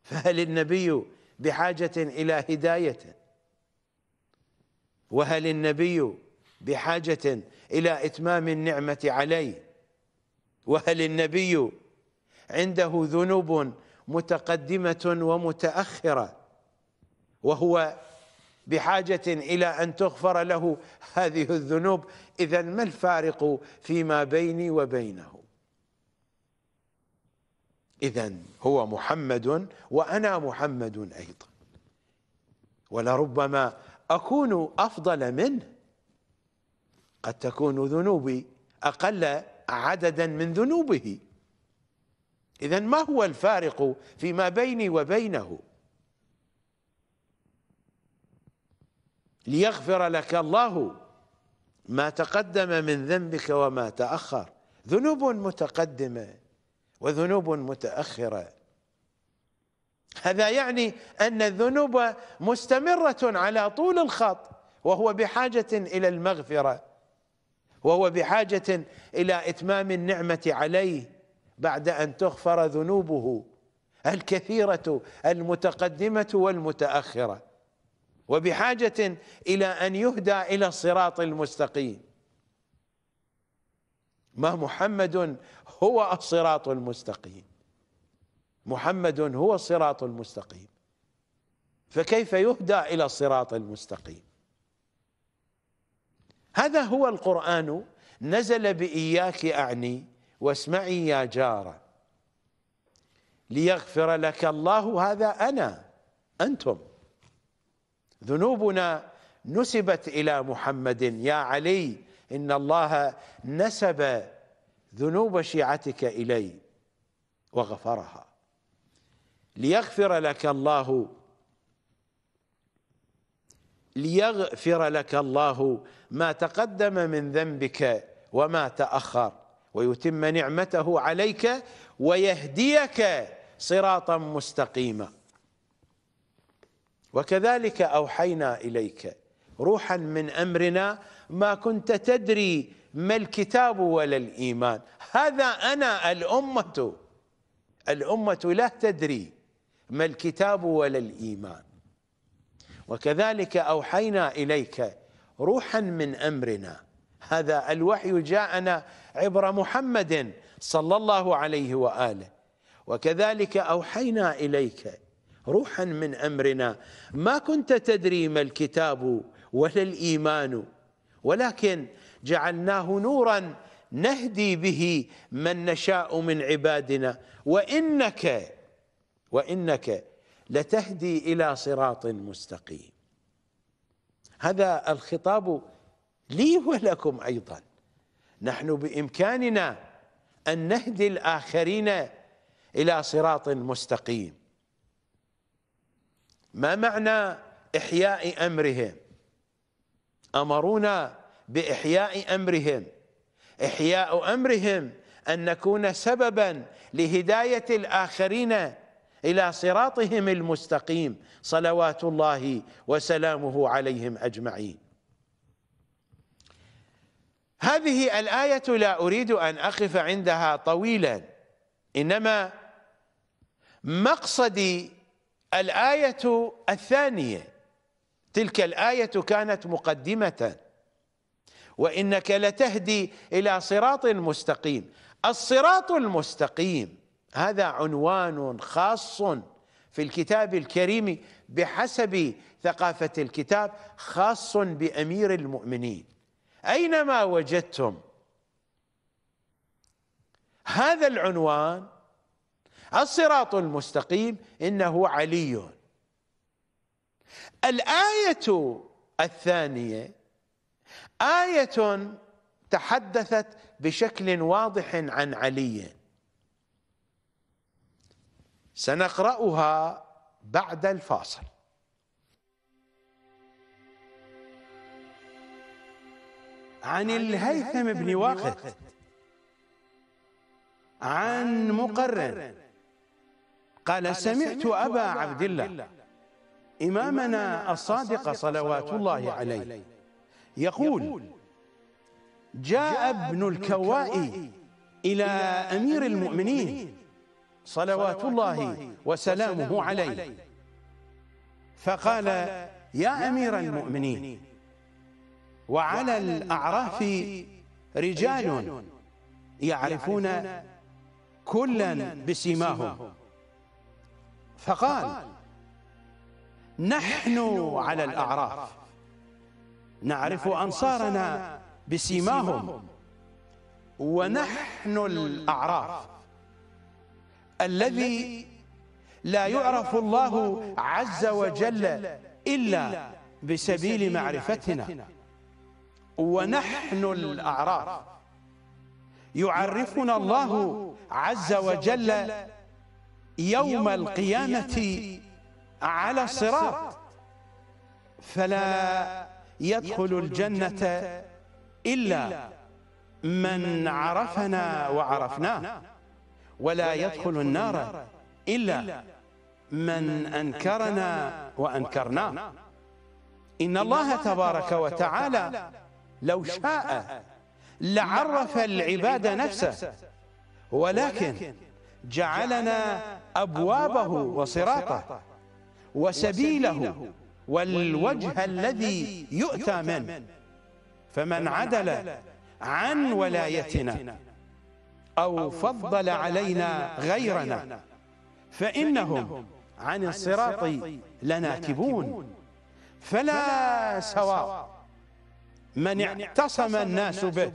فهل النبي بحاجة إلى هداية وهل النبي بحاجة إلى إتمام النعمة عليه وهل النبي عنده ذنوب متقدمة ومتأخرة وهو بحاجة إلى أن تغفر له هذه الذنوب إذا ما الفارق فيما بيني وبينه إذا هو محمد وأنا محمد أيضا ولربما أكون أفضل منه قد تكون ذنوبي أقل عددا من ذنوبه إذا ما هو الفارق فيما بيني وبينه ليغفر لك الله ما تقدم من ذنبك وما تأخر ذنوب متقدمة وذنوب متأخرة هذا يعني أن الذنوب مستمرة على طول الخط وهو بحاجة إلى المغفرة وهو بحاجة إلى إتمام النعمة عليه بعد أن تغفر ذنوبه الكثيرة المتقدمة والمتأخرة وبحاجة إلى أن يهدى إلى الصراط المستقيم ما محمد هو الصراط المستقيم محمد هو الصراط المستقيم فكيف يهدى إلى الصراط المستقيم هذا هو القرآن نزل بإياك أعني واسمعي يا جارة ليغفر لك الله هذا أنا أنتم ذنوبنا نسبت إلى محمد يا علي إن الله نسب ذنوب شيعتك إلي وغفرها ليغفر لك الله ليغفر لك الله ما تقدم من ذنبك وما تأخر ويتم نعمته عليك ويهديك صراطا مستقيما وكذلك أوحينا إليك روحا من أمرنا ما كنت تدري ما الكتاب ولا الإيمان هذا أنا الأمة الأمة لا تدري ما الكتاب ولا الإيمان وكذلك أوحينا إليك روحا من أمرنا هذا الوحي جاءنا عبر محمد صلى الله عليه وآله وكذلك أوحينا إليك روحا من أمرنا ما كنت تدري ما الكتاب ولا الإيمان ولكن جعلناه نورا نهدي به من نشاء من عبادنا وانك وانك لتهدي الى صراط مستقيم هذا الخطاب لي ولكم ايضا نحن بامكاننا ان نهدي الاخرين الى صراط مستقيم ما معنى احياء امرهم امرونا باحياء امرهم احياء امرهم ان نكون سببا لهدايه الاخرين الى صراطهم المستقيم صلوات الله وسلامه عليهم اجمعين هذه الايه لا اريد ان اقف عندها طويلا انما مقصدي الايه الثانيه تلك الايه كانت مقدمه وانك لتهدي الى صراط مستقيم الصراط المستقيم هذا عنوان خاص في الكتاب الكريم بحسب ثقافه الكتاب خاص بامير المؤمنين اينما وجدتم هذا العنوان الصراط المستقيم انه علي الايه الثانيه آية تحدثت بشكل واضح عن علي سنقرأها بعد الفاصل عن الهيثم بن واقد عن مقرن قال سمعت أبا عبد الله إمامنا الصادق صلوات الله عليه يقول جاء ابن الكواء إلى أمير المؤمنين صلوات الله وسلامه عليه فقال يا أمير المؤمنين وعلى الأعراف رجال يعرفون كلا بسيماهم فقال نحن على الأعراف نعرف أنصارنا بسيماهم ونحن الأعراف الذي لا يعرف الله عز وجل إلا بسبيل معرفتنا ونحن الأعراف يعرفنا الله عز وجل يوم القيامة على الصراط فلا يدخل الجنة إلا من عرفنا وعرفناه ولا يدخل النار إلا من أنكرنا وأنكرناه إن الله تبارك وتعالى لو شاء لعرف العباد نفسه ولكن جعلنا أبوابه وصراطه وسبيله والوجه الذي يؤتى منه فمن عدل عن ولايتنا أو فضل علينا غيرنا فإنهم عن الصراط لناكبون فلا سواء من اعتصم الناس به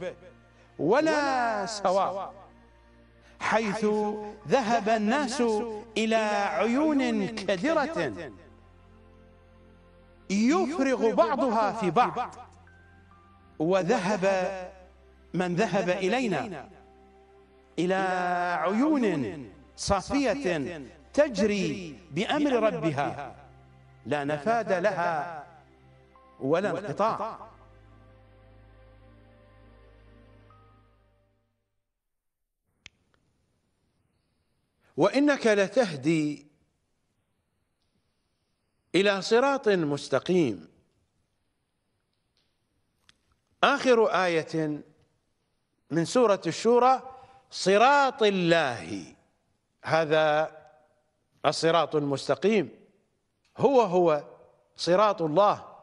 ولا سواء حيث ذهب الناس إلى عيون كدرة يفرغ بعضها في بعض وذهب من ذهب إلينا إلى عيون صافية تجري بأمر ربها لا نفاد لها ولا انقطاع وإنك لتهدي إلى صراط مستقيم آخر آية من سورة الشورى صراط الله هذا الصراط المستقيم هو هو صراط الله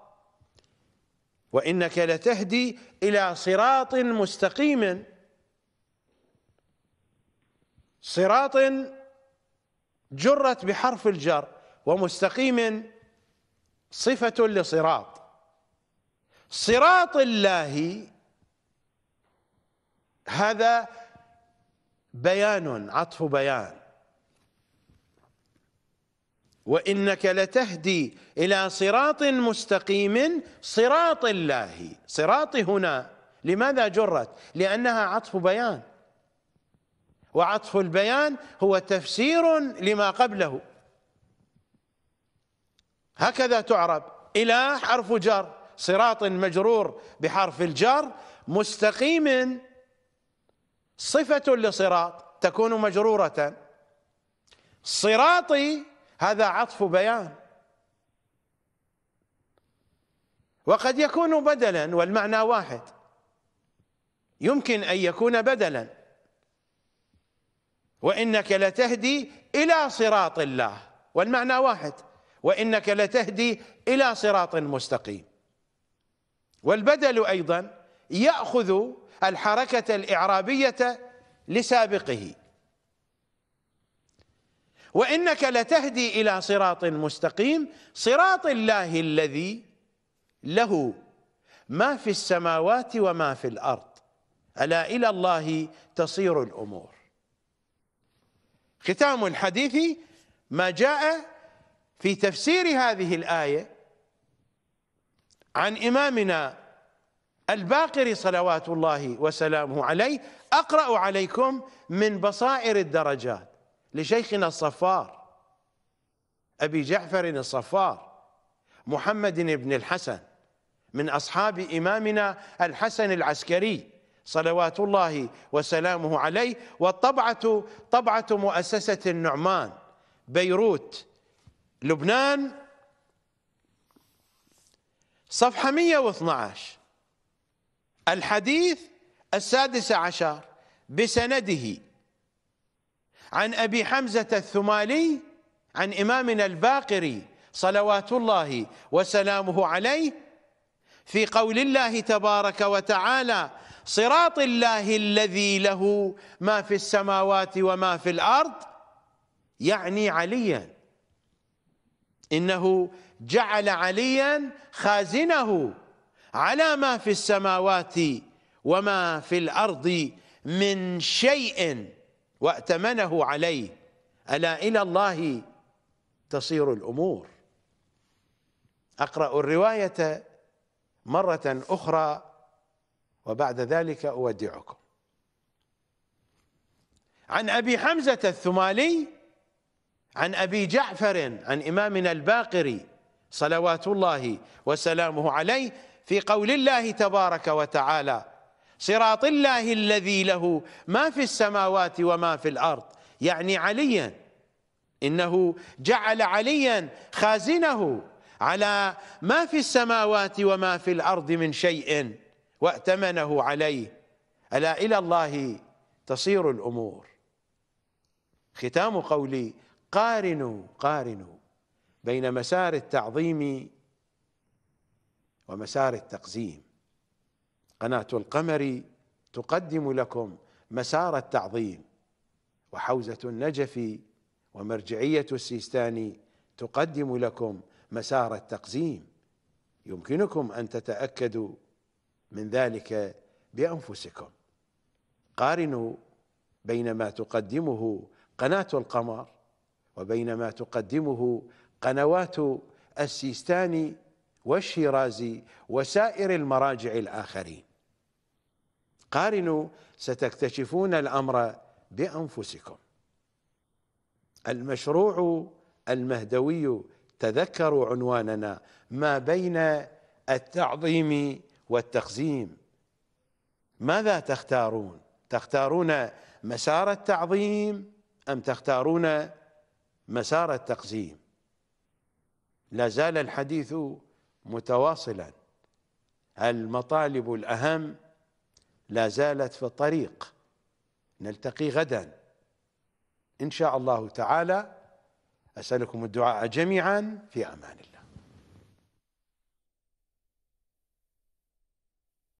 وإنك لتهدي إلى صراط مستقيم صراط جرت بحرف الجر ومستقيم صفة لصراط صراط الله هذا بيان عطف بيان وانك لتهدي الى صراط مستقيم صراط الله صراط هنا لماذا جرت لانها عطف بيان وعطف البيان هو تفسير لما قبله هكذا تعرب إلى حرف جر صراط مجرور بحرف الجر مستقيم صفة لصراط تكون مجرورة صراطي هذا عطف بيان وقد يكون بدلا والمعنى واحد يمكن أن يكون بدلا وإنك لتهدي إلى صراط الله والمعنى واحد وانك لتهدي الى صراط مستقيم والبدل ايضا ياخذ الحركه الاعرابيه لسابقه وانك لتهدي الى صراط مستقيم صراط الله الذي له ما في السماوات وما في الارض الا الى الله تصير الامور ختام الحديث ما جاء في تفسير هذه الآية عن إمامنا الباقر صلوات الله وسلامه عليه أقرأ عليكم من بصائر الدرجات لشيخنا الصفار أبي جعفر الصفار محمد بن الحسن من أصحاب إمامنا الحسن العسكري صلوات الله وسلامه عليه والطبعة طبعة مؤسسة النعمان بيروت لبنان صفحة 112 الحديث السادس عشر بسنده عن أبي حمزة الثمالي عن إمامنا الباقري صلوات الله وسلامه عليه في قول الله تبارك وتعالى صراط الله الذي له ما في السماوات وما في الأرض يعني عليا إنه جعل عليا خازنه على ما في السماوات وما في الأرض من شيء وأتمنه عليه ألا إلى الله تصير الأمور أقرأ الرواية مرة أخرى وبعد ذلك أودعكم عن أبي حمزة الثمالي عن أبي جعفر عن إمامنا الباقري صلوات الله وسلامه عليه في قول الله تبارك وتعالى صراط الله الذي له ما في السماوات وما في الأرض يعني عليا إنه جعل عليا خازنه على ما في السماوات وما في الأرض من شيء وأتمنه عليه ألا إلى الله تصير الأمور ختام قولي قارنوا قارنوا بين مسار التعظيم ومسار التقزيم قناة القمر تقدم لكم مسار التعظيم وحوزة النجف ومرجعية السيستاني تقدم لكم مسار التقزيم يمكنكم أن تتأكدوا من ذلك بأنفسكم قارنوا بين ما تقدمه قناة القمر وبين ما تقدمه قنوات السيستاني والشيرازي وسائر المراجع الآخرين قارنوا ستكتشفون الأمر بأنفسكم المشروع المهدوي تذكروا عنواننا ما بين التعظيم والتخزيم ماذا تختارون تختارون مسار التعظيم أم تختارون مسار التقسيم لا زال الحديث متواصلا المطالب الأهم لا زالت في الطريق نلتقي غدا إن شاء الله تعالى أسألكم الدعاء جميعا في أمان الله